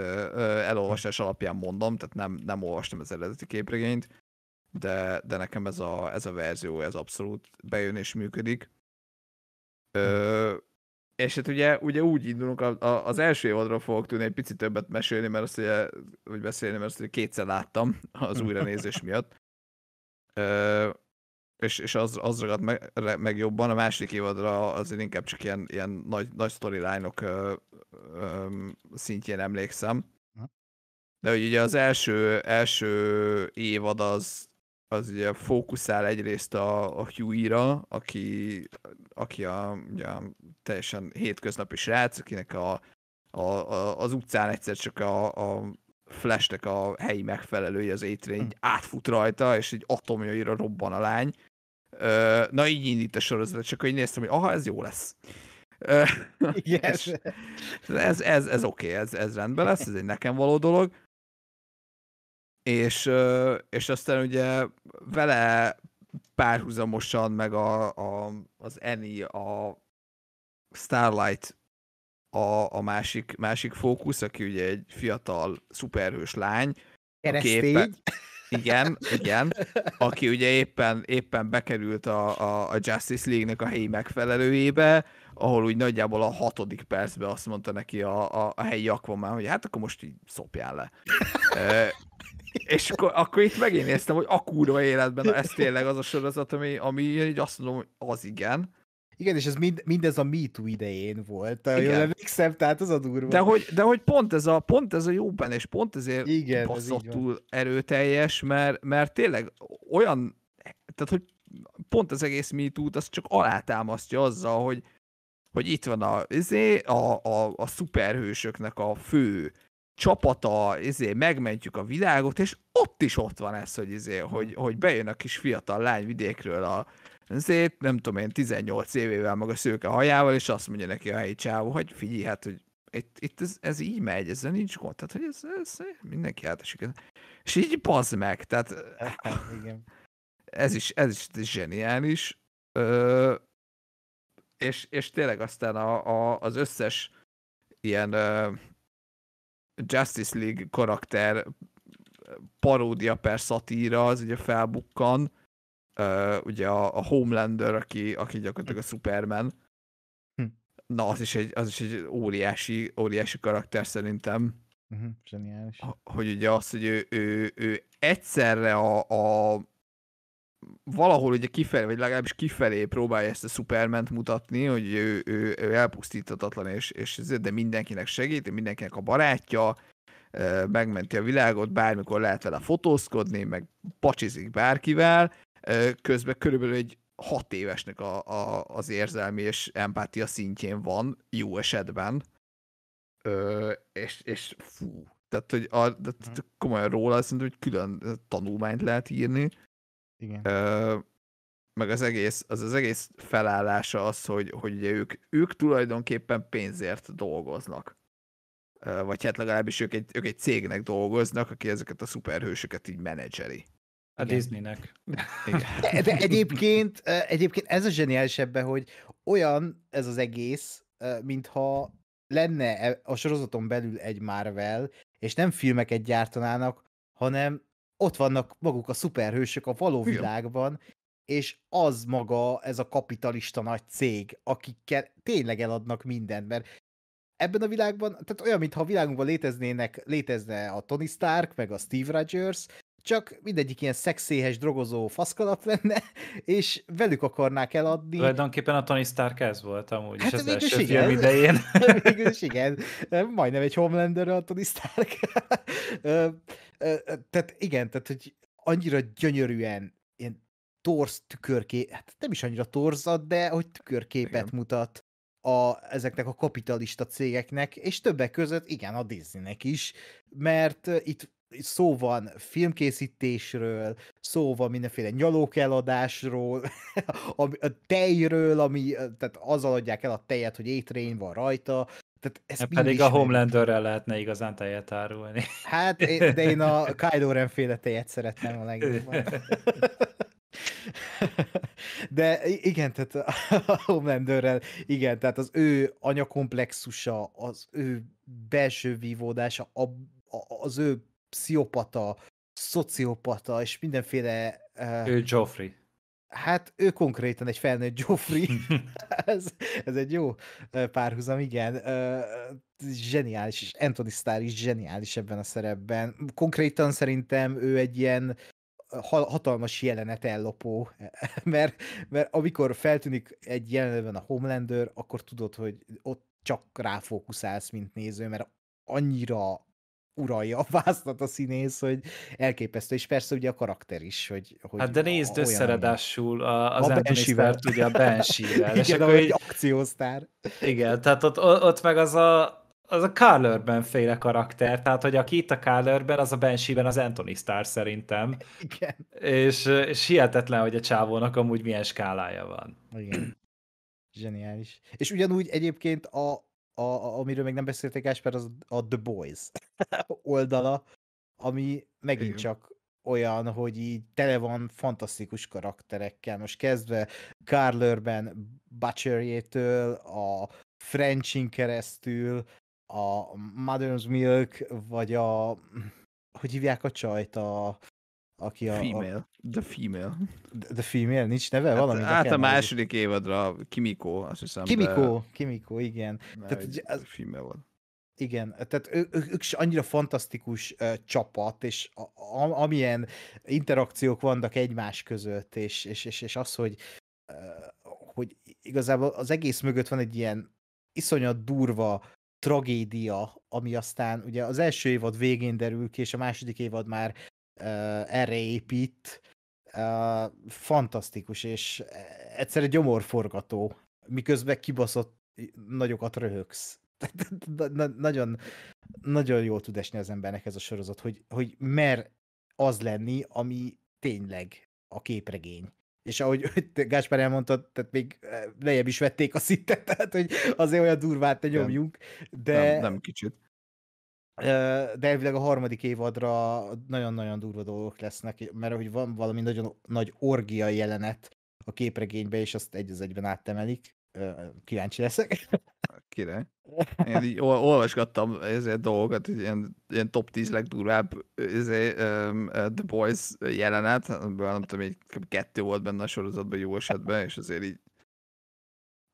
elolvasás alapján mondom, tehát nem, nem olvastam az eredeti képregényt, de, de nekem ez a, ez a verzió, ez abszolút bejön és működik. Ö, és hát ugye, ugye úgy indulunk, a, a, az első évadról fogok tudni egy picit többet mesélni, mert azt ugye, vagy beszélni, mert azt ugye kétszer láttam az újranézés miatt. Ö, és, és az, az ragad meg, meg jobban. A másik évadra azért inkább csak ilyen, ilyen nagy, nagy storyline-ok szintjén emlékszem. De hogy ugye az első, első évad az, az ugye fókuszál egyrészt a, a Huey-ra, aki, aki a, ugye, teljesen hétköznapi srác, akinek a, a, a, az utcán egyszer csak a, a Flashnek a helyi megfelelője az étrén, így hm. átfut rajta, és egy atomjaira robban a lány. Na így indít a sorozat, csak hogy néztem, hogy aha, ez jó lesz. Yes. *laughs* *laughs* ez, ez, ez oké, okay, ez, ez rendben lesz, ez egy nekem való dolog. És, és aztán ugye vele párhuzamosan, meg a, a, az Eni a Starlight a, a másik, másik fókusz, aki ugye egy fiatal, szuperhős lány. Keresztény. Éppen, igen, igen. Aki ugye éppen, éppen bekerült a, a, a Justice League-nek a helyi megfelelőjébe, ahol úgy nagyjából a hatodik percben azt mondta neki a, a, a helyi akvamán, hogy hát akkor most így szopjál le. e, és akkor, akkor itt megint néztem, hogy a kurva életben, ez tényleg az a sorozat, ami, ami így azt mondom, hogy az igen igen, és ez mind, mindez a MeToo idején volt, jól emlékszem, tehát az a durva. De hogy, de hogy pont, ez a, pont ez a jó benne, és pont ezért Igen, ez túl erőteljes, mert, mert tényleg olyan, tehát hogy pont az egész MeToo-t, az csak alátámasztja azzal, hogy, hogy itt van a, izé, a, a, a szuperhősöknek a fő csapata, izé, megmentjük a világot, és ott is ott van ez, hogy, izé, hogy, hogy bejön a kis fiatal lány vidékről a, szép, nem tudom én, 18 évével maga szőke hajával, és azt mondja neki a helyi csávó, hogy figyelj, hát, hogy itt, itt ez, ez, így megy, ezzel nincs gond, tehát hogy ez, ez mindenki átesik. És így bazd meg, tehát *laughs* Igen. ez is, ez is zseniális. Ö, és, és tényleg aztán a, a, az összes ilyen ö, Justice League karakter paródia per szatíra, az ugye felbukkan, uh, ugye a, a Homelander, aki, aki gyakorlatilag a Superman. Hm. Na, az is egy, az is egy óriási, óriási karakter szerintem. Uh-huh, zseniális. Hogy ugye az, hogy ő, ő, ő egyszerre a, a valahol ugye kifelé, vagy legalábbis kifelé próbálja ezt a Superment mutatni, hogy ő, ő, ő elpusztíthatatlan, és, és ezért, de mindenkinek segít, mindenkinek a barátja, megmenti a világot, bármikor lehet vele fotózkodni, meg pacsizik bárkivel, közben körülbelül egy hat évesnek a, a, az érzelmi és empátia szintjén van, jó esetben. Ö, és, és fú, tehát, hogy a, de, de mhm. komolyan róla szerintem, hogy külön tanulmányt lehet írni. Igen. Ö, meg az egész, az, az egész felállása az, hogy, hogy ugye ők, ők tulajdonképpen pénzért dolgoznak. Ö, vagy hát legalábbis ők egy, ők egy cégnek dolgoznak, aki ezeket a szuperhősöket így menedzseli. A igen. Disneynek. De, de egyébként, egyébként ez a zseniális ebben, hogy olyan ez az egész, mintha lenne e, a sorozaton belül egy Marvel, és nem filmeket gyártanának, hanem ott vannak maguk a szuperhősök a való Igen. világban, és az maga ez a kapitalista nagy cég, akikkel tényleg eladnak mindent, mert ebben a világban, tehát olyan, mintha a világunkban léteznének, létezne a Tony Stark, meg a Steve Rogers, csak mindegyik ilyen szexéhes, drogozó faszkalap lenne, *laughs* és velük akarnák eladni. Tulajdonképpen a Tony Stark ez volt amúgy, hát és az első igen. film idején. *laughs* Hát is igen, majdnem egy Homelander a Tony Stark. *laughs* tehát igen, tehát hogy annyira gyönyörűen ilyen torz tükörkép, hát nem is annyira torzat, de hogy tükörképet igen. mutat a, ezeknek a kapitalista cégeknek, és többek között igen, a Disneynek is, mert itt szó van filmkészítésről, szó van mindenféle eladásról, *laughs* a tejről, ami, tehát azzal adják el a tejet, hogy étrény van rajta, tehát ez ja, hát pedig a Homelanderrel lehetne igazán tejet árulni. Hát, de én a Kylo Ren féle tejet szeretném a legjobban. *laughs* De igen, tehát a Homelanderrel, igen, tehát az ő anyakomplexusa, az ő belső vívódása, a, a, az ő pszichopata, szociopata, és mindenféle... Uh, ő Joffrey. Hát ő konkrétan egy felnőtt Joffrey. *laughs* *laughs* ez, ez egy jó párhuzam, igen. Zseniális, és Anthony Starr is zseniális ebben a szerepben. Konkrétan szerintem ő egy ilyen hatalmas jelenet ellopó, *laughs* mert, mert amikor feltűnik egy jelenetben a Homelander, akkor tudod, hogy ott csak ráfókuszálsz, mint néző, mert annyira uralja a vásznat a színész, hogy elképesztő, és persze ugye a karakter is, hogy... hogy hát de nézd összeredásul a, az Emisivel, ugye a Ben *laughs* igen, és akkor egy akciósztár. Igen, tehát ott, ott meg az a, az a Carlerben féle karakter, tehát hogy aki itt a Carlerben, az a Banshee-ben az Anthony Star szerintem. Igen. És, és hihetetlen, hogy a csávónak amúgy milyen skálája van. Igen. Zseniális. És ugyanúgy egyébként a, a, a, amiről még nem beszélték Esper, az a The Boys *laughs* oldala, ami megint Igen. csak olyan, hogy így tele van fantasztikus karakterekkel. Most kezdve Carlerben Butcherjétől, a Frenchin keresztül, a Mother's Milk, vagy a... Hogy hívják a csajt? A, aki a... Female. A... The Female. The Female, nincs neve? Hát, Valami hát a második nézni. évadra Kimiko, azt hiszem. Kimiko, de... Kimiko, igen. Már Tehát, az... Female van. Igen, tehát ő, ők, ők is annyira fantasztikus uh, csapat, és a, a, amilyen interakciók vannak egymás között, és, és, és, és az, hogy, uh, hogy igazából az egész mögött van egy ilyen iszonyat durva tragédia, ami aztán ugye az első évad végén derül ki, és a második évad már erre épít, fantasztikus, és e, egyszerűen gyomorforgató, miközben kibaszott nagyokat röhögsz. *laughs* nagyon, nagyon jól tud esni az embernek ez a sorozat, hogy, hogy mer az lenni, ami tényleg a képregény. És ahogy *laughs* Gáspár elmondta, tehát még e, lejjebb is vették a szintet, *laughs* tehát hogy azért olyan durvát ne nyomjunk, de... Nem, nem kicsit de elvileg a harmadik évadra nagyon-nagyon durva dolgok lesznek, mert hogy van valami nagyon nagy orgia jelenet a képregénybe, és azt egy az egyben áttemelik. Kíváncsi leszek. Kire? *laughs* Én így olvasgattam ezért dolgokat, ilyen, ilyen top 10 legdurvább ezért, um, The Boys jelenet, nem tudom, egy kettő volt benne a sorozatban jó esetben, és azért így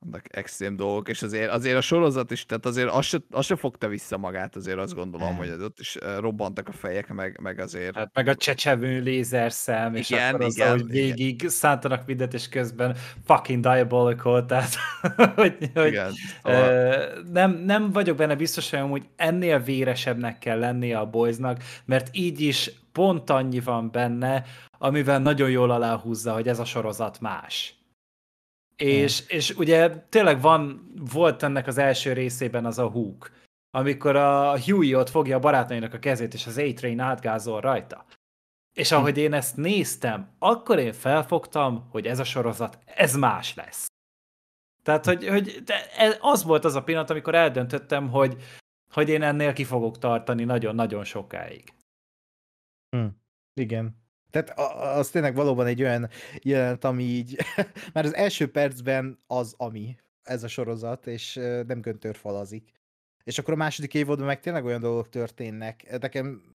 vannak extrém dolgok, és azért, azért a sorozat is, tehát azért az se, az se fogta vissza magát, azért azt gondolom, hogy az ott is robbantak a fejek, meg, meg azért... Hát meg a csecsevő lézerszem, és igen, akkor az, igen, ahogy végig igen. szántanak mindet, és közben fucking diabolical, tehát *laughs* hogy, igen, hogy szóval- nem, nem vagyok benne biztos, hogy amúgy ennél véresebbnek kell lennie a boysnak, mert így is pont annyi van benne, amivel nagyon jól aláhúzza, hogy ez a sorozat más. És, és ugye tényleg van, volt ennek az első részében az a húk, amikor a Huey ott fogja a barátainak a kezét, és az A-Train átgázol rajta. És hm. ahogy én ezt néztem, akkor én felfogtam, hogy ez a sorozat, ez más lesz. Tehát, hogy, hogy ez, e, az volt az a pillanat, amikor eldöntöttem, hogy, hogy én ennél ki fogok tartani nagyon-nagyon sokáig. Hm. Igen. Tehát az tényleg valóban egy olyan jelenet, ami így *laughs* már az első percben az, ami ez a sorozat, és nem köntörfalazik. És akkor a második évadban meg tényleg olyan dolgok történnek. Nekem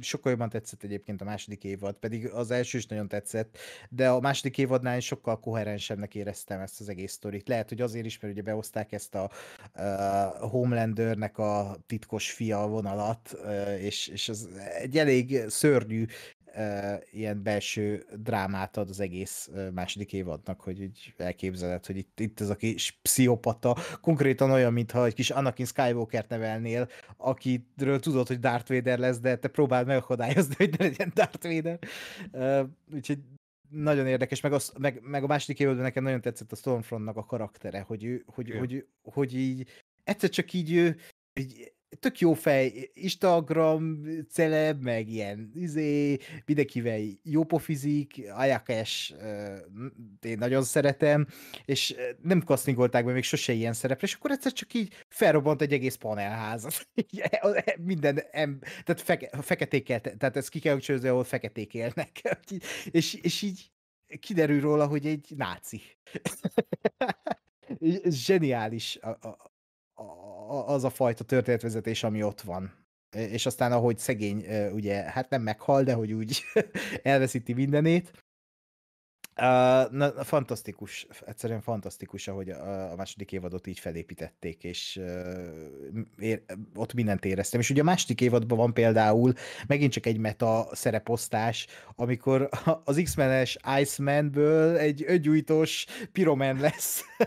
sokkal jobban tetszett egyébként a második évad, pedig az első is nagyon tetszett, de a második évadnál is sokkal koherensebbnek éreztem ezt az egész sztorit. Lehet, hogy azért is, mert ugye behozták ezt a a Homelandernek a titkos fia vonalat, és, és az egy elég szörnyű ilyen belső drámát ad az egész második évadnak, hogy így elképzeled, hogy itt, itt ez a kis pszichopata, konkrétan olyan, mintha egy kis Anakin Skywalker-t nevelnél, akiről tudod, hogy Darth Vader lesz, de te próbáld megakadályozni, hogy ne legyen Darth Vader. Úgyhogy nagyon érdekes, meg, az, meg, meg a második évadban nekem nagyon tetszett a Stormfrontnak a karaktere, hogy ő, hogy, hogy, hogy, hogy így egyszer csak így ő így tök jó fej, Instagram celeb, meg ilyen izé, mindenkivel jópofizik, ajakes, én nagyon szeretem, és nem kasztingolták be még sose ilyen szerepre, és akkor egyszer csak így felrobbant egy egész panelházat. *laughs* E, e, minden, em, tehát feke, feketékkel, tehát ez ki kell csőzni, ahol feketék élnek. *laughs* És, és így kiderül róla, hogy egy náci. *laughs* Zseniális a, a, az a fajta történetvezetés, ami ott van. E, és aztán ahogy szegény, e, ugye, hát nem meghal, de hogy úgy *laughs* elveszíti mindenét. Na, fantasztikus, egyszerűen fantasztikus, ahogy a második évadot így felépítették, és e, ott mindent éreztem. És ugye a második évadban van például megint csak egy meta szereposztás, amikor *laughs* az x menes Iceman-ből egy öngyújtós piromen lesz, *laughs*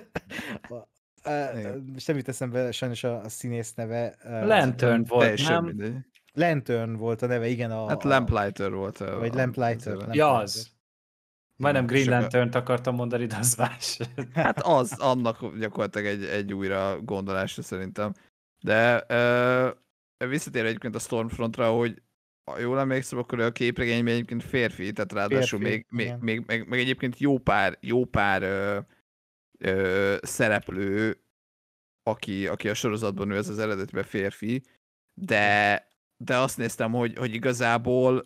nem semmit eszembe sajnos a, a színész neve. Lantern volt, nem? Mindegy. Lantern volt a neve, igen. A, hát Lamplighter volt. A, vagy Lamplighter. Lamplighter. Ja, az. Majdnem Green Lantern-t akartam mondani, de az más. *laughs* Hát az, annak gyakorlatilag egy, egy újra gondolásra szerintem. De uh, visszatérve egyébként a Stormfrontra, hogy ha jól emlékszem, akkor a képregényben egyébként férfi, tehát ráadásul férfi, még, még, még, még, meg egyébként jó pár, jó pár uh, ö, szereplő, aki, aki a sorozatban ő ez az eredetben férfi, de, de azt néztem, hogy, hogy igazából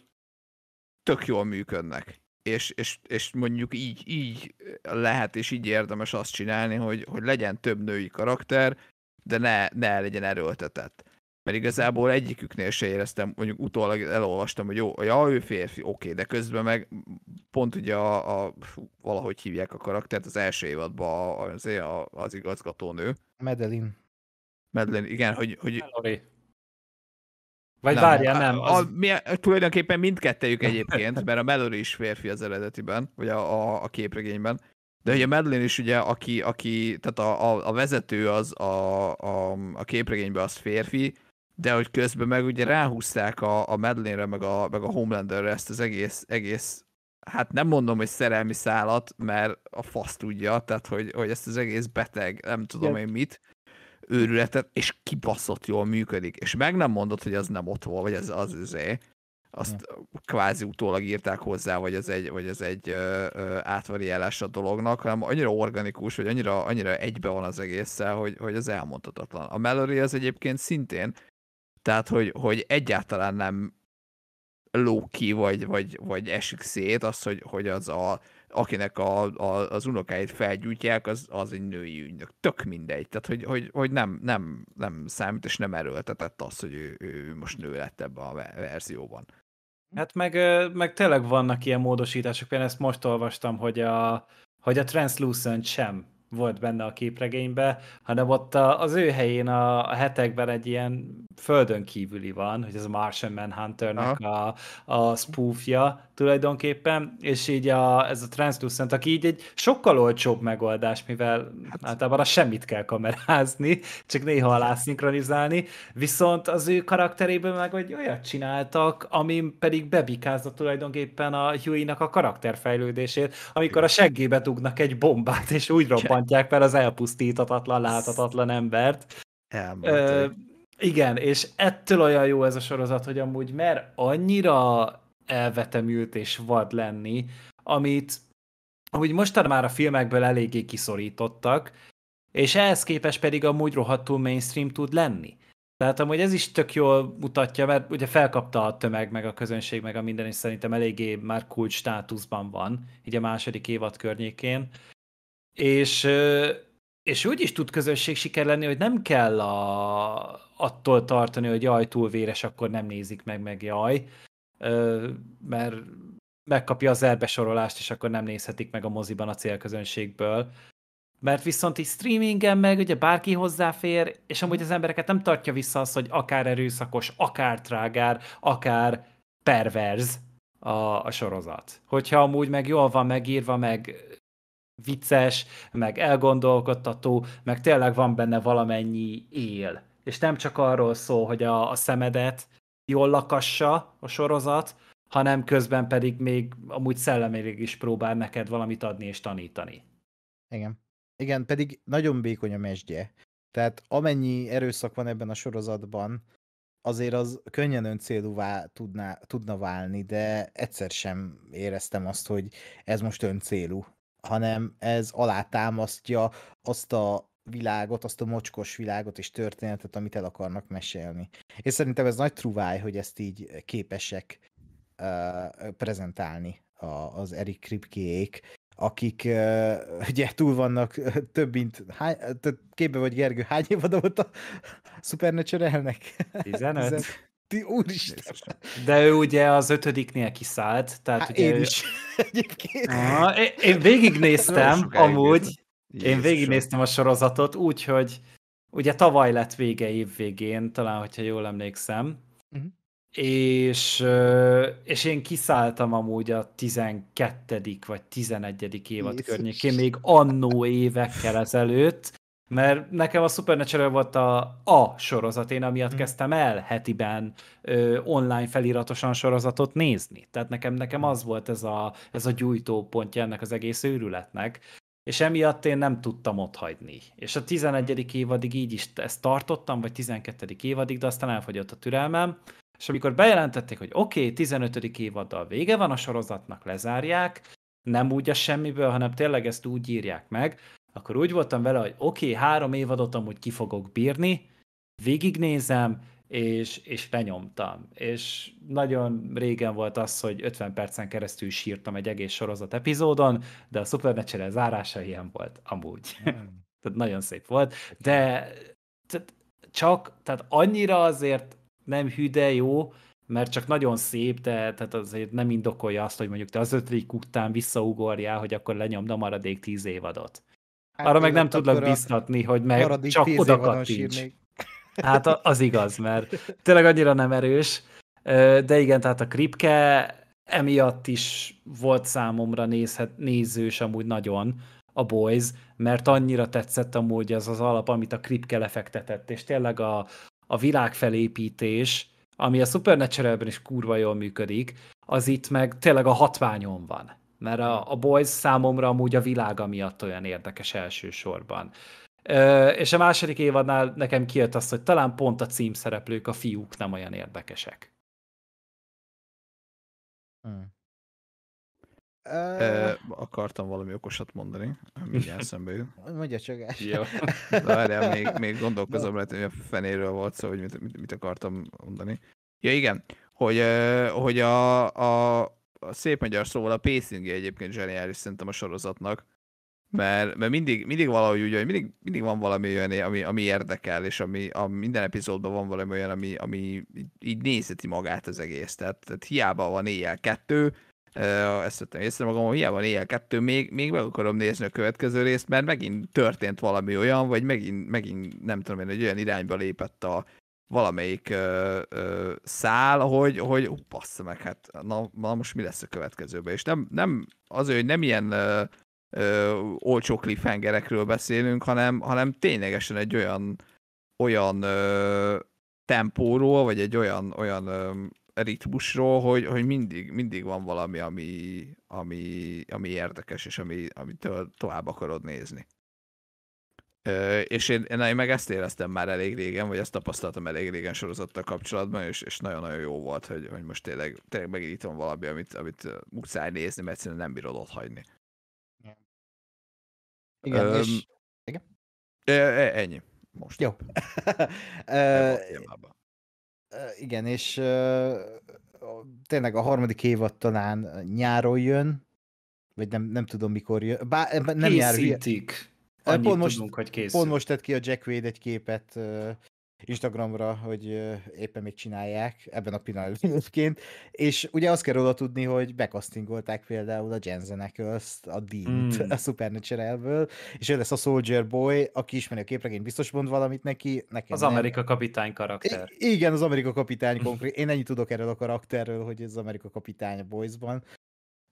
tök jól működnek. És, és, és mondjuk így, így lehet és így érdemes azt csinálni, hogy, hogy legyen több női karakter, de ne, ne legyen erőltetett mert igazából egyiküknél se éreztem, mondjuk utólag elolvastam, hogy jó, ja, ő férfi, oké, de közben meg pont ugye a, a valahogy hívják a karaktert az első évadban az, az igazgatónő. Medellin. Medellin, igen, hogy... hogy... Mallory. Vagy nem, várja, nem. Az... A, a, mi, tulajdonképpen mindkettejük egyébként, mert a Mallory is férfi az eredetiben, vagy a, a, a képregényben. De ugye Madeline is ugye, aki, aki tehát a, a, a vezető az a, a, a képregényben az férfi, de hogy közben meg ugye ráhúzták a, a Madeleine-re, meg a, meg a Homelanderre ezt az egész, egész hát nem mondom, hogy szerelmi szálat, mert a fasz tudja, tehát hogy, hogy ezt az egész beteg, nem tudom én mit, őrületet, és kibaszott jól működik. És meg nem mondod, hogy az nem ott volt, vagy ez az üzé, Azt ja. kvázi utólag írták hozzá, vagy ez egy, vagy ez egy ö, ö, átvariálás a dolognak, hanem annyira organikus, vagy annyira, annyira egybe van az egésszel, hogy, hogy az elmondhatatlan. A Mallory az egyébként szintén tehát, hogy, hogy egyáltalán nem lóki vagy, vagy, vagy esik szét az, hogy, hogy az a, akinek a, a, az unokáit felgyújtják, az, az egy női ügynök. Tök mindegy. Tehát, hogy, hogy, hogy nem, nem, nem számít, és nem erőltetett az, hogy ő, ő most nő lett ebben a verzióban. Hát meg, meg tényleg vannak ilyen módosítások, én ezt most olvastam, hogy a, hogy a Translucent sem volt benne a képregénybe, hanem ott az ő helyén a hetekben egy ilyen földön kívüli van, hogy ez a Martian Manhunternek a, a spoofja tulajdonképpen, és így a, ez a Translucent, aki így egy sokkal olcsóbb megoldás, mivel hát. általában a semmit kell kamerázni, csak néha alá szinkronizálni, viszont az ő karakteréből meg egy olyat csináltak, ami pedig bebikázza tulajdonképpen a Huey-nak a karakterfejlődését, amikor a seggébe dugnak egy bombát, és úgy robban bántják fel az elpusztítatatlan, láthatatlan embert. Ö, igen, és ettől olyan jó ez a sorozat, hogy amúgy mer annyira elvetemült és vad lenni, amit amúgy mostan már a filmekből eléggé kiszorítottak, és ehhez képest pedig amúgy rohadtul mainstream tud lenni. Tehát amúgy ez is tök jól mutatja, mert ugye felkapta a tömeg, meg a közönség, meg a minden, és szerintem eléggé már kulcs státuszban van, így a második évad környékén. És, és úgy is tud közösség siker lenni, hogy nem kell a, attól tartani, hogy jaj, túl véres, akkor nem nézik meg, meg jaj, mert megkapja az elbesorolást, és akkor nem nézhetik meg a moziban a célközönségből. Mert viszont így streamingen meg ugye bárki hozzáfér, és amúgy az embereket nem tartja vissza az, hogy akár erőszakos, akár trágár, akár perverz a, a sorozat. Hogyha amúgy meg jól van megírva, meg vicces, meg elgondolkodtató, meg tényleg van benne valamennyi él. És nem csak arról szól, hogy a, a szemedet jól lakassa a sorozat, hanem közben pedig még amúgy szellemileg is próbál neked valamit adni és tanítani. Igen. Igen, pedig nagyon békony a mesdje. Tehát amennyi erőszak van ebben a sorozatban, azért az könnyen öncélúvá tudná, tudna válni, de egyszer sem éreztem azt, hogy ez most öncélú hanem ez alátámasztja azt a világot, azt a mocskos világot és történetet, amit el akarnak mesélni. És szerintem ez nagy truváj, hogy ezt így képesek uh, prezentálni a, az Erik Kripkéék, akik uh, ugye túl vannak több mint, hány, képbe vagy Gergő, hány évad a Supernatural-nek? 15. Ti úristen. De ő ugye az ötödiknél kiszállt, tehát Há, ugye... Én ő... is *laughs* egyébként. Aha, én, én végignéztem amúgy, Jézusom. én végignéztem a sorozatot úgyhogy ugye tavaly lett vége év végén, talán, hogyha jól emlékszem, uh-huh. és, és én kiszálltam amúgy a 12. vagy 11. évad Jézus. környékén, még annó évekkel ezelőtt, mert nekem a Supernatural volt a, a sorozat, én amiatt hmm. kezdtem el hetiben ö, online feliratosan sorozatot nézni. Tehát nekem nekem az volt ez a, ez a gyújtópontja ennek az egész őrületnek, és emiatt én nem tudtam hagyni. És a 11. évadig így is ezt tartottam, vagy 12. évadig, de aztán elfogyott a türelmem, és amikor bejelentették, hogy oké, okay, 15. évaddal vége van, a sorozatnak lezárják, nem úgy a semmiből, hanem tényleg ezt úgy írják meg, akkor úgy voltam vele, hogy oké, okay, három évadot amúgy ki fogok bírni, végignézem, és, és lenyomtam. És nagyon régen volt az, hogy 50 percen keresztül sírtam egy egész sorozat epizódon, de a Supernatural zárása ilyen volt, amúgy. Hmm. *laughs* tehát nagyon szép volt, de tehát csak, tehát annyira azért nem hű, de jó, mert csak nagyon szép, de tehát azért nem indokolja azt, hogy mondjuk te az ötödik után visszaugorjál, hogy akkor lenyomd a maradék tíz évadot. Hát Arra meg nem tudlak biztatni, hogy meg csak oda kattints. *laughs* Hát az igaz, mert tényleg annyira nem erős. De igen, tehát a kripke emiatt is volt számomra nézhet, nézős amúgy nagyon a Boys, mert annyira tetszett amúgy az az alap, amit a kripke lefektetett, és tényleg a, a világfelépítés, ami a supernatural is kurva jól működik, az itt meg tényleg a hatványon van mert a, a Boys számomra amúgy a világa miatt olyan érdekes elsősorban. Ö, és a második évadnál nekem kijött az, hogy talán pont a címszereplők, a fiúk nem olyan érdekesek. Hmm. E, akartam valami okosat mondani, mindjárt *laughs* szembe jön. Mondja csak el. Jó. De várjál, még, még gondolkozom, lehet, hogy a fenéről volt szó, hogy mit, mit, mit akartam mondani. Ja igen, hogy, hogy a, a, a szép magyar szóval a pacing egyébként zseniális szerintem a sorozatnak, mert, mert mindig, mindig valahogy úgy, hogy mindig, mindig van valami olyan, ami, ami érdekel, és ami, a minden epizódban van valami olyan, ami, ami így nézeti magát az egész. Tehát, tehát hiába van éjjel kettő, ezt vettem észre magam, hogy hiába van éjjel kettő, még, még meg akarom nézni a következő részt, mert megint történt valami olyan, vagy megint, megint nem tudom én, hogy olyan irányba lépett a, valamelyik ö, ö, szál, hogy, hogy ó, bassza meg, hát na, na, most mi lesz a következőben. És nem, nem az, hogy nem ilyen ö, ö, olcsó cliffhangerekről beszélünk, hanem, hanem ténylegesen egy olyan, olyan ö, tempóról, vagy egy olyan, olyan ö, ritmusról, hogy, hogy mindig, mindig van valami, ami, ami, ami érdekes, és ami, amitől tovább akarod nézni és én, én meg ezt éreztem már elég régen, vagy ezt tapasztaltam elég régen sorozattal kapcsolatban, és, és nagyon-nagyon jó volt, hogy, hogy most tényleg, tényleg megítom valami, amit, amit muszáj nézni, mert egyszerűen nem bírod ott hagyni. Igen, Öm, és... Igen? E, ennyi. Most. Jó. *laughs* igen, és tényleg a harmadik évad talán nyáron jön, vagy nem, nem tudom mikor jön. Bá, hát nem Készítik. Jár, Annyit pont most, hogy készül. Pont most tett ki a Jack Wade egy képet Instagramra, hogy éppen mit csinálják, ebben a pillanatban és ugye azt kell róla tudni, hogy bekasztingolták például a Jensen ackles a Dean-t mm. a Supernatural-ből, és ő lesz a Soldier Boy, aki ismeri a képregényt, biztos mond valamit neki. Nekem az nem. Amerika kapitány karakter. I- igen, az Amerika kapitány *laughs* konkrét. Én ennyit tudok erről a karakterről, hogy ez az Amerika kapitány a Boys-ban.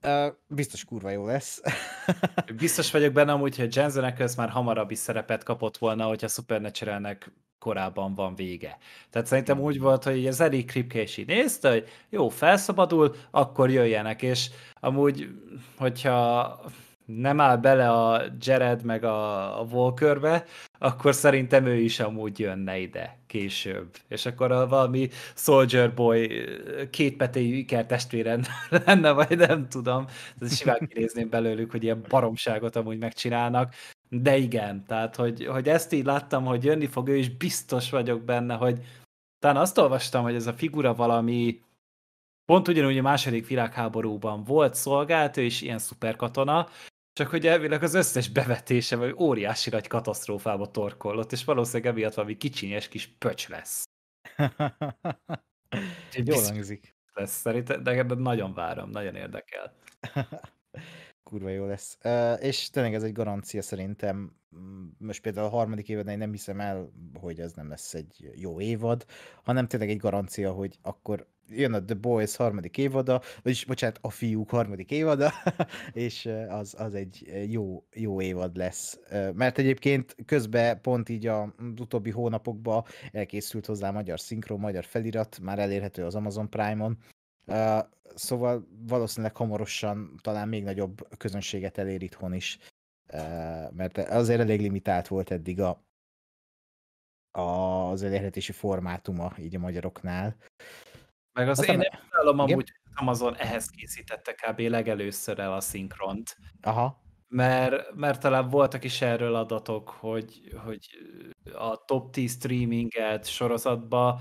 Uh, biztos kurva jó lesz. *laughs* biztos vagyok benne amúgy, hogy Jensen Ackles már hamarabb is szerepet kapott volna, hogyha supernatural korábban van vége. Tehát szerintem úgy volt, hogy az Eric Kripke is így nézte, hogy jó, felszabadul, akkor jöjjenek, és amúgy, hogyha nem áll bele a Jared meg a, a Walkerbe, akkor szerintem ő is amúgy jönne ide később. És akkor a valami Soldier Boy kétpetéjű ikertestvéren *laughs* lenne, vagy nem tudom. Ez simán kinézném belőlük, hogy ilyen baromságot amúgy megcsinálnak. De igen, tehát hogy, hogy ezt így láttam, hogy jönni fog ő, és biztos vagyok benne, hogy talán azt olvastam, hogy ez a figura valami pont ugyanúgy a második világháborúban volt, szolgált, és ilyen szuperkatona, csak hogy elvileg az összes bevetése vagy óriási nagy katasztrófába torkollott, és valószínűleg emiatt valami kicsinyes kis pöcs lesz. *laughs* Jól hangzik. Lesz szerintem, de nagyon várom, nagyon érdekel. *laughs* kurva jó lesz. Uh, és tényleg ez egy garancia szerintem. Mm, most például a harmadik évadnál én nem hiszem el, hogy ez nem lesz egy jó évad, hanem tényleg egy garancia, hogy akkor jön a The Boys harmadik évada, vagyis bocsánat, a fiúk harmadik évada, *laughs* és az, az egy jó, jó évad lesz. Mert egyébként közben pont így a utóbbi hónapokban elkészült hozzá magyar szinkron, magyar felirat, már elérhető az Amazon Prime-on, Uh, szóval valószínűleg hamarosan talán még nagyobb közönséget elér itthon is, uh, mert azért elég limitált volt eddig a, a, az elérhetési formátuma így a magyaroknál. Meg az Aztán... én nem amúgy, Amazon ehhez készítette kb. legelőször el a szinkront. Aha. Mert, mert talán voltak is erről adatok, hogy, hogy a top 10 streaminget sorozatba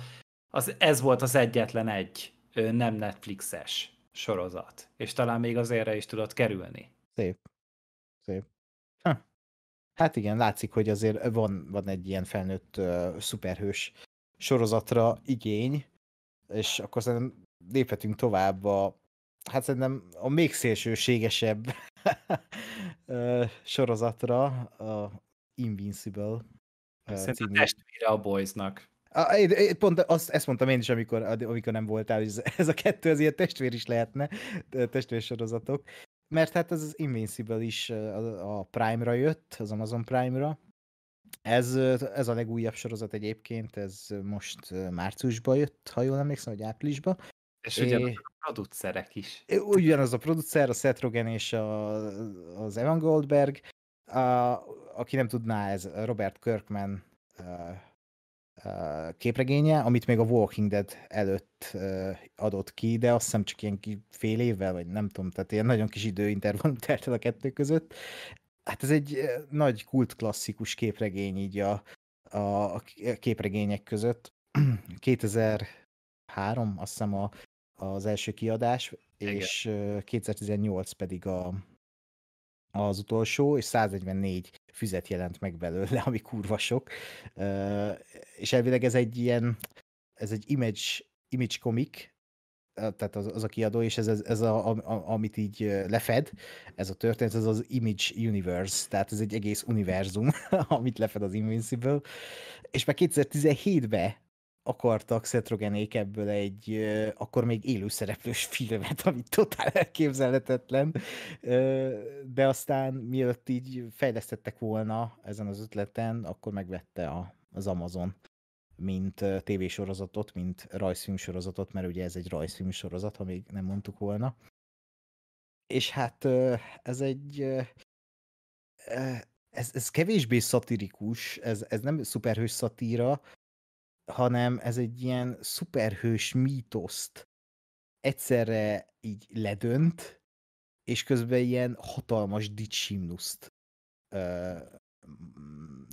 az, ez volt az egyetlen egy nem Netflixes sorozat. És talán még az erre is tudod kerülni. Szép. Szép. Ha. Hát igen, látszik, hogy azért van, van egy ilyen felnőtt uh, szuperhős sorozatra igény, és akkor szerintem léphetünk tovább a, hát szerintem a még szélsőségesebb uh, *laughs* sorozatra, a Invincible. Uh, szerintem a testvére a Boysnak pont azt, ezt mondtam én is, amikor, amikor nem voltál, hogy ez a kettő az ilyen testvér is lehetne, testvérsorozatok. Mert hát ez az Invincible is a Prime-ra jött, az Amazon Prime-ra. Ez, ez a legújabb sorozat egyébként, ez most márciusban jött, ha jól emlékszem, vagy áprilisban. És é... ugyanaz a producerek is. Ugyanaz a producer, a Seth Rogen és a, az Evan Goldberg. A, aki nem tudná, ez Robert Kirkman Eh, képregénye, amit még a Walking Dead előtt eh, adott ki, de azt hiszem csak ilyen fél évvel, vagy nem tudom, tehát ilyen nagyon kis időintervallum *laughs* telt el a kettő között. Hát ez egy eh, nagy kult klasszikus képregény így a, a képregények között. 2003 *clears throat* azt hiszem a, az első kiadás, Igen. és 2018 pedig a, az utolsó, és 144 füzet jelent meg belőle, *laughs* ami kurva sok. És elvileg ez egy ilyen, ez egy image, image komik, tehát az, az a kiadó, és ez, ez, ez a, a, amit így lefed, ez a történet, ez az Image Universe, tehát ez egy egész univerzum, *laughs* amit lefed az Invincible, és már 2017-ben akartak Szetrogenék ebből egy akkor még élőszereplős filmet, ami totál elképzelhetetlen, de aztán mielőtt így fejlesztettek volna ezen az ötleten, akkor megvette a, az Amazon mint tévésorozatot, mint rajzfilmsorozatot, mert ugye ez egy rajzfilmsorozat, ha még nem mondtuk volna. És hát ez egy ez, ez kevésbé szatirikus, ez, ez nem szuperhős szatíra, hanem ez egy ilyen szuperhős mítoszt egyszerre így ledönt, és közben ilyen hatalmas dicsimnuszt mm,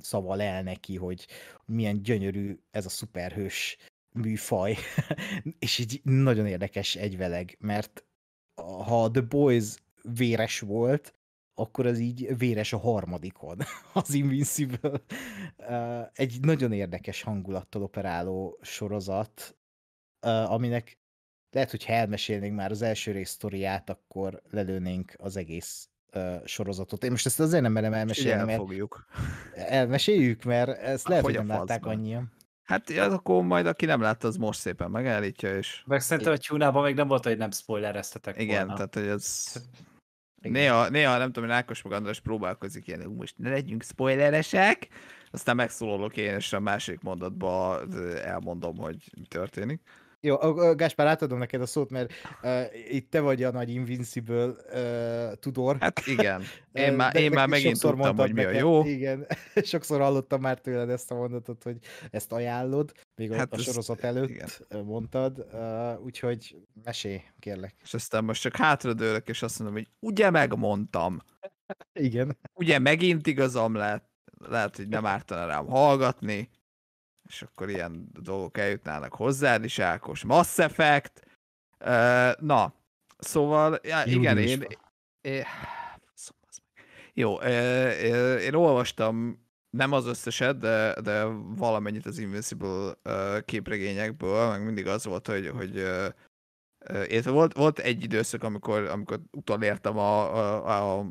szaval el neki, hogy milyen gyönyörű ez a szuperhős műfaj, *laughs* és így nagyon érdekes egyveleg, mert ha a The Boys véres volt, akkor az így véres a harmadikon, *laughs* az Invincible. Egy nagyon érdekes hangulattal operáló sorozat, aminek lehet, hogy ha elmesélnénk már az első rész sztoriát, akkor lelőnénk az egész sorozatot. Én most ezt azért nem merem elmesélni, mert... Fogjuk. Elmeséljük, mert ezt hát lehet, hogy, hogy nem látták annyian. Hát az akkor majd, aki nem látta, az most szépen megállítja, és... Meg szerintem a csúnában még nem volt, hogy nem spoilereztetek Igen, volna. tehát hogy ez... Hát Néha, néha, nem tudom, Ákos meg András próbálkozik ilyen, most ne legyünk spoileresek, aztán megszólalok én, és a másik mondatban elmondom, hogy mi történik. Jó, Gáspár, átadom neked a szót, mert uh, itt te vagy a nagy Invincible uh, tudor. Hát igen, *laughs* én már, én már megint tudtam, hogy mi a jó. Neked, igen, *laughs* sokszor hallottam már tőled ezt a mondatot, hogy ezt ajánlod, még hát a sorozat ez, előtt igen. mondtad, uh, úgyhogy mesé. kérlek. És aztán most csak hátradőlök, és azt mondom, hogy ugye megmondtam. Igen. Ugye megint igazam lett, lehet, hogy nem ártana rám hallgatni, és akkor ilyen dolgok eljutnának hozzád is, Ákos. Mass Effect. Na, szóval, já, igen, én, én, én... Jó, én olvastam nem az összeset, de, de valamennyit az Invincible képregényekből, meg mindig az volt, hogy, hogy én volt, volt egy időszak, amikor, amikor utolértem a, a, a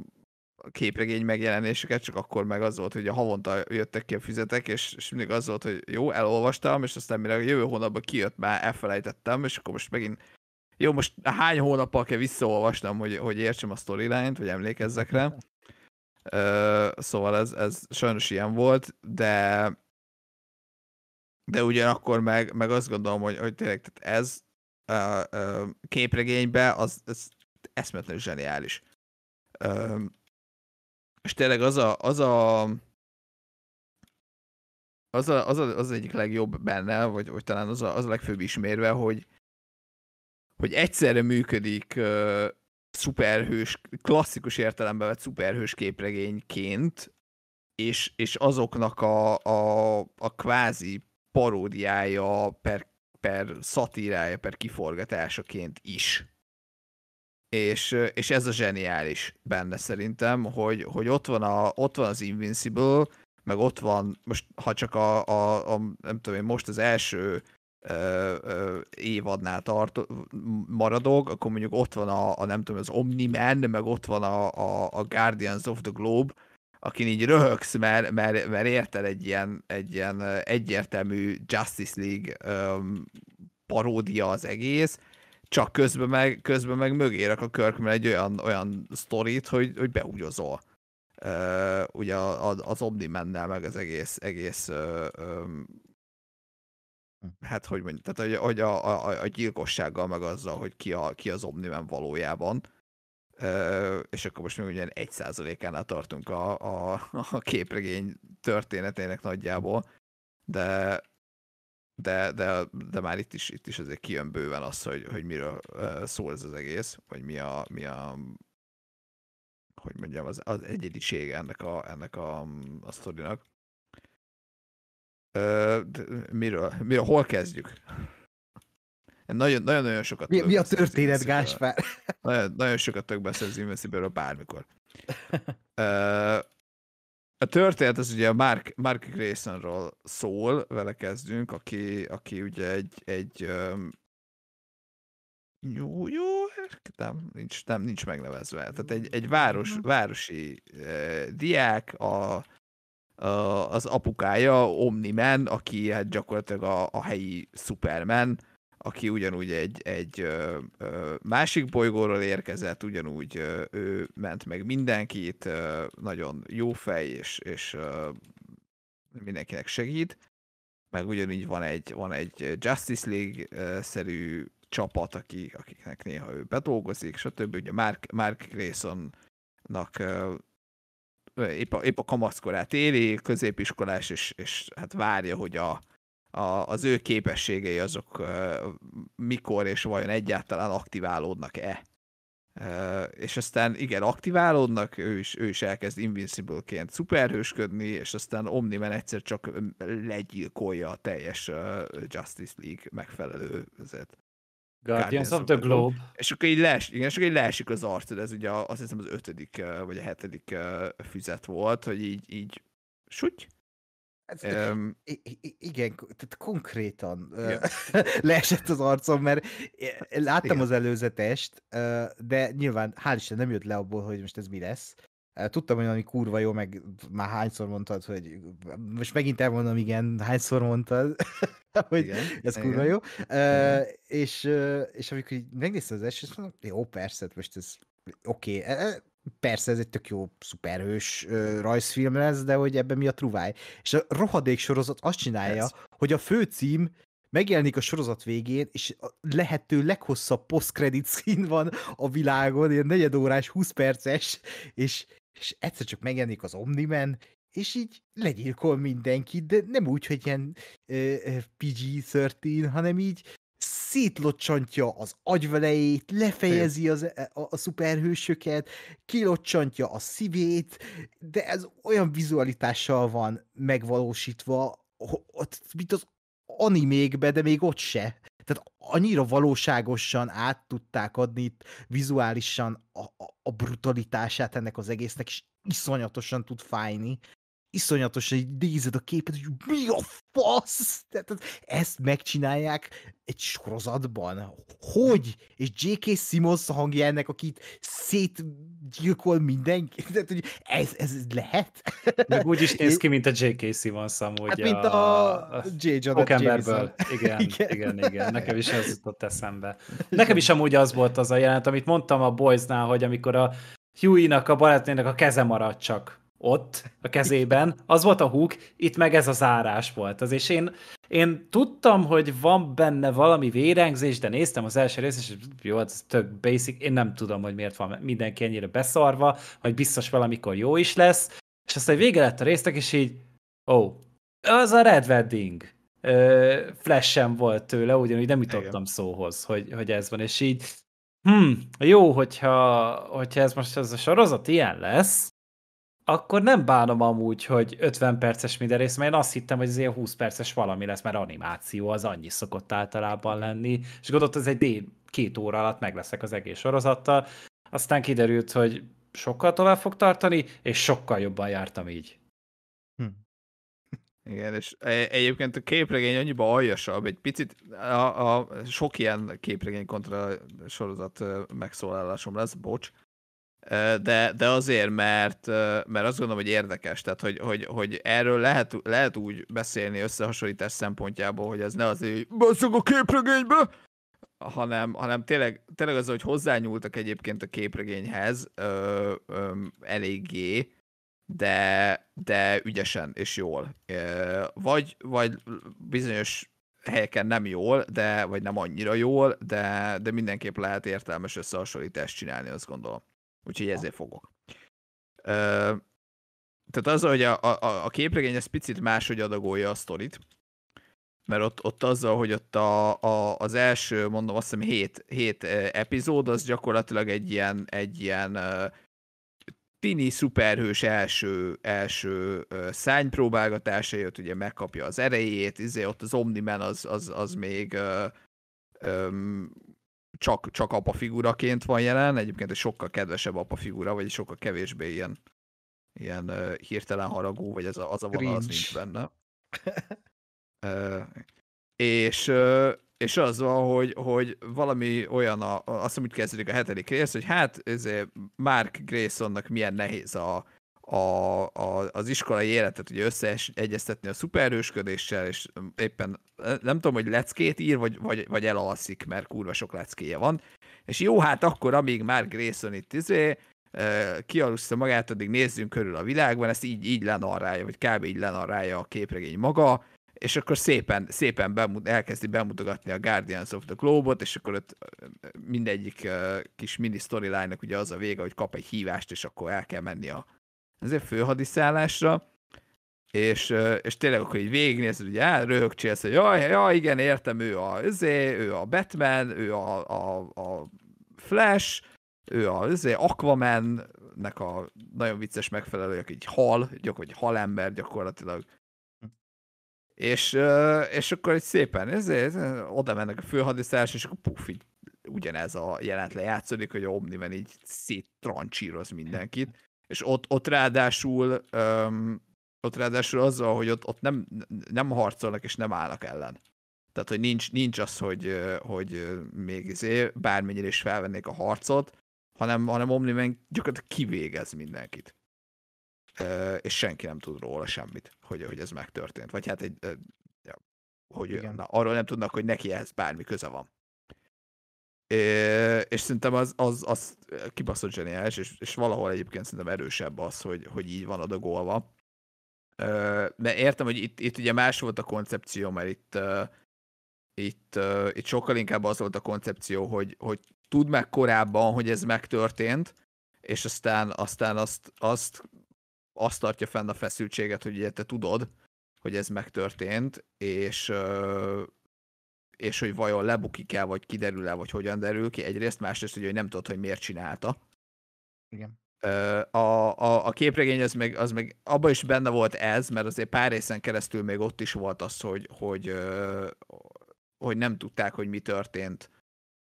képregény megjelenésüket, csak akkor meg az volt, hogy a havonta jöttek ki a füzetek, és, és mindig az volt, hogy jó, elolvastam, és aztán mire a jövő hónapban kijött, már elfelejtettem, és akkor most megint jó, most hány hónappal kell visszaolvasnom, hogy, hogy értsem a storyline-t, vagy emlékezzek rá. Ö, szóval ez, ez sajnos ilyen volt, de de ugyanakkor meg, meg azt gondolom, hogy, hogy tényleg tehát ez a, a képregényben az, ez eszmetlenül zseniális. Ö, és tényleg az a, az a az, a, az, a, az egyik legjobb benne, vagy, vagy talán az a, az a legfőbb ismérve, hogy, hogy egyszerre működik uh, szuperhős, klasszikus értelemben vett szuperhős képregényként, és, és azoknak a, a, a kvázi paródiája per, per szatírája, per kiforgatásaként is és, és ez a zseniális benne szerintem, hogy, hogy ott, van a, ott van az Invincible, meg ott van, most ha csak a, a, a nem tudom én, most az első ö, ö, évadnál tart, maradok, akkor mondjuk ott van a, a nem tudom, az Omni-Man, meg ott van a, a, a Guardians of the Globe, aki így röhögsz, mert, mert, mert érted egy ilyen, egy ilyen egyértelmű Justice League ö, paródia az egész, csak közben meg, közben meg mögé rak a Kirkman egy olyan, olyan sztorit, hogy, hogy beugyozol. Uh, ugye az, az omni mennel meg az egész, egész uh, um, hát hogy mondjuk, tehát hogy, hogy a, a, a gyilkossággal meg azzal, hogy ki, a, ki az omnimen valójában. Uh, és akkor most még ugyan egy százalékánál tartunk a, a, a képregény történetének nagyjából, de de, de, de már itt is, itt is azért kijön bőven az, hogy, hogy miről szól ez az egész, vagy mi a, mi a hogy mondjam, az, az egyedisége ennek a, ennek a, a sztorinak. miről, miről, hol kezdjük? Nagyon-nagyon sokat Mi, mi a történet, Gáspár? Nagyon, nagyon sokat tök beszélni az bármikor. *laughs* Ö, a történet az ugye a Mark, Mark Graysonról szól, vele kezdünk, aki, aki ugye egy, egy um, jó, jó, nem, nincs, nem, nincs megnevezve. Tehát egy, egy város, mhm. városi eh, diák, a, a, az apukája Omni-Man, aki hát gyakorlatilag a, a helyi Superman, aki ugyanúgy egy, egy ö, ö, másik bolygóról érkezett, ugyanúgy ö, ő ment meg mindenkit, ö, nagyon jó fej, és, és ö, mindenkinek segít, meg ugyanígy van egy, van egy Justice League-szerű csapat, aki, akiknek néha ő bedolgozik, stb. Ugye Mark, Mark Graysonnak épp a, épp a kamaszkorát éli, középiskolás, és, és hát várja, hogy a, a, az ő képességei azok mikor és vajon egyáltalán aktiválódnak-e. és aztán igen, aktiválódnak, ő is, ő is elkezd Invincible-ként szuperhősködni, és aztán Omniman egyszer csak legyilkolja a teljes Justice League megfelelő azért. Guardians of the Globe. És akkor így, lees, igen, és akkor így leesik az arcod, ez ugye azt hiszem az ötödik vagy a hetedik füzet volt, hogy így, így sütj, um, igen, tehát konkrétan igen. *laughs* leesett az arcom, mert láttam igen. az előzetest, de nyilván hál' Isten nem jött le abból, hogy most ez mi lesz. Tudtam, hogy valami kurva jó, meg már hányszor mondtad, hogy most megint elmondom, igen, hányszor mondtad, *laughs* hogy igen, ez igen. kurva jó. Igen. Uh, és, és amikor megnéztem az elsőt, mondom, jó, persze, hát most ez oké, okay. E, e, persze ez egy tök jó szuperhős rajzfilm lesz, de hogy ebben mi a truváj. És a rohadék sorozat azt csinálja, ez. hogy a főcím megjelenik a sorozat végén, és a lehető leghosszabb post-credit szín van a világon, ilyen negyedórás, 20 perces, és, és egyszer csak megjelenik az Omniman, és így legyilkol mindenkit, de nem úgy, hogy ilyen PG-13, hanem így szétlocsantja az agyvelejét, lefejezi az, e, a, a szuperhősöket, kilocsantja a szívét, de ez olyan vizualitással van megvalósítva, mint az animékbe, de még ott se. Tehát annyira valóságosan át tudták adni itt vizuálisan a, a, a brutalitását ennek az egésznek, és iszonyatosan tud fájni iszonyatos, hogy nézed a képet, hogy mi a fasz? Tehát ezt megcsinálják egy sorozatban. Hogy? És J.K. Simmons a hangja ennek, akit szétgyilkol mindenki? *laughs* Tehát, hogy ez, ez lehet? Meg úgy is *laughs* néz ki, mint a J.K. Simmons amúgy. Hát, mint a, J. Igen, *laughs* igen, igen, igen. Nekem is ez jutott eszembe. Nekem is amúgy az volt az a jelent, amit mondtam a Boysnál, hogy amikor a hughie nak a barátnének a keze maradt csak ott a kezében, az volt a húk, itt meg ez a zárás volt. Az és én, én tudtam, hogy van benne valami vérengzés, de néztem az első részt, és jó, hát ez tök basic, én nem tudom, hogy miért van mindenki ennyire beszarva, vagy biztos valamikor jó is lesz, és aztán vége lett a résztek, és így, ó, oh, az a Red Wedding flash sem volt tőle, ugyanúgy nem jutottam Igen. szóhoz, hogy, hogy ez van, és így, hm, jó, hogyha, hogyha ez most ez a sorozat ilyen lesz, akkor nem bánom amúgy, hogy 50 perces minden rész, mert én azt hittem, hogy ez ilyen 20 perces valami lesz, mert animáció az annyi szokott általában lenni, és gondoltam, ez egy dél, két óra alatt meg leszek az egész sorozattal, aztán kiderült, hogy sokkal tovább fog tartani, és sokkal jobban jártam így. Hm. Igen, és e- egyébként a képregény annyiban aljasabb, egy picit a, a sok ilyen képregény kontra sorozat megszólalásom lesz, bocs, de, de azért, mert, mert azt gondolom, hogy érdekes, tehát hogy, hogy, hogy erről lehet, lehet úgy beszélni összehasonlítás szempontjából, hogy ez ne az, hogy basszok a képregénybe, hanem, hanem tényleg, tényleg az, hogy hozzányúltak egyébként a képregényhez ö, ö, eléggé, de, de ügyesen és jól. Ö, vagy, vagy bizonyos helyeken nem jól, de, vagy nem annyira jól, de, de mindenképp lehet értelmes összehasonlítást csinálni, azt gondolom. Úgyhogy ezért fogok. Ö, tehát az, hogy a, a, a képregény ez picit máshogy adagolja a sztorit, mert ott, ott azzal, hogy ott a, a, az első, mondom, azt hiszem, hét, hét epizód, az gyakorlatilag egy ilyen, egy ilyen tini szuperhős első, első szánypróbálgatása jött, ugye megkapja az erejét, izé, ott az Omniman az, az, az még csak, csak apa figuraként van jelen, egyébként egy sokkal kedvesebb apa figura, vagy sokkal kevésbé ilyen, ilyen uh, hirtelen haragú, vagy ez a, az a vonal az nincs benne. uh, és, uh, és az van, hogy, hogy valami olyan, a, azt hiszem, kezdődik a hetedik rész, hogy hát ezért Mark Graysonnak milyen nehéz a, a, a, az iskolai életet ugye összeegyeztetni a szupererősködéssel, és éppen nem tudom, hogy leckét ír, vagy, vagy, vagy elalszik, mert kurva sok leckéje van. És jó, hát akkor, amíg már Grayson itt izé, kialussza magát, addig nézzünk körül a világban, ezt így, így lenarrálja, vagy kb. így lenarrálja a képregény maga, és akkor szépen, szépen bemut, elkezdi bemutogatni a Guardians of the Globe-ot, és akkor ott mindegyik kis mini storyline ugye az a vége, hogy kap egy hívást, és akkor el kell menni a, azért főhadiszállásra, és, és tényleg akkor így végignézed, ugye röhögcsélsz, hogy jaj, jaj, igen, értem, ő a, ő, izé, ő a Batman, ő a, a, a Flash, ő a azért Aquaman, nek a nagyon vicces megfelelője, aki így hal, gyakorlatilag vagy halember gyakorlatilag. És, és akkor egy szépen izé, ezért oda mennek a főhadiszállás, és akkor puf, így ugyanez a jelent lejátszódik, hogy Omniven így széttrancsíroz mindenkit és ott, ott ráadásul öm, ott ráadásul azzal, hogy ott, ott nem, nem harcolnak és nem állnak ellen. Tehát, hogy nincs, nincs az, hogy, hogy még izé, bármennyire is felvennék a harcot, hanem, hanem Omniman gyakorlatilag kivégez mindenkit. Ö, és senki nem tud róla semmit, hogy, hogy ez megtörtént. Vagy hát egy, ja, hogy na, arról nem tudnak, hogy neki ehhez bármi köze van és szerintem az, az, az kibaszott zseniális, és, és valahol egyébként szerintem erősebb az, hogy, hogy így van adagolva. De értem, hogy itt, itt ugye más volt a koncepció, mert itt, itt, itt sokkal inkább az volt a koncepció, hogy, hogy tudd meg korábban, hogy ez megtörtént, és aztán, aztán azt, azt, azt tartja fenn a feszültséget, hogy ugye te tudod, hogy ez megtörtént, és, és hogy vajon lebukik-e, vagy kiderül-e, vagy hogyan derül ki egyrészt, másrészt, hogy nem tudod, hogy miért csinálta. Igen. A, a, a képregény az meg, az meg abban is benne volt ez, mert azért pár részen keresztül még ott is volt az, hogy, hogy, hogy nem tudták, hogy mi történt,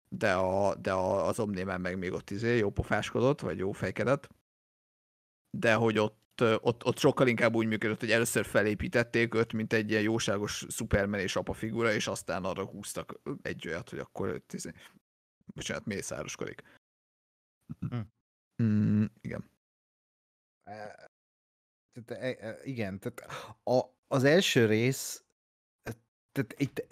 de, a, de a, az omnémán meg még ott izé jó pofáskodott, vagy jó fejkedett, de hogy ott ott, ott sokkal inkább úgy működött, hogy először felépítették őt, mint egy ilyen jóságos szupermen és apa figura, és aztán arra húztak egy olyat, hogy akkor tíz... Izé- bocsánat, mészároskodik. Hm. Mm, igen. Tehát, e, e, igen, tehát a, az első rész, tehát itt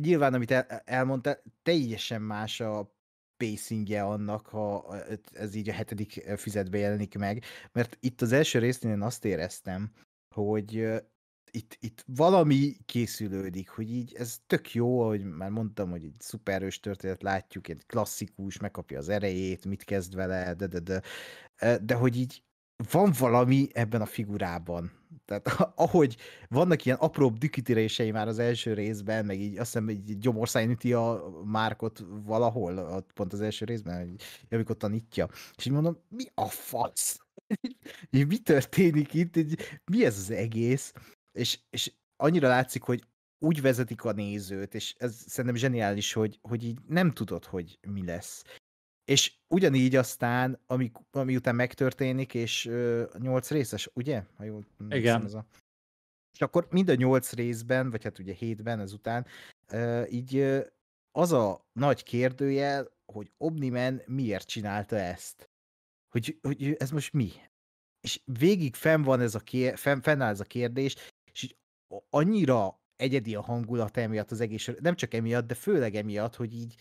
nyilván, amit el, elmondtál, teljesen más a pacingje annak, ha ez így a hetedik füzetbe jelenik meg, mert itt az első résznél én azt éreztem, hogy itt, itt valami készülődik, hogy így ez tök jó, ahogy már mondtam, hogy egy szuperős történet látjuk, egy klasszikus, megkapja az erejét, mit kezd vele, de, de, de, de hogy így van valami ebben a figurában, tehát ahogy vannak ilyen apróbb dükítérései már az első részben, meg így azt hiszem, hogy gyomorszáján üti a Márkot valahol, pont az első részben, amikor tanítja. És így mondom, mi a fasz? *laughs* mi történik itt? mi ez az egész? És, és annyira látszik, hogy úgy vezetik a nézőt, és ez szerintem zseniális, hogy, hogy így nem tudod, hogy mi lesz. És ugyanígy aztán, ami, ami után megtörténik, és nyolc részes, ugye? Ha jól Igen. Ez a... És akkor mind a nyolc részben, vagy hát ugye hétben ezután, ö, így ö, az a nagy kérdőjel, hogy Omniman miért csinálta ezt? Hogy, hogy ez most mi? És végig fenn van ez a kér, fenn, fennáll ez a kérdés, és így annyira egyedi a hangulat emiatt az egész, nem csak emiatt, de főleg emiatt, hogy így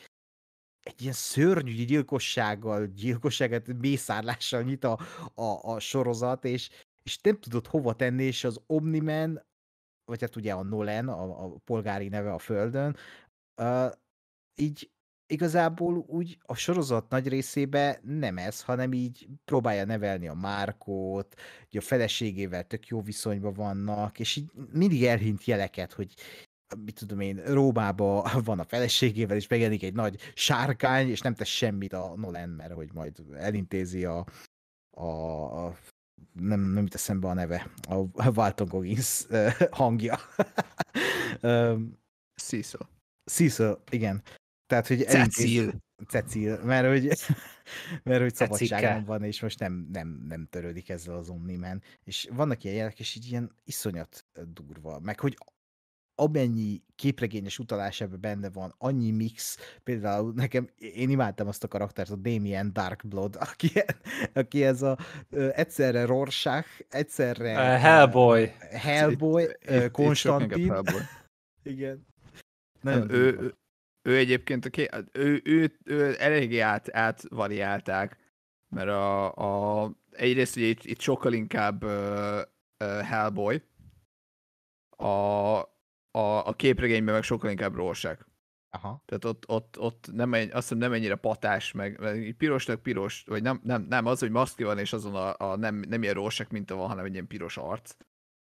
egy ilyen szörnyű gyilkossággal, gyilkosságát, mészárlással nyit a, a, a sorozat, és, és nem tudod hova tenni, és az Omniman, vagy hát ugye a Nolan, a, a polgári neve a Földön, uh, így igazából úgy a sorozat nagy részébe nem ez, hanem így próbálja nevelni a Márkót, hogy a feleségével tök jó viszonyban vannak, és így mindig elhint jeleket, hogy mit tudom én, Rómában *laughs* van a feleségével, és megjelenik egy nagy sárkány, és nem tesz semmit a Nolan, mert hogy majd elintézi a, a, a nem, nem jut eszembe a neve, a Walton Goggins hangja. *laughs* Cecil. Cecil, igen. Tehát, hogy Cecil. Cecil, mert hogy, *laughs* mert hogy szabadságon van, és most nem, nem, nem törődik ezzel az omni És vannak ilyen jelek, és így ilyen iszonyat durva. Meg hogy amennyi képregényes utalás ebben benne van, annyi mix, például nekem, én imádtam azt a karaktert, a Damien Darkblood, *laughs* aki, aki ez a ö, egyszerre Rorschach, egyszerre uh, Hellboy, Hellboy, itt, Konstantin. Itt Hellboy. *laughs* Igen. nem ő, ő, egyébként a ké, ő, ő, ő eléggé át, átvariálták, mert a, a egyrészt ugye itt, itt sokkal inkább uh, uh, Hellboy, a, a, a képregényben meg sokkal inkább rósák. Aha. Tehát ott, ott, ott nem, azt hiszem nem ennyire patás, meg, meg pirosnak piros, vagy nem, nem, nem az, hogy maszki van, és azon a, a nem, nem ilyen rósek mint van, hanem egy ilyen piros arc.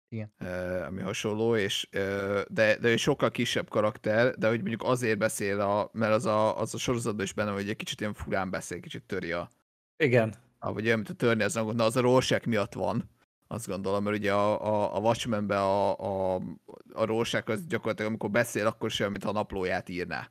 Igen. Uh, ami hasonló, és, uh, de, de egy sokkal kisebb karakter, de hogy mondjuk azért beszél, a, mert az a, az a sorozatban is benne, hogy egy kicsit ilyen furán beszél, kicsit töri a... Igen. Ah, vagy olyan, mint a törni az angolt, na az a rósek miatt van azt gondolom, mert ugye a, a, a Watchmenbe a, a, a Rósák az gyakorlatilag amikor beszél, akkor sem, mintha a naplóját írná.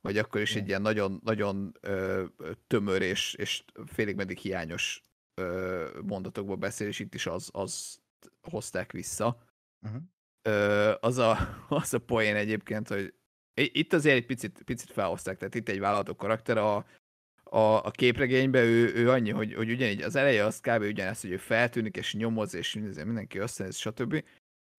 Vagy akkor is egy ilyen nagyon, nagyon ö, tömör és, és félig meddig hiányos ö, mondatokból beszél, és itt is az, az hozták vissza. Uh-huh. Ö, az, a, *laughs* az a poén egyébként, hogy itt azért egy picit, picit felhozták, tehát itt egy vállalatok karakter, a, a, a képregénybe ő, ő annyi, hogy, hogy ugyanígy az eleje az kb. ugyanez, hogy ő feltűnik és nyomoz, és mindenki összenéz, stb.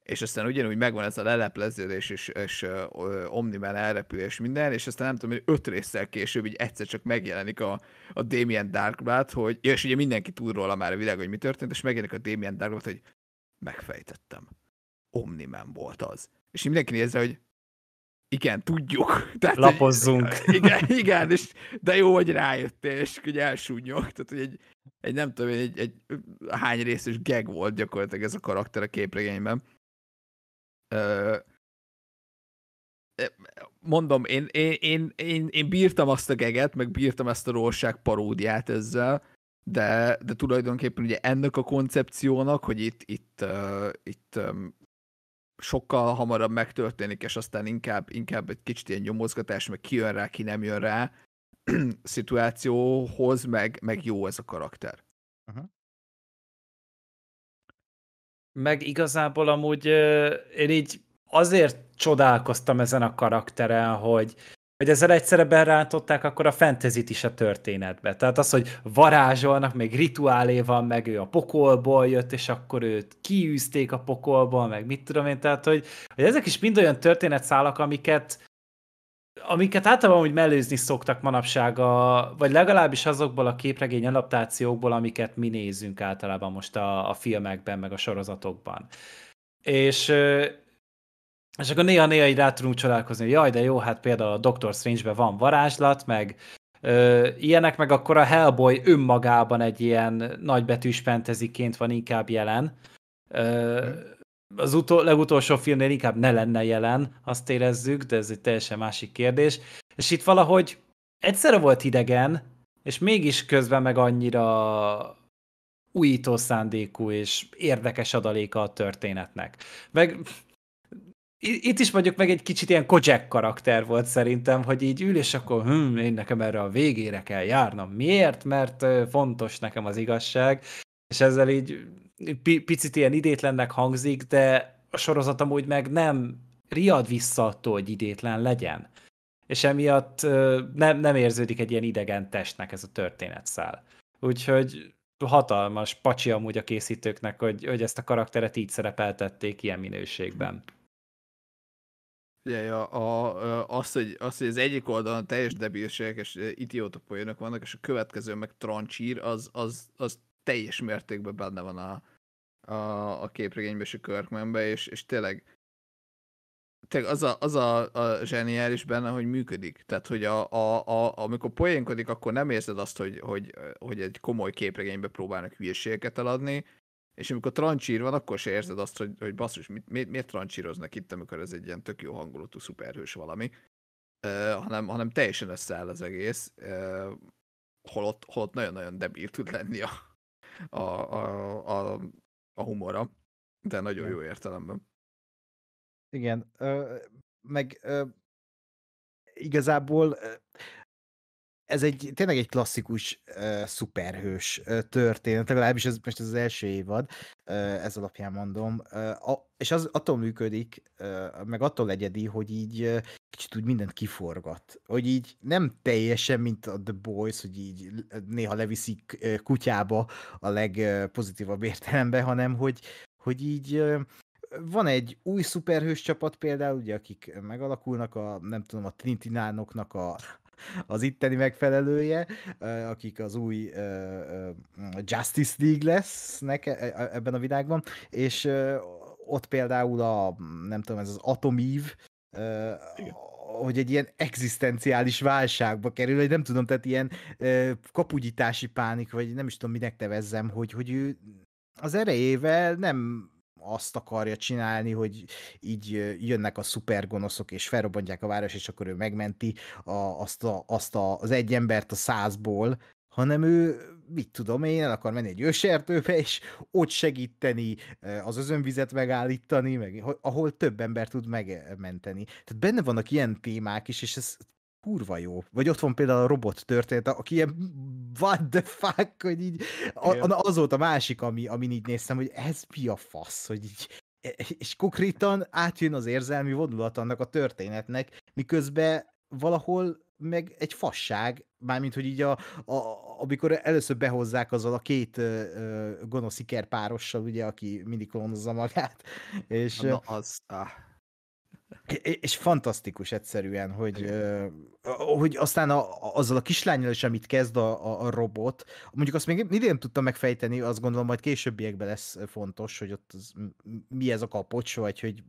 És aztán ugyanúgy megvan ez a lelepleződés, és, és uh, Omniben elrepül, és minden, és aztán nem tudom, hogy öt résszel később így egyszer csak megjelenik a, a Damien Darkblad, hogy, és ugye mindenki tud róla már a világ, hogy mi történt, és megjelenik a Damien Darkblad, hogy megfejtettem. Omniman volt az. És mindenki nézze, hogy igen, tudjuk. *laughs* Tehát, Lapozzunk. Hogy, *laughs* igen, igen, és de jó, hogy rájöttél, és hogy elsúnyog. Tehát, hogy egy, egy nem tudom, egy, egy hány részes gag volt gyakorlatilag ez a karakter a képregényben. Ö, mondom, én, én, én, én, én bírtam azt a geget, meg bírtam ezt a rosság paródiát ezzel, de, de tulajdonképpen ugye ennek a koncepciónak, hogy itt, itt, uh, itt um, sokkal hamarabb megtörténik, és aztán inkább, inkább egy kicsit ilyen nyomozgatás, meg kijön rá, ki nem jön rá *clears throat* szituációhoz, meg, meg jó ez a karakter. Uh-huh. Meg igazából amúgy én így azért csodálkoztam ezen a karakteren, hogy hogy ezzel egyszerre berántották akkor a fentezit is a történetbe. Tehát az, hogy varázsolnak, még rituálé van, meg ő a pokolból jött, és akkor őt kiűzték a pokolból, meg mit tudom én, tehát hogy, hogy ezek is mind olyan történetszálak, amiket amiket általában úgy mellőzni szoktak manapság, a, vagy legalábbis azokból a képregény adaptációkból, amiket mi nézünk általában most a, a filmekben, meg a sorozatokban. És és akkor néha-néha így rá tudunk csodálkozni, hogy jaj, de jó, hát például a Doctor Strange-ben van varázslat, meg ö, ilyenek, meg akkor a Hellboy önmagában egy ilyen nagybetűs fenteziként van inkább jelen. Ö, az utol, legutolsó filmnél inkább ne lenne jelen, azt érezzük, de ez egy teljesen másik kérdés. És itt valahogy egyszerre volt idegen, és mégis közben meg annyira újító szándékú és érdekes adaléka a történetnek. Meg itt is mondjuk meg egy kicsit ilyen kocsek karakter volt szerintem, hogy így ül, és akkor hm, én nekem erre a végére kell járnom. Miért? Mert fontos nekem az igazság, és ezzel így picit ilyen idétlennek hangzik, de a sorozat amúgy meg nem riad vissza attól, hogy idétlen legyen. És emiatt nem, nem érződik egy ilyen idegen testnek ez a történetszál. Úgyhogy hatalmas pacsi amúgy a készítőknek, hogy, hogy ezt a karakteret így szerepeltették ilyen minőségben. Ugye, a, a, az, hogy, az, hogy az egyik oldalon teljes debilségek és idióta poénok vannak, és a következő meg trancsír, az, az, az teljes mértékben benne van a, a, a képregénybe és a körkmenben, és, és tényleg tényleg az a, az a, a zseniális benne, hogy működik. Tehát, hogy a, a, a, amikor poénkodik, akkor nem érzed azt, hogy, hogy, hogy egy komoly képregénybe próbálnak hülyeségeket eladni, és amikor trancsír van, akkor se érzed azt, hogy, hogy basszus, mi, mi, miért trancsíroznak itt, amikor ez egy ilyen tök jó hangulatú szuperhős valami, uh, hanem, hanem teljesen összeáll az egész, uh, holott, holott nagyon-nagyon debil tud lenni a, a, a, a, a humora, de nagyon jó értelemben. Igen, ö, meg ö, igazából ez egy, tényleg egy klasszikus uh, szuperhős uh, történet, legalábbis ez most ez az első évad, uh, ez alapján mondom, uh, a, és az attól működik, uh, meg attól egyedi, hogy így uh, kicsit úgy mindent kiforgat, hogy így nem teljesen, mint a The Boys, hogy így néha leviszik uh, kutyába a legpozitívabb értelemben, hanem hogy, hogy így uh, van egy új szuperhős csapat például, ugye, akik megalakulnak, a, nem tudom, a Trintinánoknak a az itteni megfelelője, akik az új Justice League lesznek e, e, ebben a világban, és ott például a, nem tudom, ez az Atomív, hogy egy ilyen egzisztenciális válságba kerül, vagy nem tudom, tehát ilyen kapugyítási pánik, vagy nem is tudom, minek nevezzem, hogy, hogy ő az erejével nem azt akarja csinálni, hogy így jönnek a szupergonoszok, és felrobbantják a város, és akkor ő megmenti a, azt, a, azt a, az egy embert a százból, hanem ő, mit tudom én, el akar menni egy ősertőbe, és ott segíteni, az özönvizet megállítani, meg, ahol több ember tud megmenteni. Tehát benne vannak ilyen témák is, és ez kurva jó. Vagy ott van például a robot történet, aki ilyen what the fuck, hogy így a, az volt a másik, ami, amin így néztem, hogy ez mi a fasz, hogy így e, e, és konkrétan átjön az érzelmi vonulat annak a történetnek, miközben valahol meg egy fasság, mármint, hogy így a, a, amikor először behozzák azzal a két ö, ö, gonosz ikerpárossal, ugye, aki mindig klónozza magát, és... Na, az... Ah és fantasztikus egyszerűen, hogy, ö, hogy aztán a, azzal a kislányjal is, amit kezd a, a, robot, mondjuk azt még mindig nem tudtam megfejteni, azt gondolom majd későbbiekben lesz fontos, hogy ott az, mi ez a kapocs, vagy hogy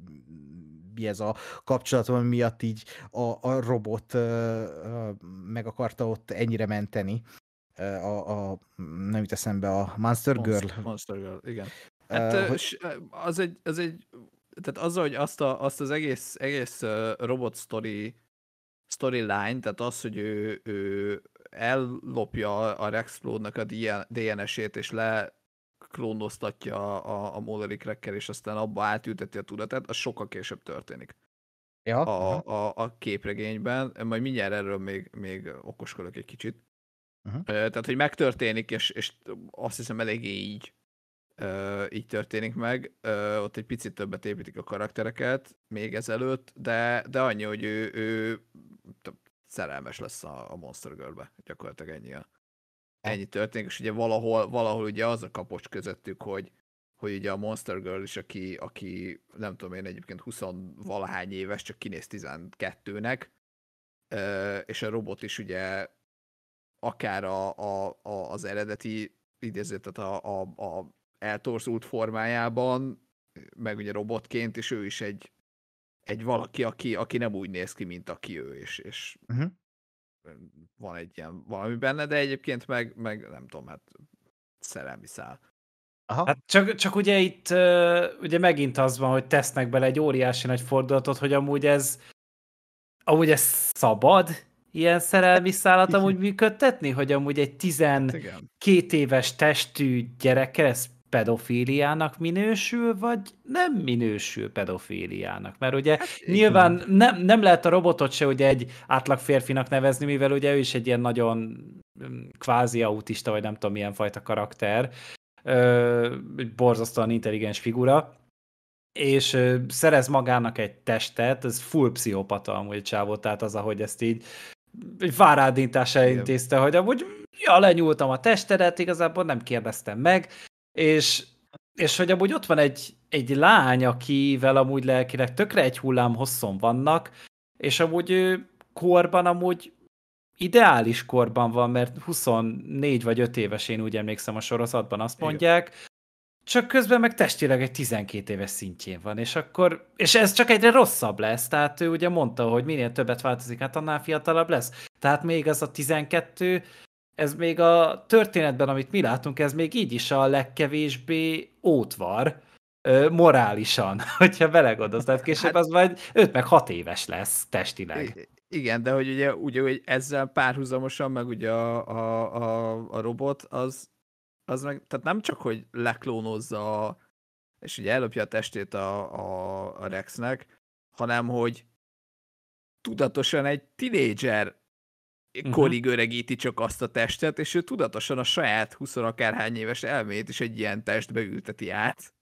mi ez a kapcsolat, ami miatt így a, a robot meg akarta ott ennyire menteni. A, a, nem jut eszembe, a Monster Girl. Monster, Monster Girl, igen. Hát uh, hogy... az, egy, az egy tehát az, hogy azt, a, azt az egész, egész robot story storyline, tehát az, hogy ő, ő ellopja a Rex a DNS-ét, és le klónoztatja a, a Molerik Rekker, és aztán abba átülteti a tudatát, az sokkal később történik. Ja. A, a, a képregényben, majd mindjárt erről még, még okoskodok egy kicsit. Uh-huh. Tehát, hogy megtörténik, és, és azt hiszem eléggé így így történik meg. Ö, ott egy picit többet építik a karaktereket még ezelőtt, de, de annyi, hogy ő, ő szerelmes lesz a, a Monster Girlbe. Gyakorlatilag ennyi, a, ennyi történik, és ugye valahol, valahol ugye az a kapocs közöttük, hogy, hogy ugye a Monster Girl is, aki, aki nem tudom én egyébként 20 valahány éves, csak kinéz 12-nek, és a robot is ugye akár a, a, a, az eredeti idézőt, tehát a, a, a eltorzult formájában, meg ugye robotként, és ő is egy, egy valaki, aki, aki nem úgy néz ki, mint aki ő, és, és uh-huh. van egy ilyen valami benne, de egyébként meg, meg nem tudom, hát szerelmi szál. Aha. Hát csak, csak ugye itt ugye megint az van, hogy tesznek bele egy óriási nagy fordulatot, hogy amúgy ez amúgy ez szabad ilyen szerelmi szállat *laughs* amúgy működtetni, hogy amúgy egy 12 éves testű gyerekkel ez pedofíliának minősül, vagy nem minősül pedofíliának? Mert ugye hát, nyilván nem, nem lehet a robotot se ugye egy átlag férfinak nevezni, mivel ugye ő is egy ilyen nagyon mm, kvázi autista, vagy nem tudom, milyen fajta karakter, ö, borzasztóan intelligens figura, és ö, szerez magának egy testet, ez full pszichopata amúgy csávó, tehát az, ahogy ezt így egy várádintás elintézte, hogy amúgy ja, lenyúltam a testedet, igazából nem kérdeztem meg, és, és hogy amúgy ott van egy, egy lány, akivel amúgy lelkileg tökre egy hullám hosszon vannak, és amúgy ő korban amúgy ideális korban van, mert 24 vagy 5 éves, én úgy emlékszem a sorozatban azt mondják, Igen. csak közben meg testileg egy 12 éves szintjén van, és akkor, és ez csak egyre rosszabb lesz, tehát ő ugye mondta, hogy minél többet változik, hát annál fiatalabb lesz. Tehát még az a 12, ez még a történetben, amit mi látunk, ez még így is a legkevésbé ótvar, morálisan, *laughs* hogyha belegondolsz. Tehát később hát, az majd 5 meg 6 éves lesz testileg. Igen, de hogy ugye, ugye hogy ezzel párhuzamosan meg ugye a, a, a, a robot, az, az meg, tehát nem csak, hogy leklónozza a, és ugye ellopja a testét a, a, a Rexnek, hanem hogy tudatosan egy tinédzser korig uh-huh. öregíti csak azt a testet, és ő tudatosan a saját 20 akárhány éves elmét is egy ilyen testbe ülteti át.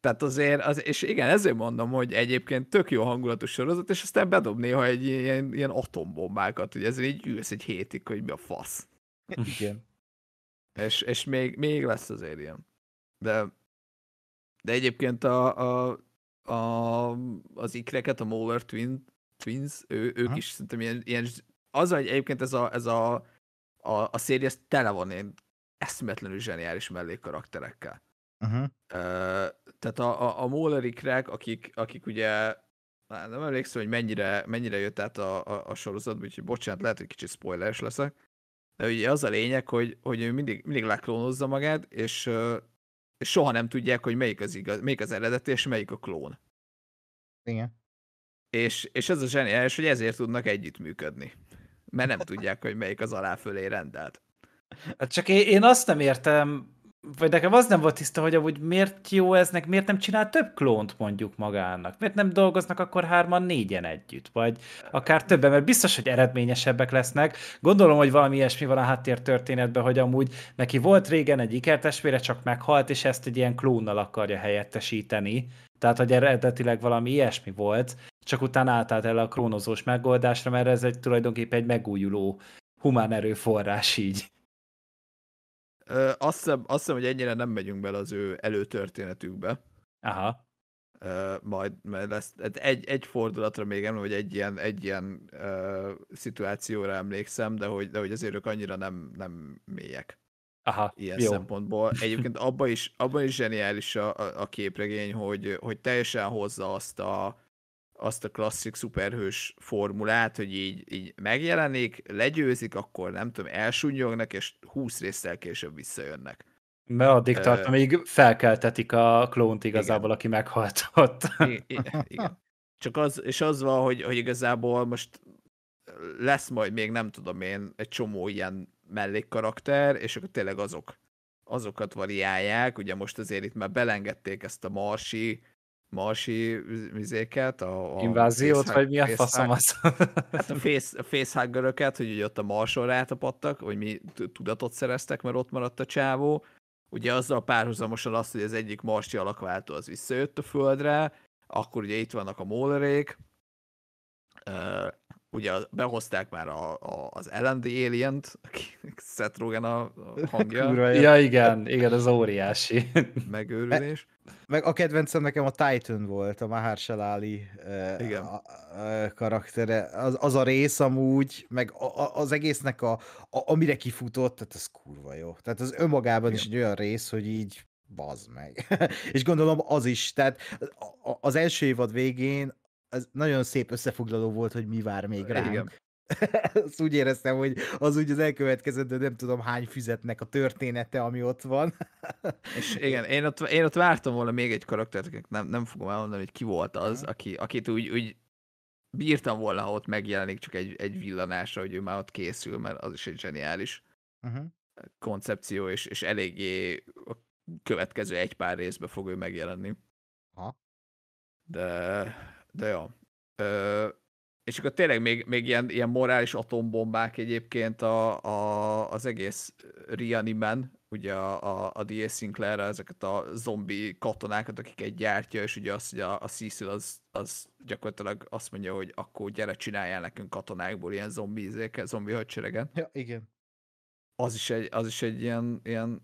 Tehát azért, az, és igen, ezért mondom, hogy egyébként tök jó hangulatú sorozat, és aztán bedob néha egy ilyen, ilyen atombombákat, hogy ezért így ülsz egy hétig, hogy mi a fasz. *laughs* Igen. és, és még, még lesz azért ilyen. De, de egyébként a, a, a, az ikreket, a Molar Twin, Twins, ő, ők Aha. is szerintem ilyen, ilyen az, hogy egyébként ez a, ez a, a, a széri, ez tele van én eszmetlenül zseniális mellékkarakterekkel. Uh-huh. tehát a, a, a Mollerikrek, akik, akik ugye nem emlékszem, hogy mennyire, mennyire jött át a, a, a sorozat, úgyhogy bocsánat, lehet, hogy kicsit spoileres leszek, de ugye az a lényeg, hogy, hogy ő mindig, mindig leklónozza magát, és, és soha nem tudják, hogy melyik az, igaz, melyik az eredeti, és melyik a klón. Igen. És, és ez a zseniális, hogy ezért tudnak együttműködni mert nem tudják, hogy melyik az alá fölé rendelt. Hát csak én azt nem értem, vagy nekem az nem volt tiszta, hogy amúgy miért jó eznek, miért nem csinál több klónt mondjuk magának, miért nem dolgoznak akkor hárman, négyen együtt, vagy akár többen, mert biztos, hogy eredményesebbek lesznek. Gondolom, hogy valami ilyesmi van a háttér történetben, hogy amúgy neki volt régen egy ikertestvére, csak meghalt, és ezt egy ilyen klónnal akarja helyettesíteni. Tehát, hogy eredetileg valami ilyesmi volt, csak utána átállt el a krónozós megoldásra, mert ez egy tulajdonképpen egy megújuló humán erőforrás így. Ö, azt, hiszem, azt hiszem, hogy ennyire nem megyünk bele az ő előtörténetükbe. Aha. Ö, majd, mert lesz, hát egy, egy fordulatra még emlékszem, hogy egy ilyen, egy ilyen ö, szituációra emlékszem, de hogy, de hogy azért ők annyira nem, nem mélyek. Aha, ilyen jó. szempontból. Egyébként abban is, abban is zseniális a, a, a képregény, hogy, hogy teljesen hozza azt a, azt a klasszik szuperhős formulát, hogy így, így megjelenik, legyőzik, akkor nem tudom, elsúnyognak, és 20 résztel később visszajönnek. Be addig uh, tart, amíg felkeltetik a klónt igazából, igen. aki meghalt ott. igen, igen. Csak az, és az van, hogy, hogy igazából most lesz majd még nem tudom én egy csomó ilyen mellékkarakter, és akkor tényleg azok azokat variálják, ugye most azért itt már belengedték ezt a marsi marsi vizéket, a, a inváziót, vagy mi a faszom az? *laughs* Hát a, face, a facehuggeröket, hogy ugye ott a marson rátapadtak, hogy mi tudatot szereztek, mert ott maradt a csávó. Ugye azzal párhuzamosan azt, hogy az egyik marsi alakváltó az visszajött a földre, akkor ugye itt vannak a mólerék, ugye behozták már a, a, az L&D Alien-t, aki *laughs* Seth Rogen a, hangja. Kurva, ja, igen, igen, az óriási. *laughs* Megőrülés. Meg, meg a kedvencem nekem a Titan volt, a Mahershala Ali Igen. A, A, a, karaktere. Az, az a rész amúgy, meg a, a, az egésznek a, a, amire kifutott, tehát az kurva jó. Tehát az önmagában igen. is egy olyan rész, hogy így bazd meg. *laughs* és gondolom az is, tehát az első évad végén ez nagyon szép összefoglaló volt, hogy mi vár még rá. *laughs* Azt úgy éreztem, hogy az úgy az de nem tudom hány füzetnek a története, ami ott van. És *laughs* igen, én ott, én ott vártam volna még egy karaktert, nem, nem fogom elmondani, hogy ki volt az, aki, akit úgy, úgy bírtam volna, ha ott megjelenik csak egy, egy villanásra, hogy ő már ott készül, mert az is egy zseniális uh-huh. koncepció, és, és eléggé a következő egy pár részbe fog ő megjelenni. Ha. De de jó Ö, és akkor tényleg még, még ilyen, ilyen morális atombombák egyébként a, a, az egész Rianimen, ugye a, a, a D.A. sinclair ezeket a zombi katonákat, akik egy gyártja, és ugye azt, hogy a, a Cecil az, az gyakorlatilag azt mondja, hogy akkor gyere csináljál nekünk katonákból ilyen zombi izéke, zombi hadseregen. Ja, igen. Az is egy, az is egy ilyen, ilyen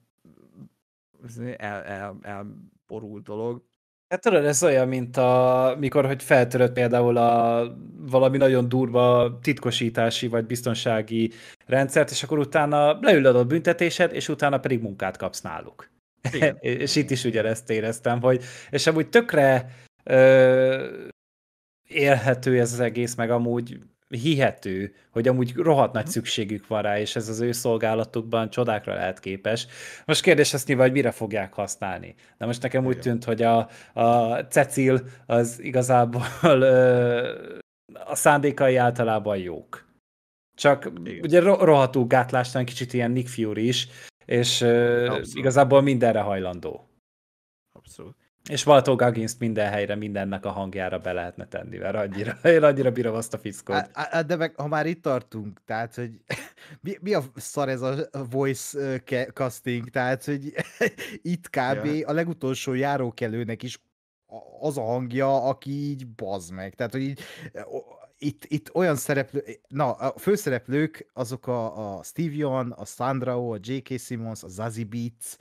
el, el, elborult dolog. Hát tudod, ez olyan, mint a, mikor, hogy feltörött például a valami nagyon durva titkosítási vagy biztonsági rendszert, és akkor utána leülöd a büntetésed, és utána pedig munkát kapsz náluk. Igen. *laughs* és itt is ezt éreztem, hogy, és amúgy tökre ö, élhető ez az egész, meg amúgy hihető, hogy amúgy rohadt nagy szükségük van rá, és ez az ő szolgálatukban csodákra lehet képes. Most kérdés azt nyilván, hogy mire fogják használni. De most nekem úgy tűnt, hogy a, a Cecil az igazából ö, a szándékai általában jók. Csak Igen. ugye rohadtú gátlástán kicsit ilyen Nick Fury is, és ö, igazából mindenre hajlandó. Abszolút. És Walter Aginst minden helyre, mindennek a hangjára be lehetne tenni, mert annyira, én annyira bírom azt a fickót. De meg, ha már itt tartunk, tehát, hogy *laughs* mi, mi a szar ez a voice casting, tehát, hogy *laughs* itt kb. Ja. a legutolsó járókelőnek is az a hangja, aki így bazd meg. Tehát, hogy így, itt, itt olyan szereplő, na, a főszereplők azok a, a Steve Young, a Sandra O, oh, a J.K. Simmons, a Zazie Beats,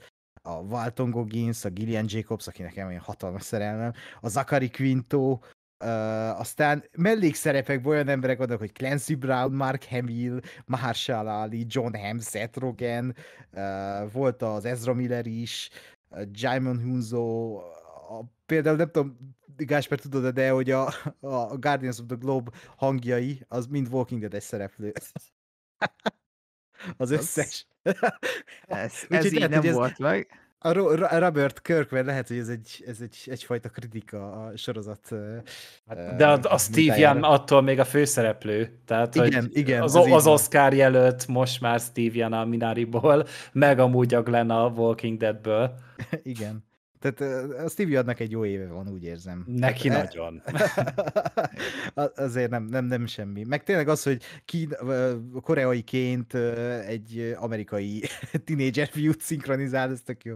a Walton Goggins, a Gillian Jacobs, aki nekem olyan hatalmas szerelmem, a Zachary Quinto, Uh, aztán mellékszerepekben olyan emberek vannak, hogy Clancy Brown, Mark Hamill, Mahershala Ali, John Hamm, Seth Rogen, uh, volt az Ezra Miller is, uh, Jaimon Hunzo, uh, például nem tudom, Gásper tudod de hogy a, a Guardians of the Globe hangjai, az mind Walking Dead-es szereplő. *laughs* az összes. *laughs* Ez, *laughs* ez így lehet, nem ez, volt meg. A Robert Kirkman lehet, hogy ez egy, ez egy egyfajta kritika a sorozat. Hát, de a, a Steve Young attól még a főszereplő. Tehát, igen, hogy igen, az, az, az Oscar jelölt most már Steve Young a Minariból, meg amúgy a Glenn a Walking Deadből. *laughs* Igen. Tehát a Stevie adnak egy jó éve van, úgy érzem. Neki Tehát, nagyon. *laughs* azért nem, nem, nem semmi. Meg tényleg az, hogy kín, koreaiként egy amerikai *laughs* tinédzser fiút szinkronizál, ez tök jó.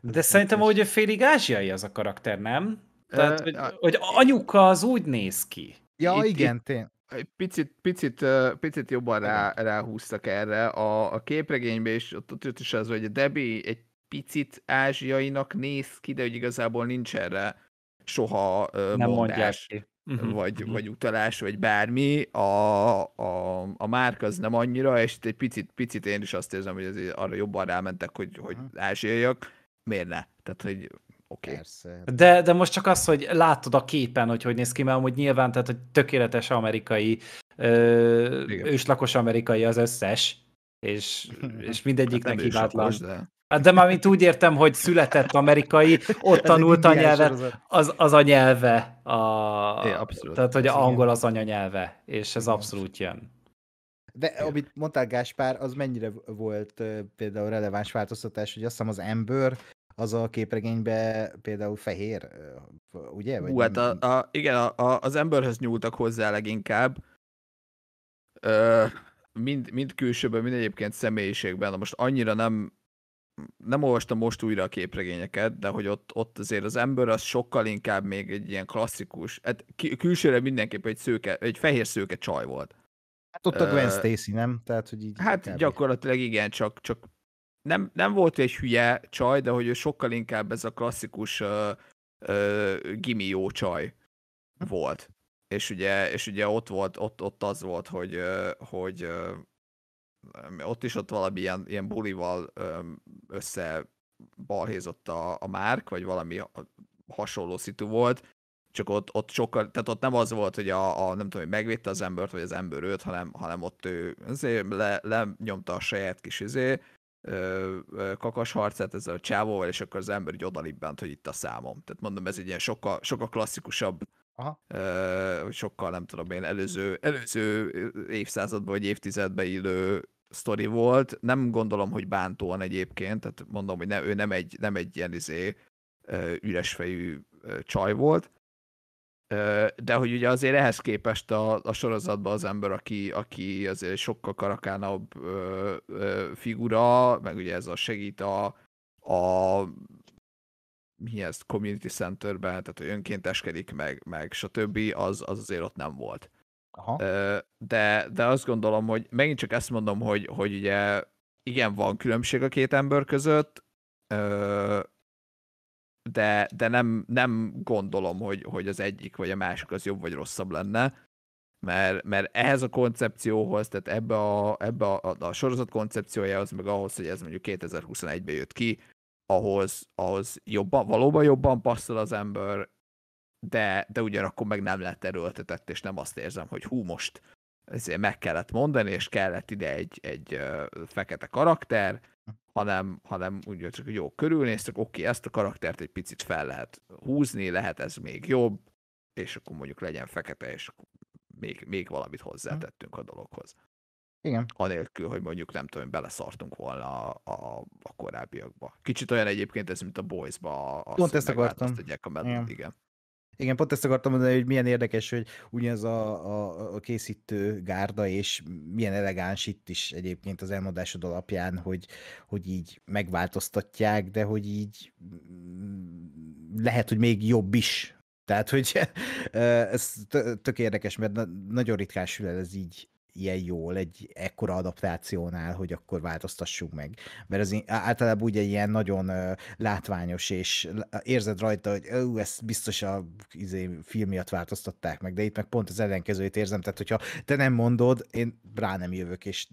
De ez szerintem, hogy félig ázsiai az a karakter, nem? Tehát, hogy, hogy anyuka az úgy néz ki. Ja, itt, igen, itt... tényleg picit, picit, picit jobban rá, ráhúztak erre a, a képregénybe, és ott, ott is az, hogy a Debbie egy picit ázsiainak néz ki, de hogy igazából nincs erre soha uh, nem mondás. Ki. Mhm, vagy, mhm. vagy utalás, vagy bármi, a, a, a márka az nem annyira, és itt egy picit, picit én is azt érzem, hogy azért arra jobban rámentek, hogy, hogy ázsiaiak, miért ne? Tehát, hogy oké. Okay. De, de most csak az, hogy látod a képen, hogy hogy néz ki, mert amúgy nyilván, tehát, hogy tökéletes amerikai, ö, őslakos amerikai az összes, és, *laughs* és mindegyiknek hát hibátlan. Lakos, de... De már mint úgy értem, hogy született amerikai, ott tanult a nyelvet, az, az a nyelve. A, é, abszolút. Tehát, hogy abszolút, angol az anyanyelve, és ez abszolút jön. De amit mondtál, Gáspár, az mennyire volt például releváns változtatás, hogy azt hiszem az Ember az a képregényben például fehér, ugye? Vagy Hú, hát a, a, igen, a, a, az emberhez nyúltak hozzá leginkább. Ö, mind, mind külsőben, mind egyébként személyiségben. Na most annyira nem nem olvastam most újra a képregényeket, de hogy ott, ott azért az ember az sokkal inkább még egy ilyen klasszikus, hát külsőre mindenképp egy, szőke, egy fehér szőke csaj volt. Hát ott a Gwen uh, Stacy, nem? Tehát, hogy így hát kb. gyakorlatilag igen, csak, csak nem, nem volt egy hülye csaj, de hogy ő sokkal inkább ez a klasszikus uh, uh, gimi jó csaj volt. És ugye, és ugye ott volt, ott, ott az volt, hogy, hogy ott is ott valami ilyen ilyen bulival össze balhézott a, a Márk, vagy valami hasonló szitu volt, csak ott, ott sokkal, tehát ott nem az volt, hogy a, a nem tudom, hogy megvitte az embert, vagy az ember őt, hanem, hanem ott ő le, lenyomta a saját kis izé, kakas harcát ezzel a csávóval, és akkor az ember így odalibbent, hogy itt a számom. Tehát mondom, ez egy ilyen sokkal, sokkal klasszikusabb Aha. Ö, sokkal nem tudom én, előző, előző évszázadban vagy évtizedben illő sztori volt. Nem gondolom, hogy bántóan egyébként, tehát mondom, hogy ne, ő nem egy, nem egy ilyen izé, üresfejű csaj volt, de hogy ugye azért ehhez képest a, a sorozatban az ember, aki, aki azért sokkal karakánabb figura, meg ugye ez a segít a, a mi ez, community centerbe, tehát hogy önkénteskedik meg, meg stb., az, az azért ott nem volt. Aha. De, de azt gondolom, hogy megint csak ezt mondom, hogy, hogy ugye igen, van különbség a két ember között, de, de nem, nem gondolom, hogy, hogy az egyik vagy a másik az jobb vagy rosszabb lenne, mert, mert ehhez a koncepcióhoz, tehát ebbe a, ebbe a, a, a sorozat koncepciójához, meg ahhoz, hogy ez mondjuk 2021-ben jött ki, ahhoz, ahhoz jobban, valóban jobban passzol az ember, de, de ugyanakkor meg nem lett erőltetett, és nem azt érzem, hogy hú, most ezért meg kellett mondani, és kellett ide egy, egy fekete karakter, hanem, hanem úgy csak jó, körülnéztek, oké, okay, ezt a karaktert egy picit fel lehet húzni, lehet ez még jobb, és akkor mondjuk legyen fekete, és még, még valamit hozzátettünk a dologhoz. Igen. Anélkül, hogy mondjuk nem tudom, beleszartunk volna a, a, a korábbiakba. Kicsit olyan egyébként ez, mint a Boys-ba. Pont ezt hát akartam. A igen. igen. Igen, pont ezt akartam mondani, hogy milyen érdekes, hogy ugyanaz a, a, a készítő gárda, és milyen elegáns itt is egyébként az elmondásod alapján, hogy, hogy így megváltoztatják, de hogy így mm, lehet, hogy még jobb is. Tehát, hogy *laughs* ez tök érdekes, mert nagyon ritkán sül el ez így ilyen jól egy ekkora adaptációnál, hogy akkor változtassuk meg. Mert az általában ugye ilyen nagyon látványos, és érzed rajta, hogy ő, ezt biztos a izé, film miatt változtatták meg, de itt meg pont az ellenkezőjét érzem, tehát hogyha te nem mondod, én rá nem jövök, és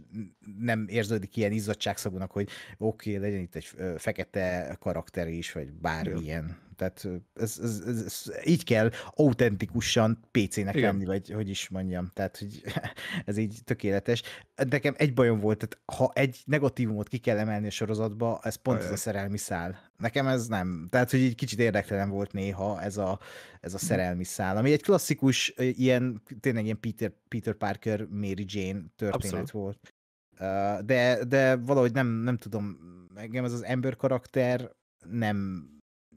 nem érződik ilyen izzadságszagúnak, hogy oké, okay, legyen itt egy fekete karakter is, vagy bármilyen. Jó. Tehát ez, ez, ez, ez így kell autentikusan PC-nek Igen. lenni, vagy hogy is mondjam. Tehát hogy *laughs* ez így tökéletes. Nekem egy bajom volt, tehát ha egy negatívumot ki kell emelni a sorozatba, ez pont Olyan. ez a szerelmi szál. Nekem ez nem. Tehát, hogy egy kicsit érdektelen volt néha ez a, ez a szerelmi szál, ami egy klasszikus, ilyen, tényleg ilyen Peter, Peter Parker, Mary Jane történet Abszolút. volt. De, de valahogy nem, nem tudom, engem ez az ember karakter nem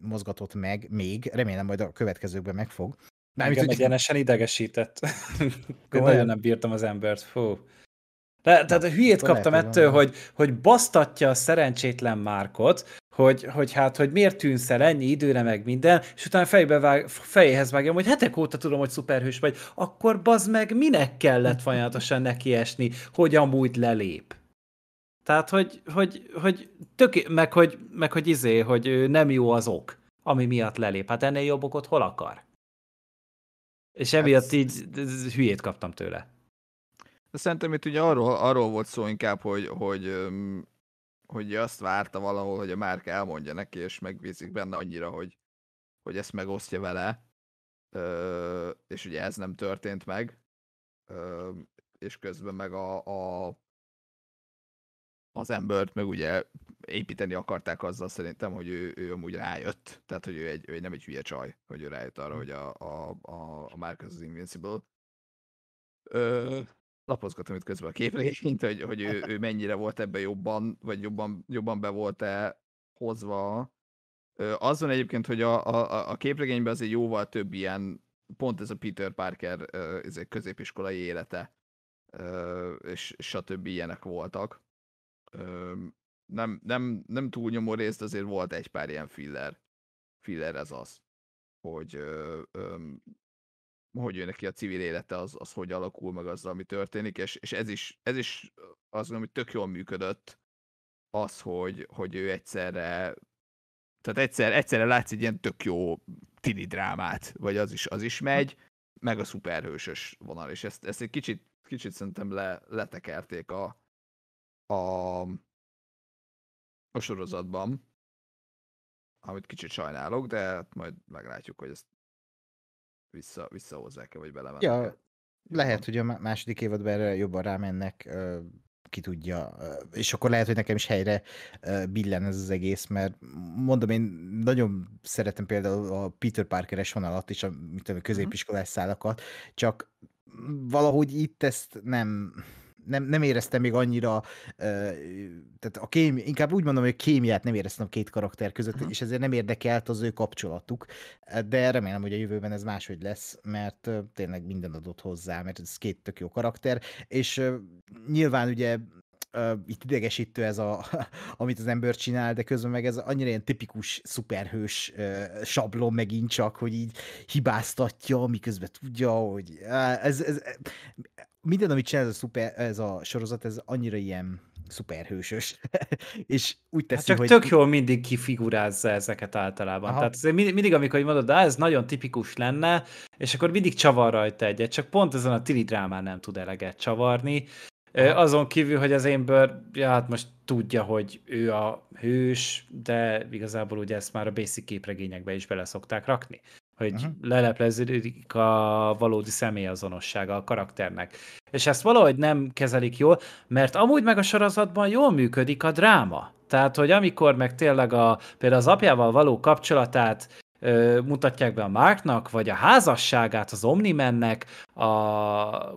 mozgatott meg még, remélem majd a következőkben megfog. Nem, Engem hogy... egyenesen idegesített. *laughs* Nagyon nem bírtam az embert. Fú. de tehát a hülyét kaptam lehet, ettől, hogy, hogy basztatja a szerencsétlen Márkot, hogy, hogy hát, hogy miért tűnsz el ennyi időre, meg minden, és utána fejbe vág, fejéhez vágjam, hogy hetek óta tudom, hogy szuperhős vagy, akkor bazd meg, minek kellett *laughs* folyamatosan neki esni, hogy amúgy lelép. Tehát, hogy, hogy, hogy töké, meg hogy, meg hogy izé, hogy nem jó az ok, ami miatt lelép. Hát ennél jobb okot hol akar? És hát emiatt hát, így hülyét kaptam tőle. De szerintem itt ugye arról, arról volt szó inkább, hogy, hogy, hogy azt várta valahol, hogy a márka elmondja neki, és megbízik benne annyira, hogy, hogy ezt megosztja vele, és ugye ez nem történt meg, és közben meg a, a az embert, meg ugye építeni akarták azzal szerintem, hogy ő, ő amúgy rájött. Tehát, hogy ő, egy, ő nem egy hülye csaj, hogy ő rájött arra, hm. hogy a, a, a, a Marcus az Invincible. Ö, lapozgatom itt közben a képregényt, hogy, hogy ő, ő, mennyire volt ebben jobban, vagy jobban, jobban be volt-e hozva. Ö, azon egyébként, hogy a, a, a képregényben azért jóval több ilyen, pont ez a Peter Parker ö, ez egy középiskolai élete, ö, és stb. ilyenek voltak nem, nem, nem túlnyomó részt, azért volt egy pár ilyen filler. Filler ez az, hogy ö, ö, hogy jön neki a civil élete, az, az hogy alakul meg azzal, ami történik, és, és ez is, ez is az, ami tök jól működött, az, hogy, hogy ő egyszerre tehát egyszer, egyszerre látsz egy ilyen tök jó tini drámát, vagy az is, az is hm. megy, meg a szuperhősös vonal, és ezt, ezt egy kicsit, kicsit szerintem le, letekerték a, a, a sorozatban, amit kicsit sajnálok, de hát majd meglátjuk, hogy ezt vissza, visszahozzák-e, vagy belemennek. Ja, lehet, hogy a második évadban erre jobban rámennek, ki tudja, és akkor lehet, hogy nekem is helyre billen ez az egész, mert mondom, én nagyon szeretem például a Peter Parker-es vonalat és a mit tudom, mhm. középiskolás szálakat, csak valahogy itt ezt nem, nem, nem éreztem még annyira, tehát a kém, inkább úgy mondom, hogy a kémiát nem éreztem a két karakter között, uh-huh. és ezért nem érdekelt az ő kapcsolatuk, de remélem, hogy a jövőben ez máshogy lesz, mert tényleg minden adott hozzá, mert ez két tök jó karakter, és nyilván ugye itt idegesítő ez, a, *laughs* amit az ember csinál, de közben meg ez annyira ilyen tipikus szuperhős sablon megint csak, hogy így hibáztatja, miközben tudja, hogy ez, ez, minden, amit csinál ez a, szuper, ez a sorozat, ez annyira ilyen szuperhősös. *laughs* és úgy hát teszi, hát csak hogy... tök jól mindig kifigurázza ezeket általában. Aha. Tehát azért mindig, mindig, amikor mondod, de ez nagyon tipikus lenne, és akkor mindig csavar rajta egyet, csak pont ezen a tili drámán nem tud eleget csavarni. Aha. Azon kívül, hogy az Amber, ja, hát most tudja, hogy ő a hős, de igazából ugye ezt már a basic képregényekbe is bele szokták rakni hogy uh-huh. lelepleződik a valódi személyazonossága a karakternek. És ezt valahogy nem kezelik jól, mert amúgy meg a sorozatban jól működik a dráma. Tehát, hogy amikor meg tényleg a, például az apjával való kapcsolatát ö, mutatják be a Marknak, vagy a házasságát az Omni-mennek a,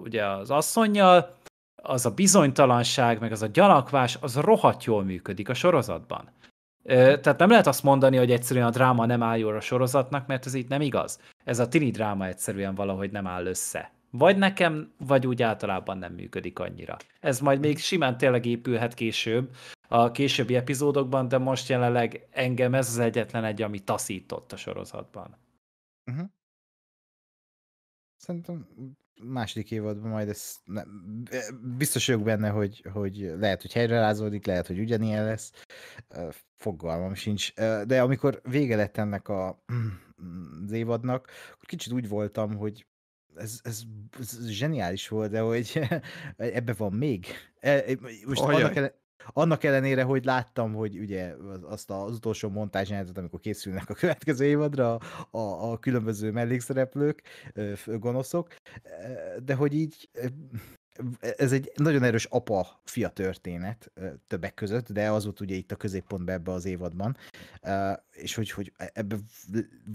ugye az asszonynal, az a bizonytalanság, meg az a gyanakvás, az rohadt jól működik a sorozatban. Tehát nem lehet azt mondani, hogy egyszerűen a dráma nem áll jól a sorozatnak, mert ez itt nem igaz. Ez a tini dráma egyszerűen valahogy nem áll össze. Vagy nekem, vagy úgy általában nem működik annyira. Ez majd még simán tényleg épülhet később, a későbbi epizódokban, de most jelenleg engem ez az egyetlen egy, ami taszított a sorozatban. Uh-huh. Szerintem második évadban majd ez nem, biztos vagyok benne, hogy, hogy lehet, hogy helyre rázódik, lehet, hogy ugyanilyen lesz. Fogalmam sincs. De amikor vége lett ennek a, az évadnak, akkor kicsit úgy voltam, hogy ez, ez, ez zseniális volt, de hogy *laughs* ebbe van még. E, e, most Ajaj. annak, ellen, annak ellenére, hogy láttam, hogy ugye azt az utolsó montázsjelenetet, amikor készülnek a következő évadra a, a, a különböző mellékszereplők, gonoszok, de hogy így ez egy nagyon erős apa-fia történet többek között, de az volt ugye itt a középpontban ebbe az évadban, és hogy, hogy ebbe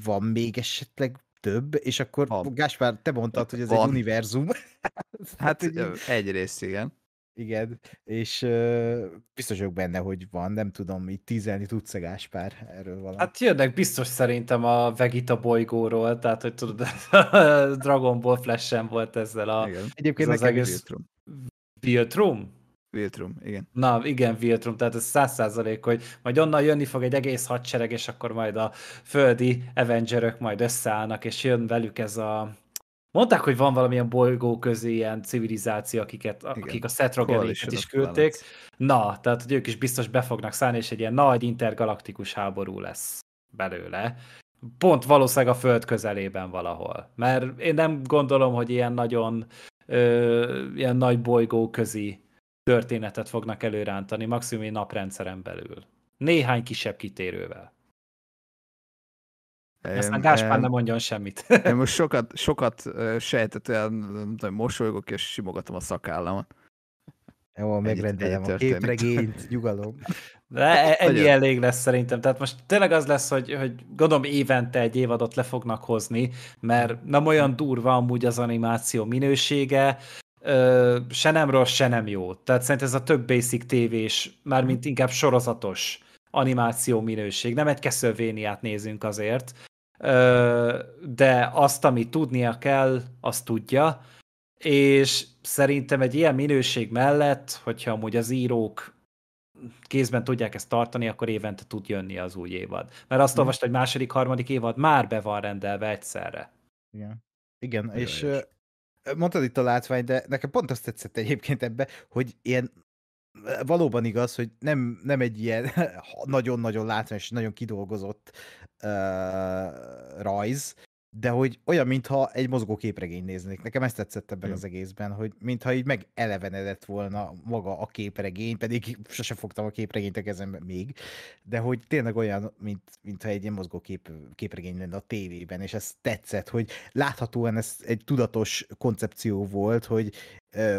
van még esetleg több, és akkor van. Gáspár, te mondtad, hogy ez van. egy univerzum. Hát *laughs* egyrészt igen. Igen, és uh, biztos vagyok benne, hogy van, nem tudom, így tízelni tudsz Gáspár erről valami. Hát jönnek biztos szerintem a Vegita bolygóról, tehát hogy tudod, *laughs* Dragon Ball Flash volt ezzel a... Igen. Egyébként ez az egész... Viltrum. Viltrum? Viltrum, igen. Na, igen, Viltrum, tehát ez száz százalék, hogy majd onnan jönni fog egy egész hadsereg, és akkor majd a földi Avengerök majd összeállnak, és jön velük ez a Mondták, hogy van valamilyen bolygó közé ilyen civilizáció, akiket, Igen. akik a Setrogenéket is küldték. Na, tehát hogy ők is biztos be fognak szállni, és egy ilyen nagy intergalaktikus háború lesz belőle. Pont valószínűleg a Föld közelében valahol. Mert én nem gondolom, hogy ilyen nagyon ö, ilyen nagy bolygó közi történetet fognak előrántani, maximum naprendszeren belül. Néhány kisebb kitérővel. Aztán Gáspár eh, nem mondjon semmit. Én most sokat, sokat eh, sejtetően mosolygok, és simogatom a szakállamat. Jó, megrendelem a képregényt, nyugalom. De e- ennyi Nagyon. elég lesz szerintem. Tehát most tényleg az lesz, hogy, hogy gondolom évente egy évadot le fognak hozni, mert nem olyan durva amúgy az animáció minősége, ö, se nem rossz, se nem jó. Tehát szerintem ez a több basic tévés, mármint inkább sorozatos animáció minőség. Nem egy keszövéniát nézünk azért, de azt, amit tudnia kell, azt tudja, és szerintem egy ilyen minőség mellett, hogyha amúgy az írók kézben tudják ezt tartani, akkor évente tud jönni az új évad. Mert azt hm. olvastam, hogy második, harmadik évad már be van rendelve egyszerre. Igen. Igen, és, és mondtad itt a látvány, de nekem pont azt tetszett egyébként ebbe, hogy ilyen valóban igaz, hogy nem, nem egy ilyen *laughs* nagyon-nagyon látványos, nagyon kidolgozott uh, rajz, de hogy olyan, mintha egy mozgó képregény néznék. Nekem ezt tetszett ebben mm. az egészben, hogy mintha így megelevenedett volna maga a képregény, pedig sose fogtam a képregényt a kezembe még, de hogy tényleg olyan, mint, mintha egy ilyen mozgó kép, képregény lenne a tévében, és ez tetszett, hogy láthatóan ez egy tudatos koncepció volt, hogy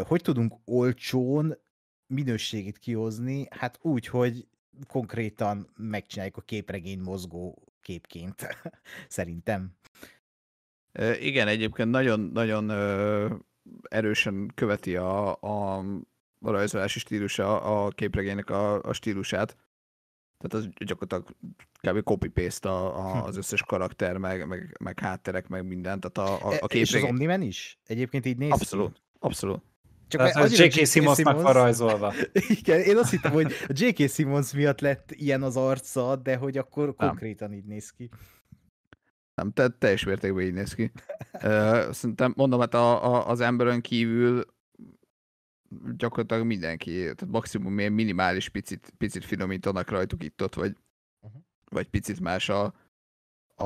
hogy tudunk olcsón minőségét kihozni, hát úgy, hogy konkrétan megcsináljuk a képregény mozgó képként, *laughs* szerintem. igen, egyébként nagyon-nagyon erősen követi a, a rajzolási stílusa a képregénynek a, a stílusát. Tehát az gyakorlatilag kb. copy-paste a, a, hm. az összes karakter, meg, meg, meg hátterek, meg mindent. Tehát a, a, e, a képregény... És az Omniman is? Egyébként így néz Abszolút, abszolút. Csak az, az J.K. Simmonsnak Simmons... van rajzolva. *laughs* Igen, én azt hittem, hogy a J.K. Simmons miatt lett ilyen az arca, de hogy akkor Nem. konkrétan így néz ki. Nem, te, teljes mértékben így néz ki. Szerintem mondom, hát a, a, az emberön kívül gyakorlatilag mindenki, tehát maximum ilyen minimális picit, picit finomítanak rajtuk itt-ott, vagy, uh-huh. vagy picit más a, a,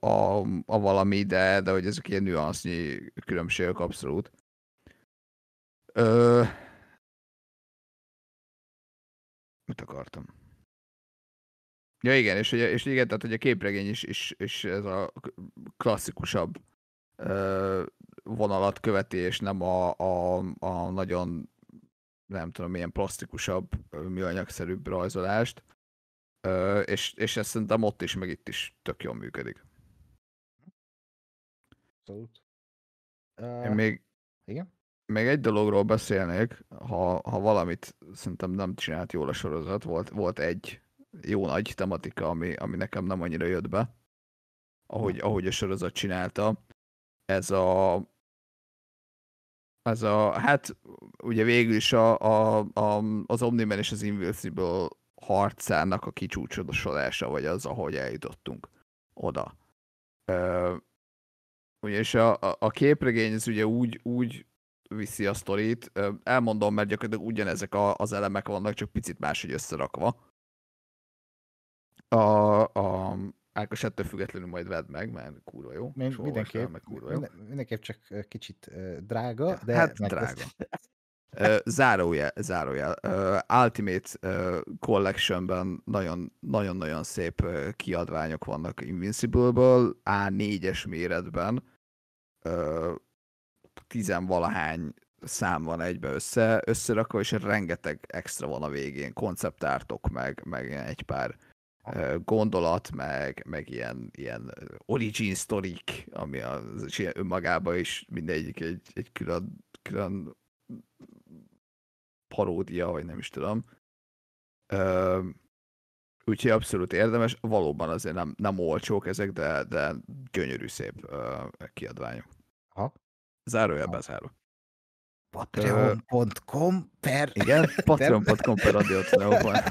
a, a valami, de, de hogy ezek ilyen nüansznyi különbségek abszolút. Ö... Mit akartam? Ja igen, és, és igen, tehát hogy a képregény is, is, is ez a klasszikusabb ö, vonalat követi, és nem a, a, a nagyon nem tudom, milyen plastikusabb, műanyagszerűbb rajzolást. Ö, és, és ez szerintem ott is, meg itt is tök jól működik. Abszolút. Uh, Én még... Igen? még egy dologról beszélnék, ha, ha valamit szerintem nem csinált jól a sorozat, volt, volt egy jó nagy tematika, ami, ami nekem nem annyira jött be, ahogy, ahogy a sorozat csinálta. Ez a ez a, hát ugye végül is a, a, a, az Omniman és az Invincible harcának a kicsúcsodosodása, vagy az, ahogy eljutottunk oda. Ö, és a, a, a képregény ez ugye úgy, úgy viszi a sztorit. Elmondom, mert gyakorlatilag ugyanezek a, az elemek vannak, csak picit máshogy összerakva. A, a Ákos ettől függetlenül majd vedd meg, mert kurva jó. Mind, mindenképp, meg kurva jó. mindenképp csak kicsit drága, ja, de... Hát drága. zárójel, zárójel. Ultimate Collection-ben nagyon-nagyon szép kiadványok vannak Invincible-ből, A4-es méretben tizenvalahány szám van egybe össze, összerakva, és rengeteg extra van a végén, konceptártok, meg, meg egy pár gondolat, meg, meg ilyen, ilyen origin sztorik, ami az, ilyen önmagában is mindegyik egy, egy külön, külön paródia, vagy nem is tudom. Ö, úgyhogy abszolút érdemes, valóban azért nem, nem olcsók ezek, de, de gyönyörű szép ö, kiadványok. Zárója, bezáró. Patreon.com per... Igen, *laughs* patreon.com per adiotneóban. *laughs*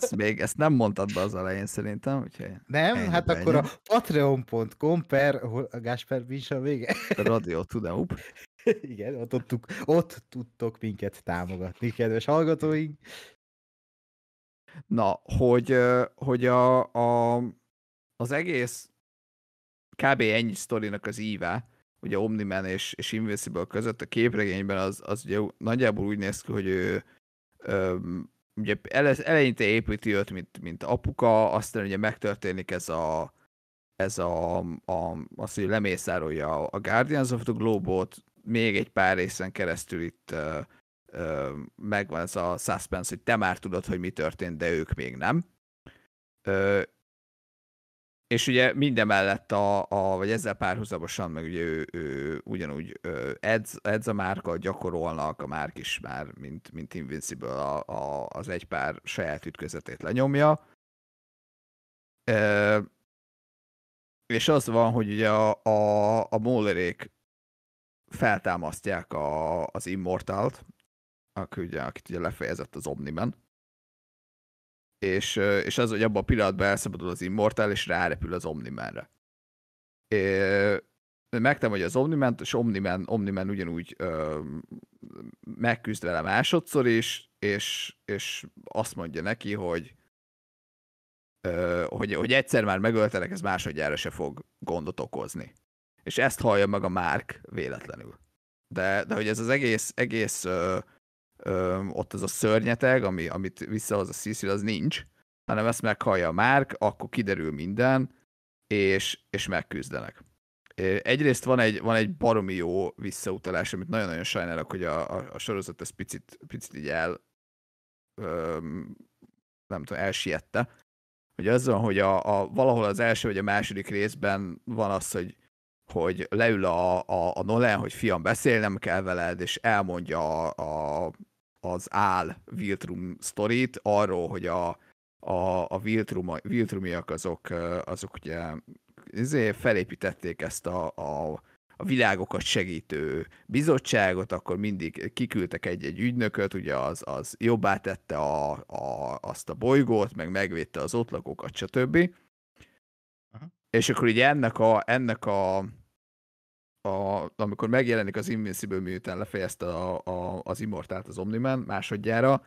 ezt még ezt nem mondtad be az elején szerintem, úgyhogy... Nem, ennyi, hát ennyi. akkor a patreon.com per a Gásper Bincs a vége. Radio Tudeup. *laughs* Igen, ott, tudtuk, ott tudtok minket támogatni, kedves hallgatóink. Na, hogy, hogy a, a, az egész kb. ennyi sztorinak az íve, ugye Omni-Man és, és Invincible között a képregényben az, az ugye nagyjából úgy néz ki, hogy ő öm, ugye eleinte építi őt, mint, mint apuka, aztán ugye megtörténik ez a ez a, a az, hogy lemészárolja a Guardians of the Globe-ot, még egy pár részen keresztül itt ö, ö, megvan ez a suspense, hogy te már tudod, hogy mi történt, de ők még nem. Ö, és ugye minden mellett, a, a, vagy ezzel párhuzamosan, meg ugye ő, ő ugyanúgy edz, edz a márka, gyakorolnak, a márk is már, mint, mint Invincible a, a, az egy pár saját ütközetét lenyomja. E, és az van, hogy ugye a, a, a Mólerék feltámasztják a, az Immortalt, aki ugye, akit ugye lefejezett az Omniben és, és az, hogy abban a pillanatban elszabadul az immortál, és rárepül az Omnimenre. Megtem, hogy az Omniment, és Omniman, Omniman ugyanúgy ö, megküzd vele másodszor is, és, és azt mondja neki, hogy, ö, hogy, hogy egyszer már megöltelek, ez másodjára se fog gondot okozni. És ezt hallja meg a Márk véletlenül. De, de hogy ez az egész, egész ö, ö, ott ez a szörnyeteg, ami, amit visszahoz a Cecil, az nincs, hanem ezt meghallja a Márk, akkor kiderül minden, és, és megküzdenek. Egyrészt van egy, van egy baromi jó visszautalás, amit nagyon-nagyon sajnálok, hogy a, a, a sorozat ezt picit, picit így el, ö, nem tudom, elsiette. Ugye az van, hogy a, a, valahol az első vagy a második részben van az, hogy hogy leül a, a, a Nolan, hogy fiam, beszélnem kell veled, és elmondja a, a, az áll Viltrum sztorit arról, hogy a, a, a Viltrum, Viltrumiak azok, azok ugye izé felépítették ezt a, a, a világokat segítő bizottságot, akkor mindig kiküldtek egy-egy ügynököt, ugye az, az jobbá tette a, a, azt a bolygót, meg megvédte az ott lakókat, stb. Aha. És akkor ugye ennek a, ennek a a, amikor megjelenik az Invincible, miután lefejezte a, a, az Immortált az Omniman másodjára,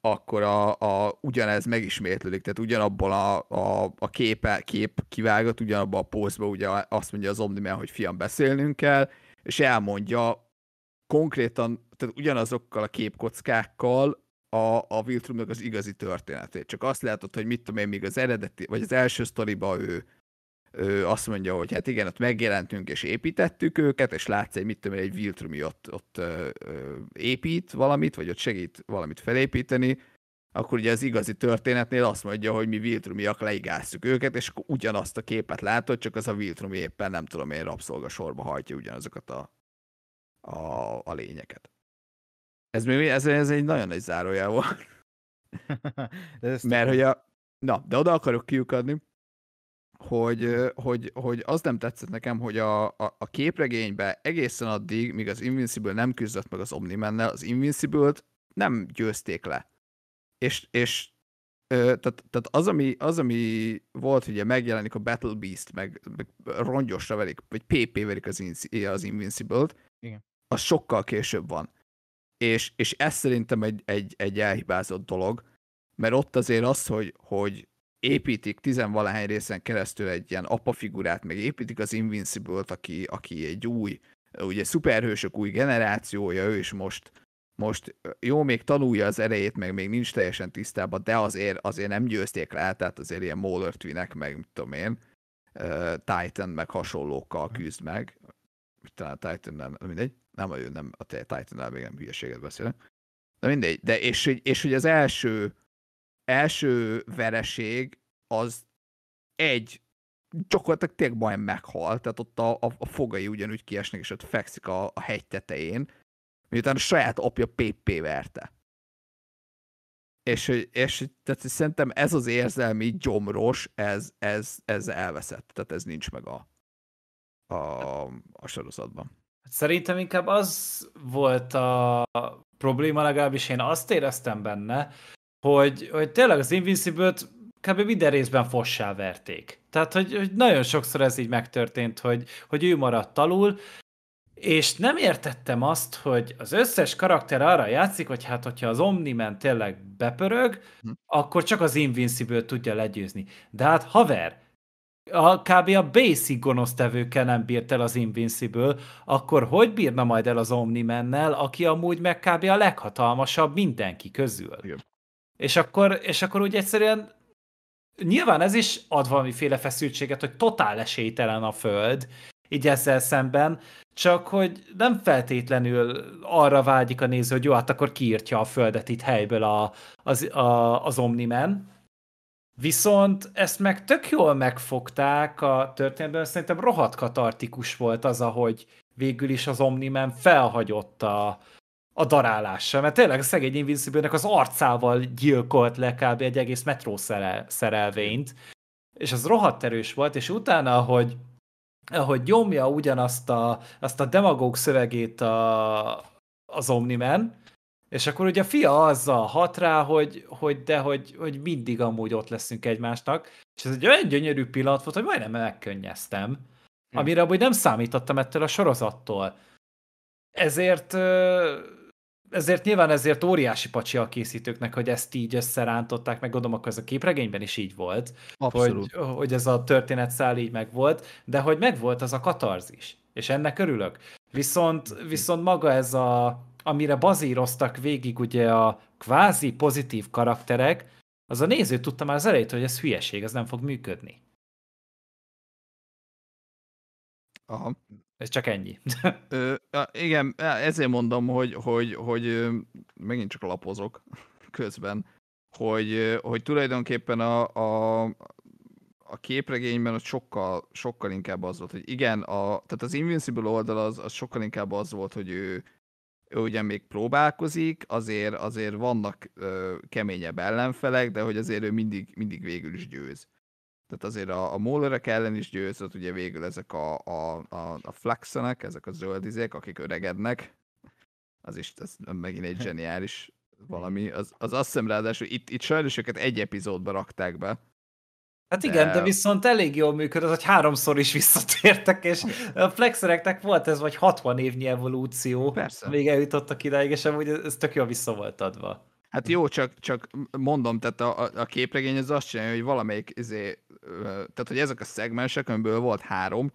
akkor a, a, ugyanez megismétlődik, tehát ugyanabból a, a, a képe, kép kivágott, ugyanabban a pózban ugye azt mondja az Omniman, hogy fiam, beszélnünk kell, és elmondja konkrétan, tehát ugyanazokkal a képkockákkal a, a Viltrumnak az igazi történetét. Csak azt látod, hogy mit tudom én, még az eredeti, vagy az első sztoriba ő ő azt mondja, hogy hát igen, ott megjelentünk és építettük őket, és látsz egy, mit tudom, egy Viltrumi ott, ott ö, ö, épít valamit, vagy ott segít valamit felépíteni, akkor ugye az igazi történetnél azt mondja, hogy mi Viltrumiak leigáztuk őket, és ugyanazt a képet látod, csak az a Viltrumi éppen nem tudom én sorba hajtja ugyanazokat a, a, a lényeket. Ez ez, ez egy nagyon nagy zárójel volt. *laughs* Mert hogy a... Na, de oda akarok kiukadni, hogy, hogy, hogy az nem tetszett nekem, hogy a, a, a képregénybe egészen addig, míg az Invincible nem küzdött meg az Omnimennel, az Invincible-t nem győzték le. És, és tehát, tehát az, ami, az, ami volt, hogy megjelenik a Battle Beast, meg, meg rongyosra verik, vagy PP verik az, in, az Invincible-t, Igen. az sokkal később van. És, és ez szerintem egy, egy, egy elhibázott dolog, mert ott azért az, hogy, hogy építik tizenvalahány részen keresztül egy ilyen apa figurát, meg építik az Invincible-t, aki, aki egy új, ugye szuperhősök új generációja, ő is most, most jó, még tanulja az erejét, meg még nincs teljesen tisztában, de azért, azért nem győzték rá, tehát azért ilyen Mauler Twinek, meg mit tudom én, Titan, meg hasonlókkal küzd meg. Talán Titan nem, mindegy, nem, ő nem, a Titan-nál még nem hülyeséget beszélek. De mindegy, de és, és hogy az első első vereség az egy gyakorlatilag tényleg majd meghal, tehát ott a, a, a fogai ugyanúgy kiesnek, és ott fekszik a, a hegy tetején, miután a saját apja PP verte. És, és tehát szerintem ez az érzelmi gyomros, ez, ez, ez elveszett, tehát ez nincs meg a, a, a sorozatban. Szerintem inkább az volt a probléma, legalábbis én azt éreztem benne, hogy, hogy tényleg az Invincible-t kb. minden részben fossá verték. Tehát, hogy, hogy nagyon sokszor ez így megtörtént, hogy, hogy ő maradt alul, és nem értettem azt, hogy az összes karakter arra játszik, hogy hát, hogyha az Omniman tényleg bepörög, hm. akkor csak az Invincible tudja legyőzni. De hát haver, a, kb. a basic gonosztevőkkel nem bírt el az Invincible, akkor hogy bírna majd el az Omni-mennel, aki amúgy meg kb. a leghatalmasabb mindenki közül? Igen. És akkor, és akkor úgy egyszerűen nyilván ez is ad valamiféle feszültséget, hogy totál esélytelen a Föld, így ezzel szemben, csak hogy nem feltétlenül arra vágyik a néző, hogy jó, hát akkor kiírtja a Földet itt helyből a, az, a, az omnimen. Viszont ezt meg tök jól megfogták a történetben, szerintem rohadt katartikus volt az, ahogy végül is az omnimen felhagyott a, a darálása, mert tényleg a szegény invincible az arcával gyilkolt le kb. egy egész metró szerel, szerelvényt, és az rohadt erős volt, és utána, hogy ahogy nyomja ugyanazt a, azt a demagóg szövegét a, az Omniman, és akkor ugye a fia azzal hat rá, hogy, hogy de hogy, hogy mindig amúgy ott leszünk egymásnak, és ez egy olyan gyönyörű pillanat volt, hogy majdnem megkönnyeztem, hmm. amire amúgy nem számítottam ettől a sorozattól. Ezért ezért nyilván ezért óriási pacsi a készítőknek, hogy ezt így összerántották, meg gondolom, akkor ez a képregényben is így volt, hogy, hogy ez a történetszál így megvolt, de hogy megvolt az a katarzis, és ennek örülök. Viszont, viszont maga ez a, amire bazíroztak végig ugye a kvázi pozitív karakterek, az a néző tudta már az elejét, hogy ez hülyeség, ez nem fog működni. Aha. Ez csak ennyi. Ö, igen, e, ezért mondom, hogy, hogy, hogy megint csak lapozok *laughs* közben, hogy, hogy tulajdonképpen a, a, a képregényben ott sokkal, sokkal inkább az volt, hogy igen, a, tehát az Invincible oldal az, az sokkal inkább az volt, hogy ő, ő ugye még próbálkozik, azért, azért vannak ö, keményebb ellenfelek, de hogy azért ő mindig, mindig végül is győz tehát azért a, a mólerek ellen is győzött, ugye végül ezek a, a, a, a flexenek, ezek a zöld izék, akik öregednek, az is az megint egy *laughs* zseniális valami. Az, az azt hiszem ráadásul, itt, itt sajnos őket egy epizódba rakták be, Hát igen, de... de viszont elég jól működött, hogy háromszor is visszatértek, és a flexereknek volt ez vagy 60 évnyi evolúció, Persze. még eljutottak ideig, és amúgy ez tök jól vissza volt adva. Hát jó, csak, csak mondom, tehát a, a képregény az azt csinálja, hogy valamelyik, izé, tehát hogy ezek a szegmensek, amiből volt három,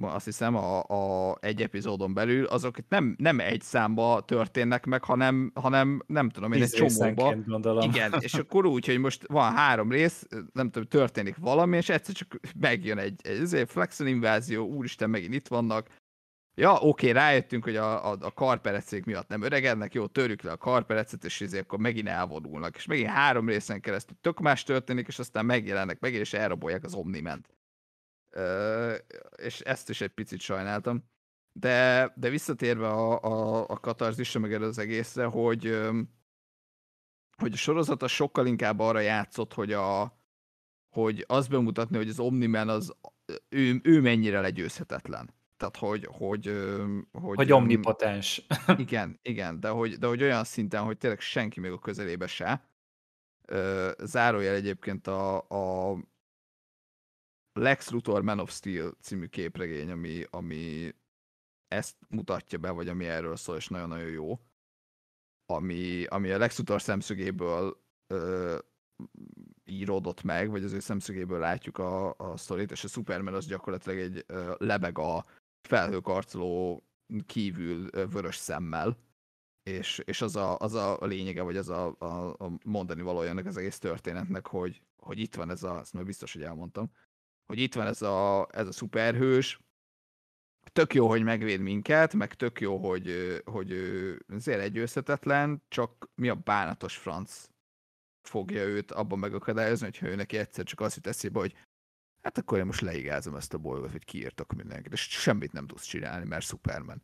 azt hiszem a, a egy epizódon belül, azok itt nem, nem egy számba történnek meg, hanem, hanem nem tudom én, egy csomóba. Igen, és akkor úgy, hogy most van három rész, nem tudom, történik valami, és egyszer csak megjön egy, egy, egy izé, Flexion invázió, úristen, megint itt vannak, Ja, oké, okay, rájöttünk, hogy a, a, a karperecék miatt nem öregednek, jó, törjük le a karperecet, és ezért akkor megint elvonulnak. És megint három részen keresztül tök más történik, és aztán megjelennek megint, és elrabolják az Omniment. Ö, és ezt is egy picit sajnáltam. De, de visszatérve a, a, a katarzisra, meg az egészre, hogy, hogy a sorozata sokkal inkább arra játszott, hogy, a, hogy azt bemutatni, hogy az Omniman az ő, ő mennyire legyőzhetetlen tehát, hogy... Hogy, hogy, hogy omnipotens. Igen, igen, de hogy, de hogy olyan szinten, hogy tényleg senki még a közelébe se. Zárójel egyébként a, a Lex Luthor Man of Steel című képregény, ami, ami ezt mutatja be, vagy ami erről szól, és nagyon-nagyon jó. Ami, ami a Lex Luthor szemszögéből ö, íródott meg, vagy az ő szemszögéből látjuk a, a sztorit, és a Superman az gyakorlatilag egy ö, lebeg a felhőkarcoló kívül vörös szemmel, és, és az, a, az a lényege, vagy az a, a, a mondani valója ennek az egész történetnek, hogy, hogy itt van ez a, ezt már biztos, hogy elmondtam, hogy itt van ez a, ez a szuperhős, tök jó, hogy megvéd minket, meg tök jó, hogy, hogy azért legyőzhetetlen, csak mi a bánatos franc fogja őt abban megakadályozni, hogyha ő neki egyszer csak azt jut eszébe, hogy hát akkor én most leigázom ezt a bolygót, hogy kiírtok mindenkit, és semmit nem tudsz csinálni, mert Superman.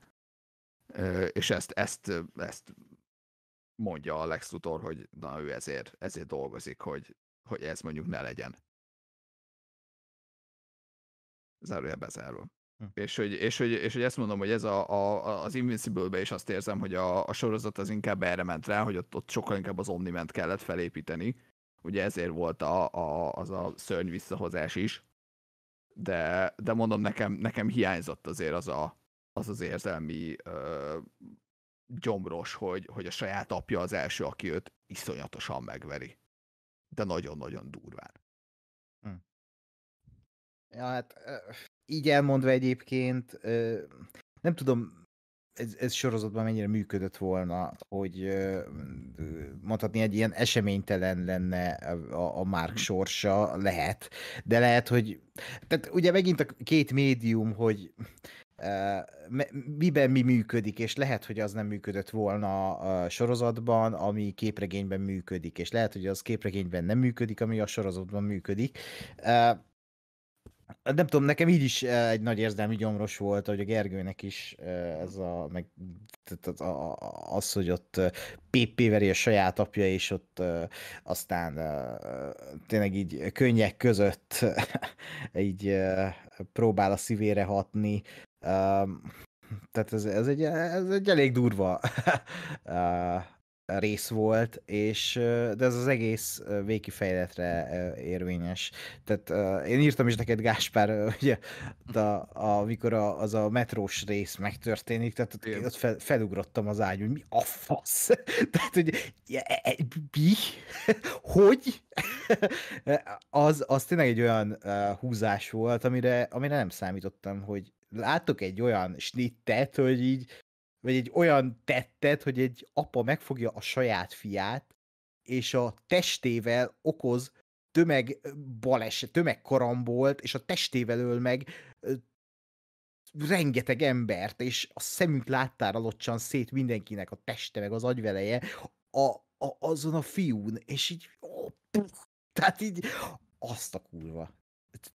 És ezt, ezt, ezt mondja a Lex Luthor, hogy na ő ezért, ezért dolgozik, hogy, hogy ez mondjuk ne legyen. Zárója bezárva. Hm. És hogy, és, hogy, és hogy ezt mondom, hogy ez a, a, az Invincible-be is azt érzem, hogy a, a sorozat az inkább erre ment rá, hogy ott, ott sokkal inkább az Omniment kellett felépíteni, Ugye ezért volt a, a, az a szörny visszahozás is. De, de mondom, nekem, nekem hiányzott azért az a, az, az érzelmi ö, gyomros, hogy, hogy a saját apja az első, aki őt iszonyatosan megveri. De nagyon-nagyon durván. Hm. Ja, hát így elmondva egyébként, ö, nem tudom, ez, ez sorozatban mennyire működött volna, hogy mondhatni egy ilyen eseménytelen lenne a, a Mark mm. sorsa, lehet, de lehet, hogy tehát ugye megint a két médium, hogy miben mi működik, és lehet, hogy az nem működött volna a sorozatban, ami képregényben működik, és lehet, hogy az képregényben nem működik, ami a sorozatban működik nem tudom, nekem így is eh, egy nagy érzelmi gyomros volt, hogy a Gergőnek is eh, ez a, meg az, hogy ott PP eh, veri a saját apja, és ott aztán tényleg így könnyek között *laughs* így próbál a szívére hatni. Tehát ez, ez, egy, ez egy elég durva *laughs* rész volt, és de ez az egész végkifejletre érvényes. Tehát én írtam is neked, Gáspár, ugye, de amikor a, az a metrós rész megtörténik, tehát ott, ott fel, felugrottam az ágy, hogy mi a fasz? *laughs* Tehát, hogy e, e, mi? *laughs* Hogy? *laughs* Az, az tényleg egy olyan húzás volt, amire, amire nem számítottam, hogy látok egy olyan snittet, hogy így vagy egy olyan tettet, hogy egy apa megfogja a saját fiát, és a testével okoz tömeg baleset, karambolt, és a testével öl meg rengeteg embert, és a szemünk láttára locsan szét mindenkinek a teste, meg az agyveleje a, a, azon a fiún, és így ó, puf, tehát így azt a kurva.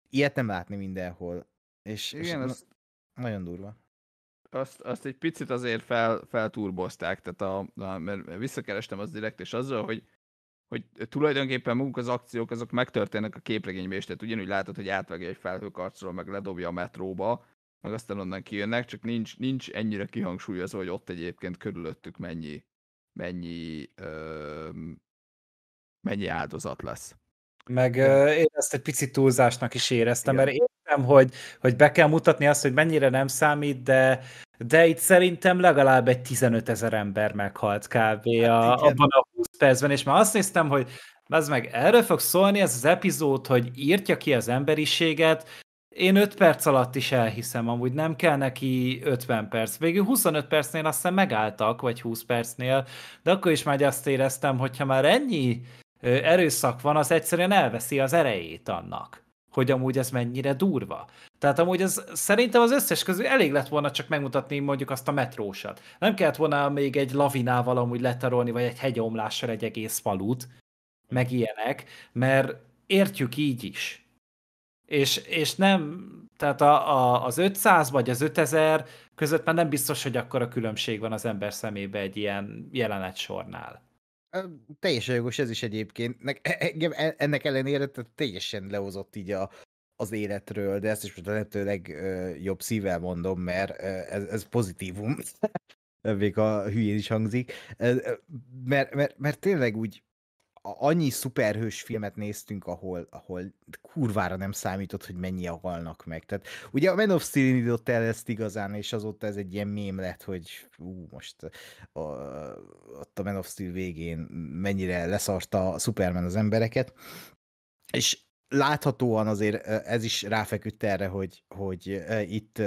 Ilyet nem látni mindenhol. És, Igen, és ez... nagyon durva azt, azt egy picit azért fel, felturbozták, tehát a, a, mert visszakerestem az direkt, és azzal, hogy, hogy tulajdonképpen maguk az akciók azok megtörténnek a képregénybe és tehát ugyanúgy látod, hogy átvegi egy felhőkarcról, meg ledobja a metróba, meg aztán onnan kijönnek, csak nincs, nincs ennyire kihangsúlyozva, hogy ott egyébként körülöttük mennyi, mennyi, ö, mennyi áldozat lesz. Meg én ezt egy picit túlzásnak is éreztem, Igen. mert én értem, hogy, hogy be kell mutatni azt, hogy mennyire nem számít, de, de itt szerintem legalább egy 15 ezer ember meghalt kb. Hát a, abban a 20 percben, és már azt néztem, hogy ez meg erről fog szólni ez az epizód, hogy írtja ki az emberiséget, én 5 perc alatt is elhiszem, amúgy nem kell neki 50 perc. Végül 25 percnél azt hiszem megálltak, vagy 20 percnél, de akkor is már azt éreztem, hogyha már ennyi erőszak van, az egyszerűen elveszi az erejét annak hogy amúgy ez mennyire durva. Tehát amúgy ez szerintem az összes közül elég lett volna csak megmutatni mondjuk azt a metrósat. Nem kellett volna még egy lavinával amúgy letarolni, vagy egy hegyomlással egy egész falut, meg ilyenek, mert értjük így is. És, és nem, tehát a, a, az 500 vagy az 5000 között már nem biztos, hogy akkor a különbség van az ember szemébe egy ilyen jelenet sornál. Teljesen jogos ez is egyébként. E, e, engem e, ennek ellenére teljesen lehozott így a, az életről, de ezt is most a lehető legjobb szívvel mondom, mert ez, ez pozitívum. *laughs* Még a hülyén is hangzik. Mert, mert, mert tényleg úgy annyi szuperhős filmet néztünk, ahol, ahol kurvára nem számított, hogy mennyi a halnak meg. Tehát ugye a Man of Steel indított el ezt igazán, és azóta ez egy ilyen mém lett, hogy ú, most a, ott a Man of Steel végén mennyire leszarta a Superman az embereket. És láthatóan azért ez is ráfeküdt erre, hogy, hogy itt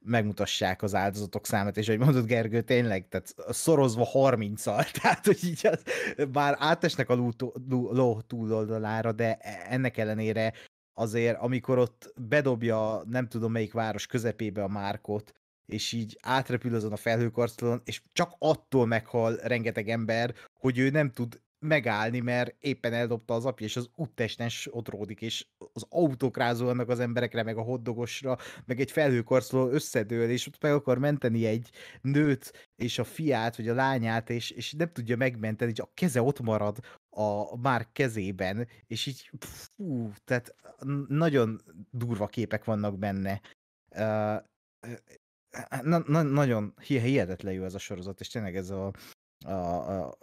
megmutassák az áldozatok számát, és hogy mondott Gergő, tényleg, tehát szorozva 30-al, *laughs* tehát hogy így az, bár átesnek a ló, túloldalára, de e, ennek ellenére azért, amikor ott bedobja nem tudom melyik város közepébe a Márkot, és így átrepül azon a felhőkarcolon, és csak attól meghal rengeteg ember, hogy ő nem tud megállni, mert éppen eldobta az apja, és az úttesten sodródik, és az autók rázolnak az emberekre, meg a hoddogosra, meg egy felhőkarcoló összedől, és ott meg akar menteni egy nőt, és a fiát, vagy a lányát, és, és nem tudja megmenteni, csak a keze ott marad a már kezében, és így fú, tehát nagyon durva képek vannak benne. Uh, na, na, nagyon hihetetlen jó ez a sorozat, és tényleg ez a a, a,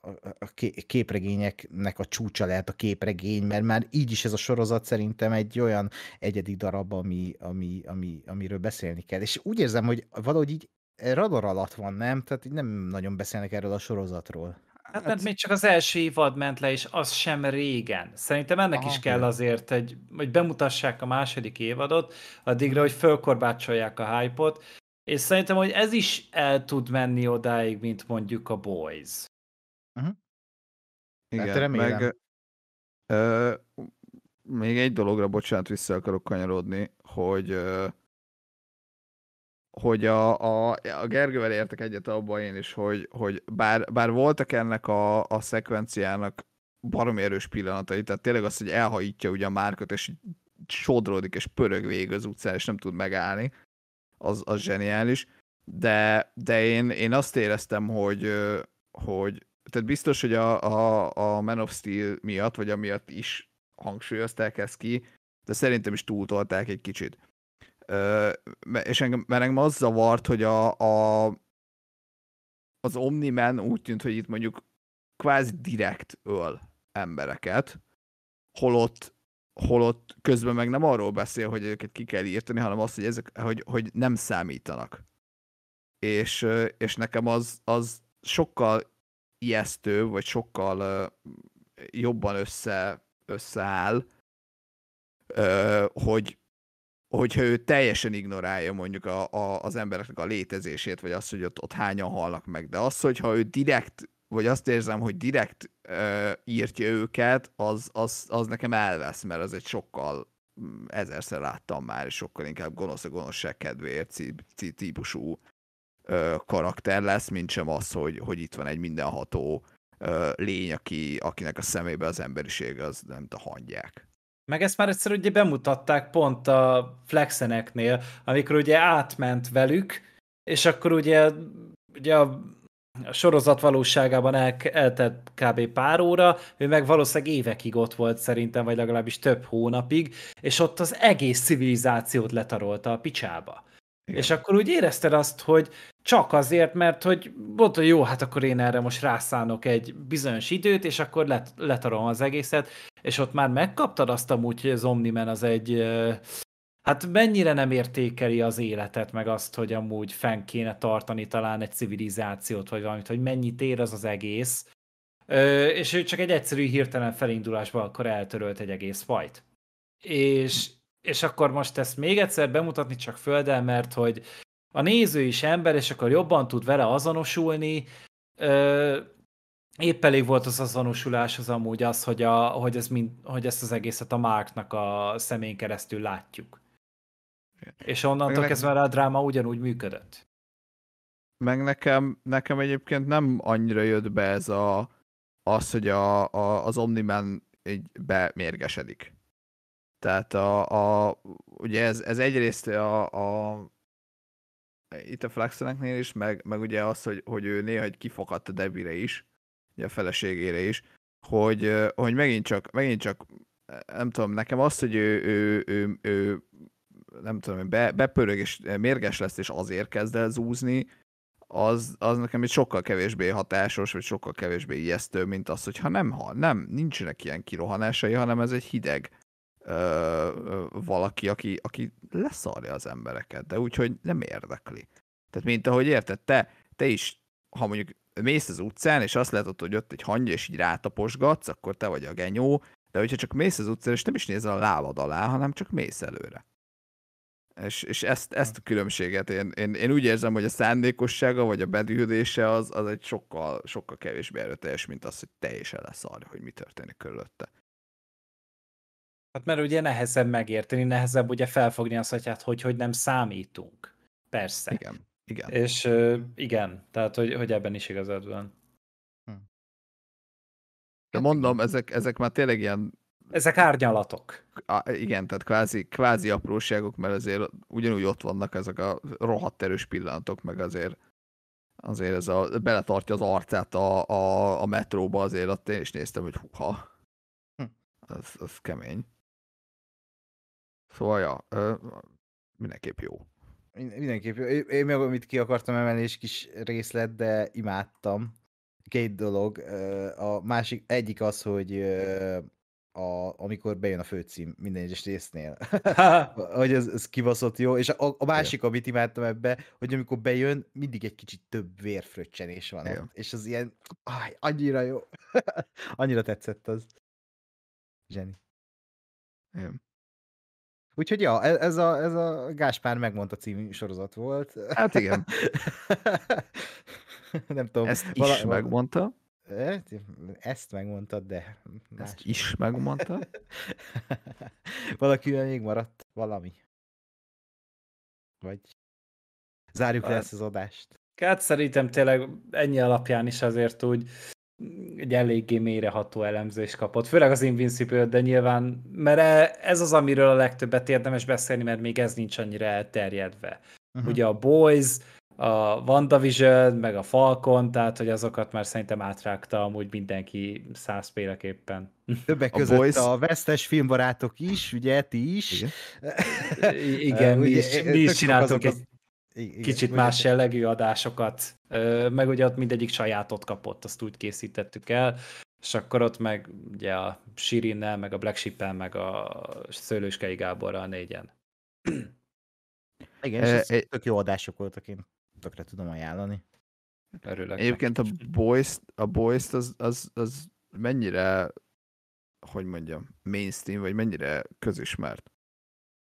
a, a képregényeknek a csúcsa lehet a képregény, mert már így is ez a sorozat szerintem egy olyan egyedi darab, ami, ami, ami, amiről beszélni kell. És úgy érzem, hogy valahogy így radar alatt van, nem? Tehát így nem nagyon beszélnek erről a sorozatról. Hát, mert még csak az első évad ment le, és az sem régen. Szerintem ennek Aha, is kell azért, egy, hogy bemutassák a második évadot, addigra, hogy fölkorbácsolják a hype-ot, és szerintem, hogy ez is el tud menni odáig, mint mondjuk a Boys. Uh-huh. Igen, hát meg ö, még egy dologra, bocsánat, vissza akarok kanyarodni, hogy ö, hogy a, a, a Gergővel értek egyet abban én is, hogy, hogy bár, bár voltak ennek a, a szekvenciának baromi erős pillanatai, tehát tényleg az, hogy elhajítja ugye a márkot, és sodródik, és pörög végig az utcán, és nem tud megállni, az, az zseniális, de, de én, én azt éreztem, hogy, hogy tehát biztos, hogy a, a, a Man of Steel miatt, vagy amiatt is hangsúlyozták ezt ki, de szerintem is túltolták egy kicsit. Ö, és engem, mert engem az zavart, hogy a, a, az Omni-Man úgy tűnt, hogy itt mondjuk kvázi direkt öl embereket, holott holott közben meg nem arról beszél, hogy őket ki kell írteni, hanem azt, hogy, ezek, hogy, hogy nem számítanak. És, és nekem az, az sokkal ijesztő, vagy sokkal jobban össze, összeáll, hogy, hogyha ő teljesen ignorálja mondjuk a, a, az embereknek a létezését, vagy azt, hogy ott, ott hányan halnak meg, de az, hogyha ő direkt vagy azt érzem, hogy direkt ö, írtja őket, az, az, az nekem elvesz, mert az egy sokkal mm, ezerszer láttam már, és sokkal inkább gonosz a gonoszság kedvéért típusú ö, karakter lesz, mint sem az, hogy, hogy itt van egy mindenható ö, lény, aki, akinek a szemébe az emberiség az nem a hangyák. Meg ezt már egyszer ugye bemutatták pont a flexeneknél, amikor ugye átment velük, és akkor ugye, ugye a a sorozat valóságában el, eltett kb. pár óra, ő meg valószínűleg évekig ott volt szerintem, vagy legalábbis több hónapig, és ott az egész civilizációt letarolta a picsába. Igen. És akkor úgy érezted azt, hogy csak azért, mert hogy mondta, hogy jó, hát akkor én erre most rászánok egy bizonyos időt, és akkor let, az egészet, és ott már megkaptad azt amúgy, hogy az Omniman az egy hát mennyire nem értékeli az életet, meg azt, hogy amúgy fenn kéne tartani talán egy civilizációt, vagy valamit, hogy mennyit ér az az egész, Ö, és ő csak egy egyszerű hirtelen felindulásban akkor eltörölt egy egész fajt. És, és akkor most ezt még egyszer bemutatni csak földel, mert hogy a néző is ember, és akkor jobban tud vele azonosulni. Ö, épp elég volt az az amúgy az, hogy, a, hogy, ez mind, hogy ezt az egészet a Márknak a szemén keresztül látjuk. És onnantól meg kezdve nekem, a dráma ugyanúgy működött. Meg nekem, nekem egyébként nem annyira jött be ez a, az, hogy a, a, az Omniman így bemérgesedik. Tehát a, a, ugye ez, ez egyrészt a, a itt a Flexeneknél is, meg, meg ugye az, hogy, hogy ő néha egy kifakadt a Debire is, ugye a feleségére is, hogy, hogy megint, csak, megint csak, nem tudom, nekem az, hogy ő, ő, ő, ő nem tudom, be, bepörög és eh, mérges lesz, és azért kezd el zúzni, az, az nekem egy sokkal kevésbé hatásos, vagy sokkal kevésbé ijesztő, mint az, hogyha nem hal, nem, nincsenek ilyen kirohanásai, hanem ez egy hideg ö, ö, valaki, aki, aki leszarja az embereket, de úgyhogy nem érdekli. Tehát mint ahogy érted, te, te is, ha mondjuk mész az utcán, és azt látod, hogy ott egy hangy, és így rátaposgatsz, akkor te vagy a genyó, de hogyha csak mész az utcán, és nem is nézel a lábad alá, hanem csak mész előre, és, és ezt, ezt a különbséget én, én, én úgy érzem, hogy a szándékossága vagy a bedűlése az, az egy sokkal, sokkal kevésbé erőteljes, mint az, hogy teljesen arra, hogy mi történik körülötte. Hát mert ugye nehezebb megérteni, nehezebb ugye felfogni azt, hogy hát hogy, hogy nem számítunk. Persze. Igen. igen. És uh, igen, tehát hogy, hogy ebben is igazad van. Hm. De mondom, ezek, ezek már tényleg ilyen ezek árnyalatok. A, igen, tehát kvázi, kvázi apróságok, mert azért ugyanúgy ott vannak ezek a rohadt erős pillanatok, meg azért azért ez a, beletartja az arcát a, a, a metróba, azért ott én is néztem, hogy huha, hm. Ez ez kemény. Szóval, ja, mindenképp jó. Mindenképp jó. Én meg amit ki akartam emelni, és kis részlet, de imádtam. Két dolog. A másik, egyik az, hogy a, amikor bejön a főcím minden egyes résznél. *laughs* hogy ez, ez kibaszott jó, és a, a másik, Igen. amit imádtam ebbe, hogy amikor bejön, mindig egy kicsit több vérfröccsenés van ott, és az ilyen, aj, annyira jó. *laughs* annyira tetszett az. Zseni. Igen. Úgyhogy ja, e, ez a, ez a Gáspár megmondta című sorozat volt. Hát igen. *laughs* Nem tudom. Ezt is vala, megmondta. Ezt megmondtad, de... Más. Ezt is megmondta. *laughs* Valaki még maradt valami. Vagy zárjuk le ezt az adást. Hát szerintem tényleg ennyi alapján is azért úgy egy eléggé mélyreható elemzést kapott, főleg az invincible de nyilván, mert e, ez az, amiről a legtöbbet érdemes beszélni, mert még ez nincs annyira elterjedve. Uh-huh. Ugye a Boys, a WandaVision, meg a Falcon, tehát hogy azokat már szerintem átrágta amúgy mindenki péleképpen. Többek között a, boys... a vesztes filmbarátok is, ugye ti is. Igen, *laughs* Igen mi is, mi is csináltunk egy igen, kicsit igen, más jellegű adásokat, meg ugye ott mindegyik sajátot kapott, azt úgy készítettük el, és akkor ott meg ugye a Sirinnel, meg a Black Sheep-el, meg a Szőlőskei Gáborral négyen. Igen, és e, tök jó adások voltak, én tökre tudom ajánlani. Örülök Egyébként a boys, a boys az, az, az mennyire, hogy mondjam, mainstream, vagy mennyire közismert?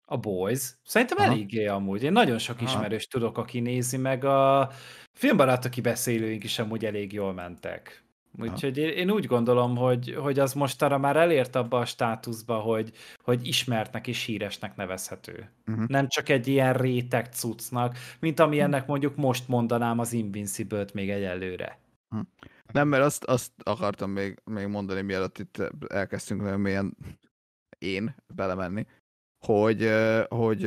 A Boys. Szerintem eléggé amúgy. Én nagyon sok ismerős tudok, aki nézi, meg a filmbarátok kibeszélőink is amúgy elég jól mentek. Úgyhogy én, én úgy gondolom, hogy, hogy az most arra már elért abba a státuszba, hogy, hogy ismertnek és híresnek nevezhető. Uh-huh. Nem csak egy ilyen réteg cuccnak, mint ami ennek mondjuk most mondanám az Invincible-t még egyelőre. Uh-huh. Nem, mert azt, azt akartam még, még mondani, mielőtt itt elkezdtünk nagyon mélyen én belemenni, hogy, hogy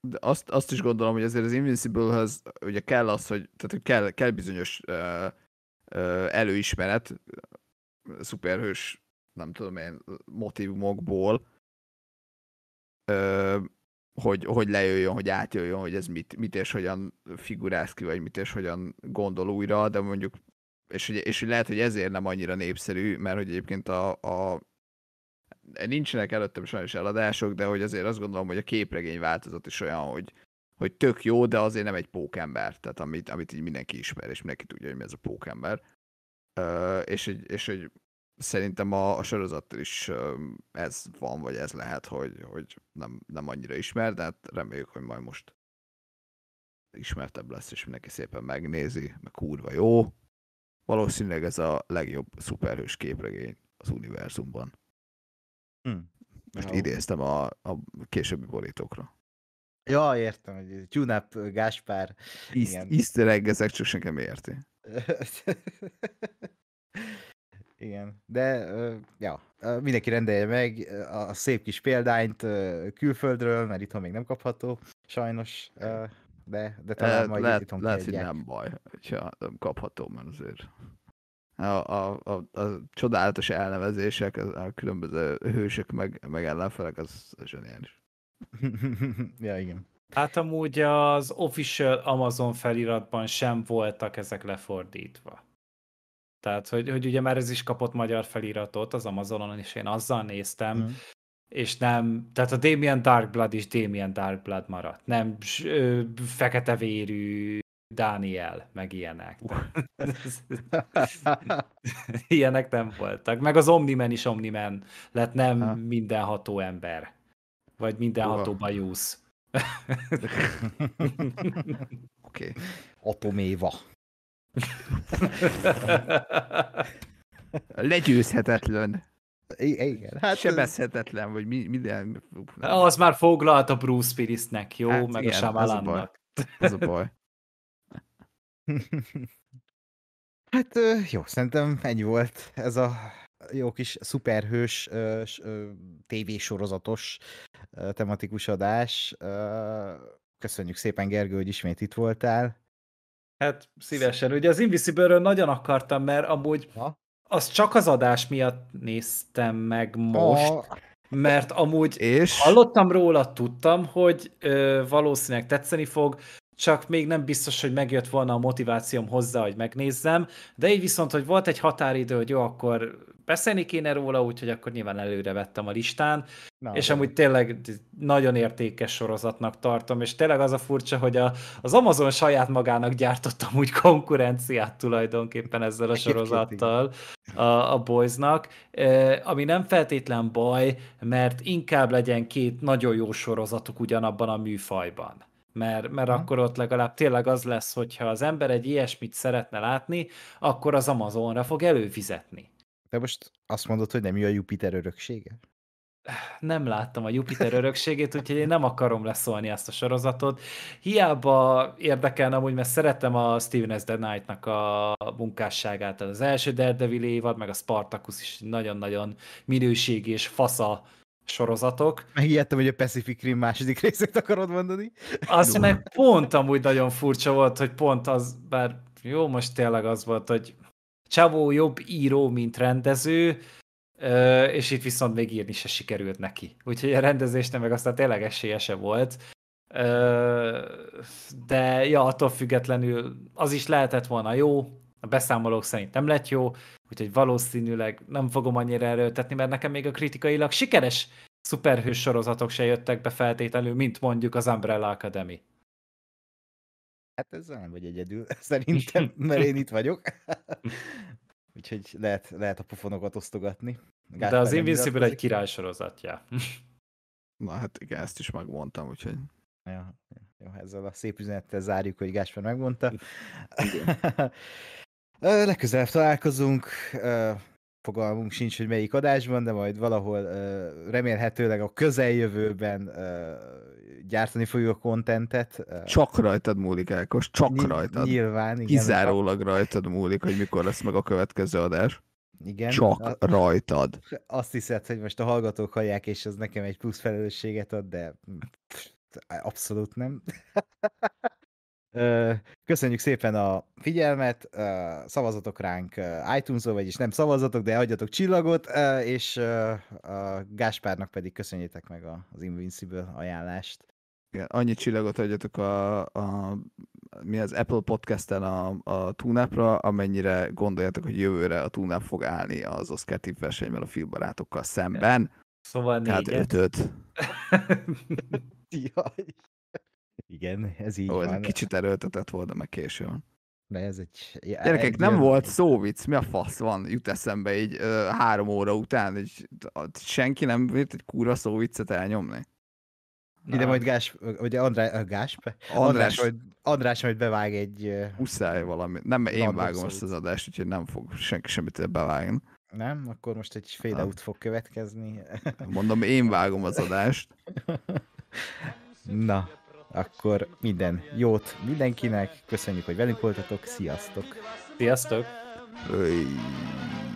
de azt, azt is gondolom, hogy azért az Invincible-höz ugye kell az, hogy, tehát hogy kell, kell bizonyos uh, előismeret szuperhős, nem tudom én, motivumokból, hogy, hogy lejöjjön, hogy átjöjjön, hogy ez mit, mit és hogyan figurálsz ki, vagy mit és hogyan gondol újra, de mondjuk, és, és lehet, hogy ezért nem annyira népszerű, mert hogy egyébként a, a nincsenek előttem sajnos eladások, de hogy azért azt gondolom, hogy a képregény változat is olyan, hogy hogy tök jó, de azért nem egy pókember, tehát amit, amit így mindenki ismer, és mindenki tudja, hogy mi ez a pókember. Ö, és, és, és hogy szerintem a, a sorozat is ez van, vagy ez lehet, hogy, hogy nem, nem annyira ismer, de hát reméljük, hogy majd most ismertebb lesz, és mindenki szépen megnézi, meg kurva jó. Valószínűleg ez a legjobb szuperhős képregény az univerzumban. Hmm. Most no. idéztem a, a későbbi borítókra. Ja, értem, hogy Tunap Gáspár. Easter ezek csak senki nem érti. *laughs* Igen, de ja, mindenki rendelje meg a szép kis példányt külföldről, mert itthon még nem kapható, sajnos, de, de talán lehet, majd lehet, itthon lehet, hogy nem baj, hogyha nem kapható, mert azért a, a, a, a csodálatos elnevezések, a, a különböző hősök meg, meg ellenfelek, az zseniális ja, igen. Hát amúgy az official Amazon feliratban sem voltak ezek lefordítva. Tehát, hogy, hogy ugye már ez is kapott magyar feliratot az Amazonon, és én azzal néztem, mm. és nem, tehát a Damien Darkblood is Damien Darkblood maradt, nem ö, fekete vérű Daniel, meg ilyenek. *laughs* ilyenek nem voltak. Meg az Omnimen is men. lett, nem ha. mindenható ember vagy minden Hova? hatóban *laughs* Oké. Atoméva. *laughs* Legyőzhetetlen. I- igen, hát sebezhetetlen, vagy mi, minden. Nem. Az már foglalt a Bruce Willisnek, jó? Hát Meg igen, a Shyamalannak. Ez *laughs* a baj. hát jó, szerintem ennyi volt ez a jó kis szuperhős tévésorozatos tematikus adás. Köszönjük szépen, Gergő, hogy ismét itt voltál. Hát szívesen. Ugye az invisible nagyon akartam, mert amúgy ha? az csak az adás miatt néztem meg most. Ha. Mert amúgy és? hallottam róla, tudtam, hogy ö, valószínűleg tetszeni fog, csak még nem biztos, hogy megjött volna a motivációm hozzá, hogy megnézzem, de így viszont, hogy volt egy határidő, hogy jó, akkor beszélni kéne róla, úgyhogy akkor nyilván előre vettem a listán, Na, és de. amúgy tényleg nagyon értékes sorozatnak tartom, és tényleg az a furcsa, hogy a, az Amazon saját magának gyártottam úgy konkurenciát tulajdonképpen ezzel a sorozattal a, a Boysnak, ami nem feltétlen baj, mert inkább legyen két nagyon jó sorozatuk ugyanabban a műfajban mert, mert hmm. akkor ott legalább tényleg az lesz, hogyha az ember egy ilyesmit szeretne látni, akkor az Amazonra fog előfizetni. De most azt mondod, hogy nem jó a Jupiter öröksége? Nem láttam a Jupiter örökségét, úgyhogy én nem akarom leszólni ezt a sorozatot. Hiába érdekelne amúgy, mert szeretem a Steven S. The Knight-nak a munkásságát. Az első Daredevil évad, meg a Spartacus is nagyon-nagyon minőségi és fasza sorozatok. Megijedtem, hogy a Pacific Rim második részét akarod mondani. Az meg pont amúgy nagyon furcsa volt, hogy pont az, bár jó, most tényleg az volt, hogy Csavó jobb író, mint rendező, és itt viszont még írni se sikerült neki. Úgyhogy a rendezésnek meg aztán tényleg esélyese volt. De ja, attól függetlenül az is lehetett volna jó, a beszámolók szerint nem lett jó, úgyhogy valószínűleg nem fogom annyira erőltetni, mert nekem még a kritikailag sikeres szuperhős sorozatok se jöttek be feltétlenül, mint mondjuk az Umbrella Academy. Hát ezzel nem vagy egyedül, *laughs* szerintem, *laughs* mert én itt vagyok. *laughs* Úgyhogy lehet, lehet a pofonokat osztogatni. Gát De az Invincible egy király sorozatja. Na hát igen, ezt is megmondtam, úgyhogy... Ja, jó, ezzel a szép üzenettel zárjuk, hogy Gásper megmondta. Igen. Legközelebb találkozunk, fogalmunk sincs, hogy melyik adásban, de majd valahol remélhetőleg a közeljövőben gyártani fogjuk a kontentet. Csak rajtad múlik, Ákos, csak Ny- rajtad. Nyilván, igen. Kizárólag rajtad múlik, hogy mikor lesz meg a következő adás. Igen. Csak a, rajtad. Azt hiszed, hogy most a hallgatók hallják, és ez nekem egy plusz felelősséget ad, de abszolút nem. *laughs* Köszönjük szépen a figyelmet, szavazatok ránk iTunes-on, vagyis nem szavazatok, de adjatok csillagot, és a Gáspárnak pedig köszönjétek meg az Invincible ajánlást. Igen, annyi csillagot adjatok a, a mi az Apple Podcast-en a, a túnápra, amennyire gondoljátok, hogy jövőre a túnáp fog állni az Oscar tip versenyben a filmbarátokkal szemben. Szóval négyet. Tehát ötöt. *laughs* Jaj. Igen, ez így Ó, van. Kicsit erőltetett volna, meg késő van. De ez egy... Ja, Gyerekek, egy nem jön... volt szó vicc, mi a fasz van, jut eszembe így ö, három óra után, hogy senki nem vért egy kúra szó viccet elnyomni. Na. Ide majd Gás, ugye Andrá, Gásp? András, András, majd, András majd bevág egy... Muszáj valami. Nem, én vágom azt az adást, úgyhogy nem fog senki semmit bevágni. Nem? Akkor most egy fade out fog következni. Mondom, én vágom az adást. *laughs* Na, akkor minden jót mindenkinek, köszönjük, hogy velünk voltatok, sziasztok! Sziasztok! Hey.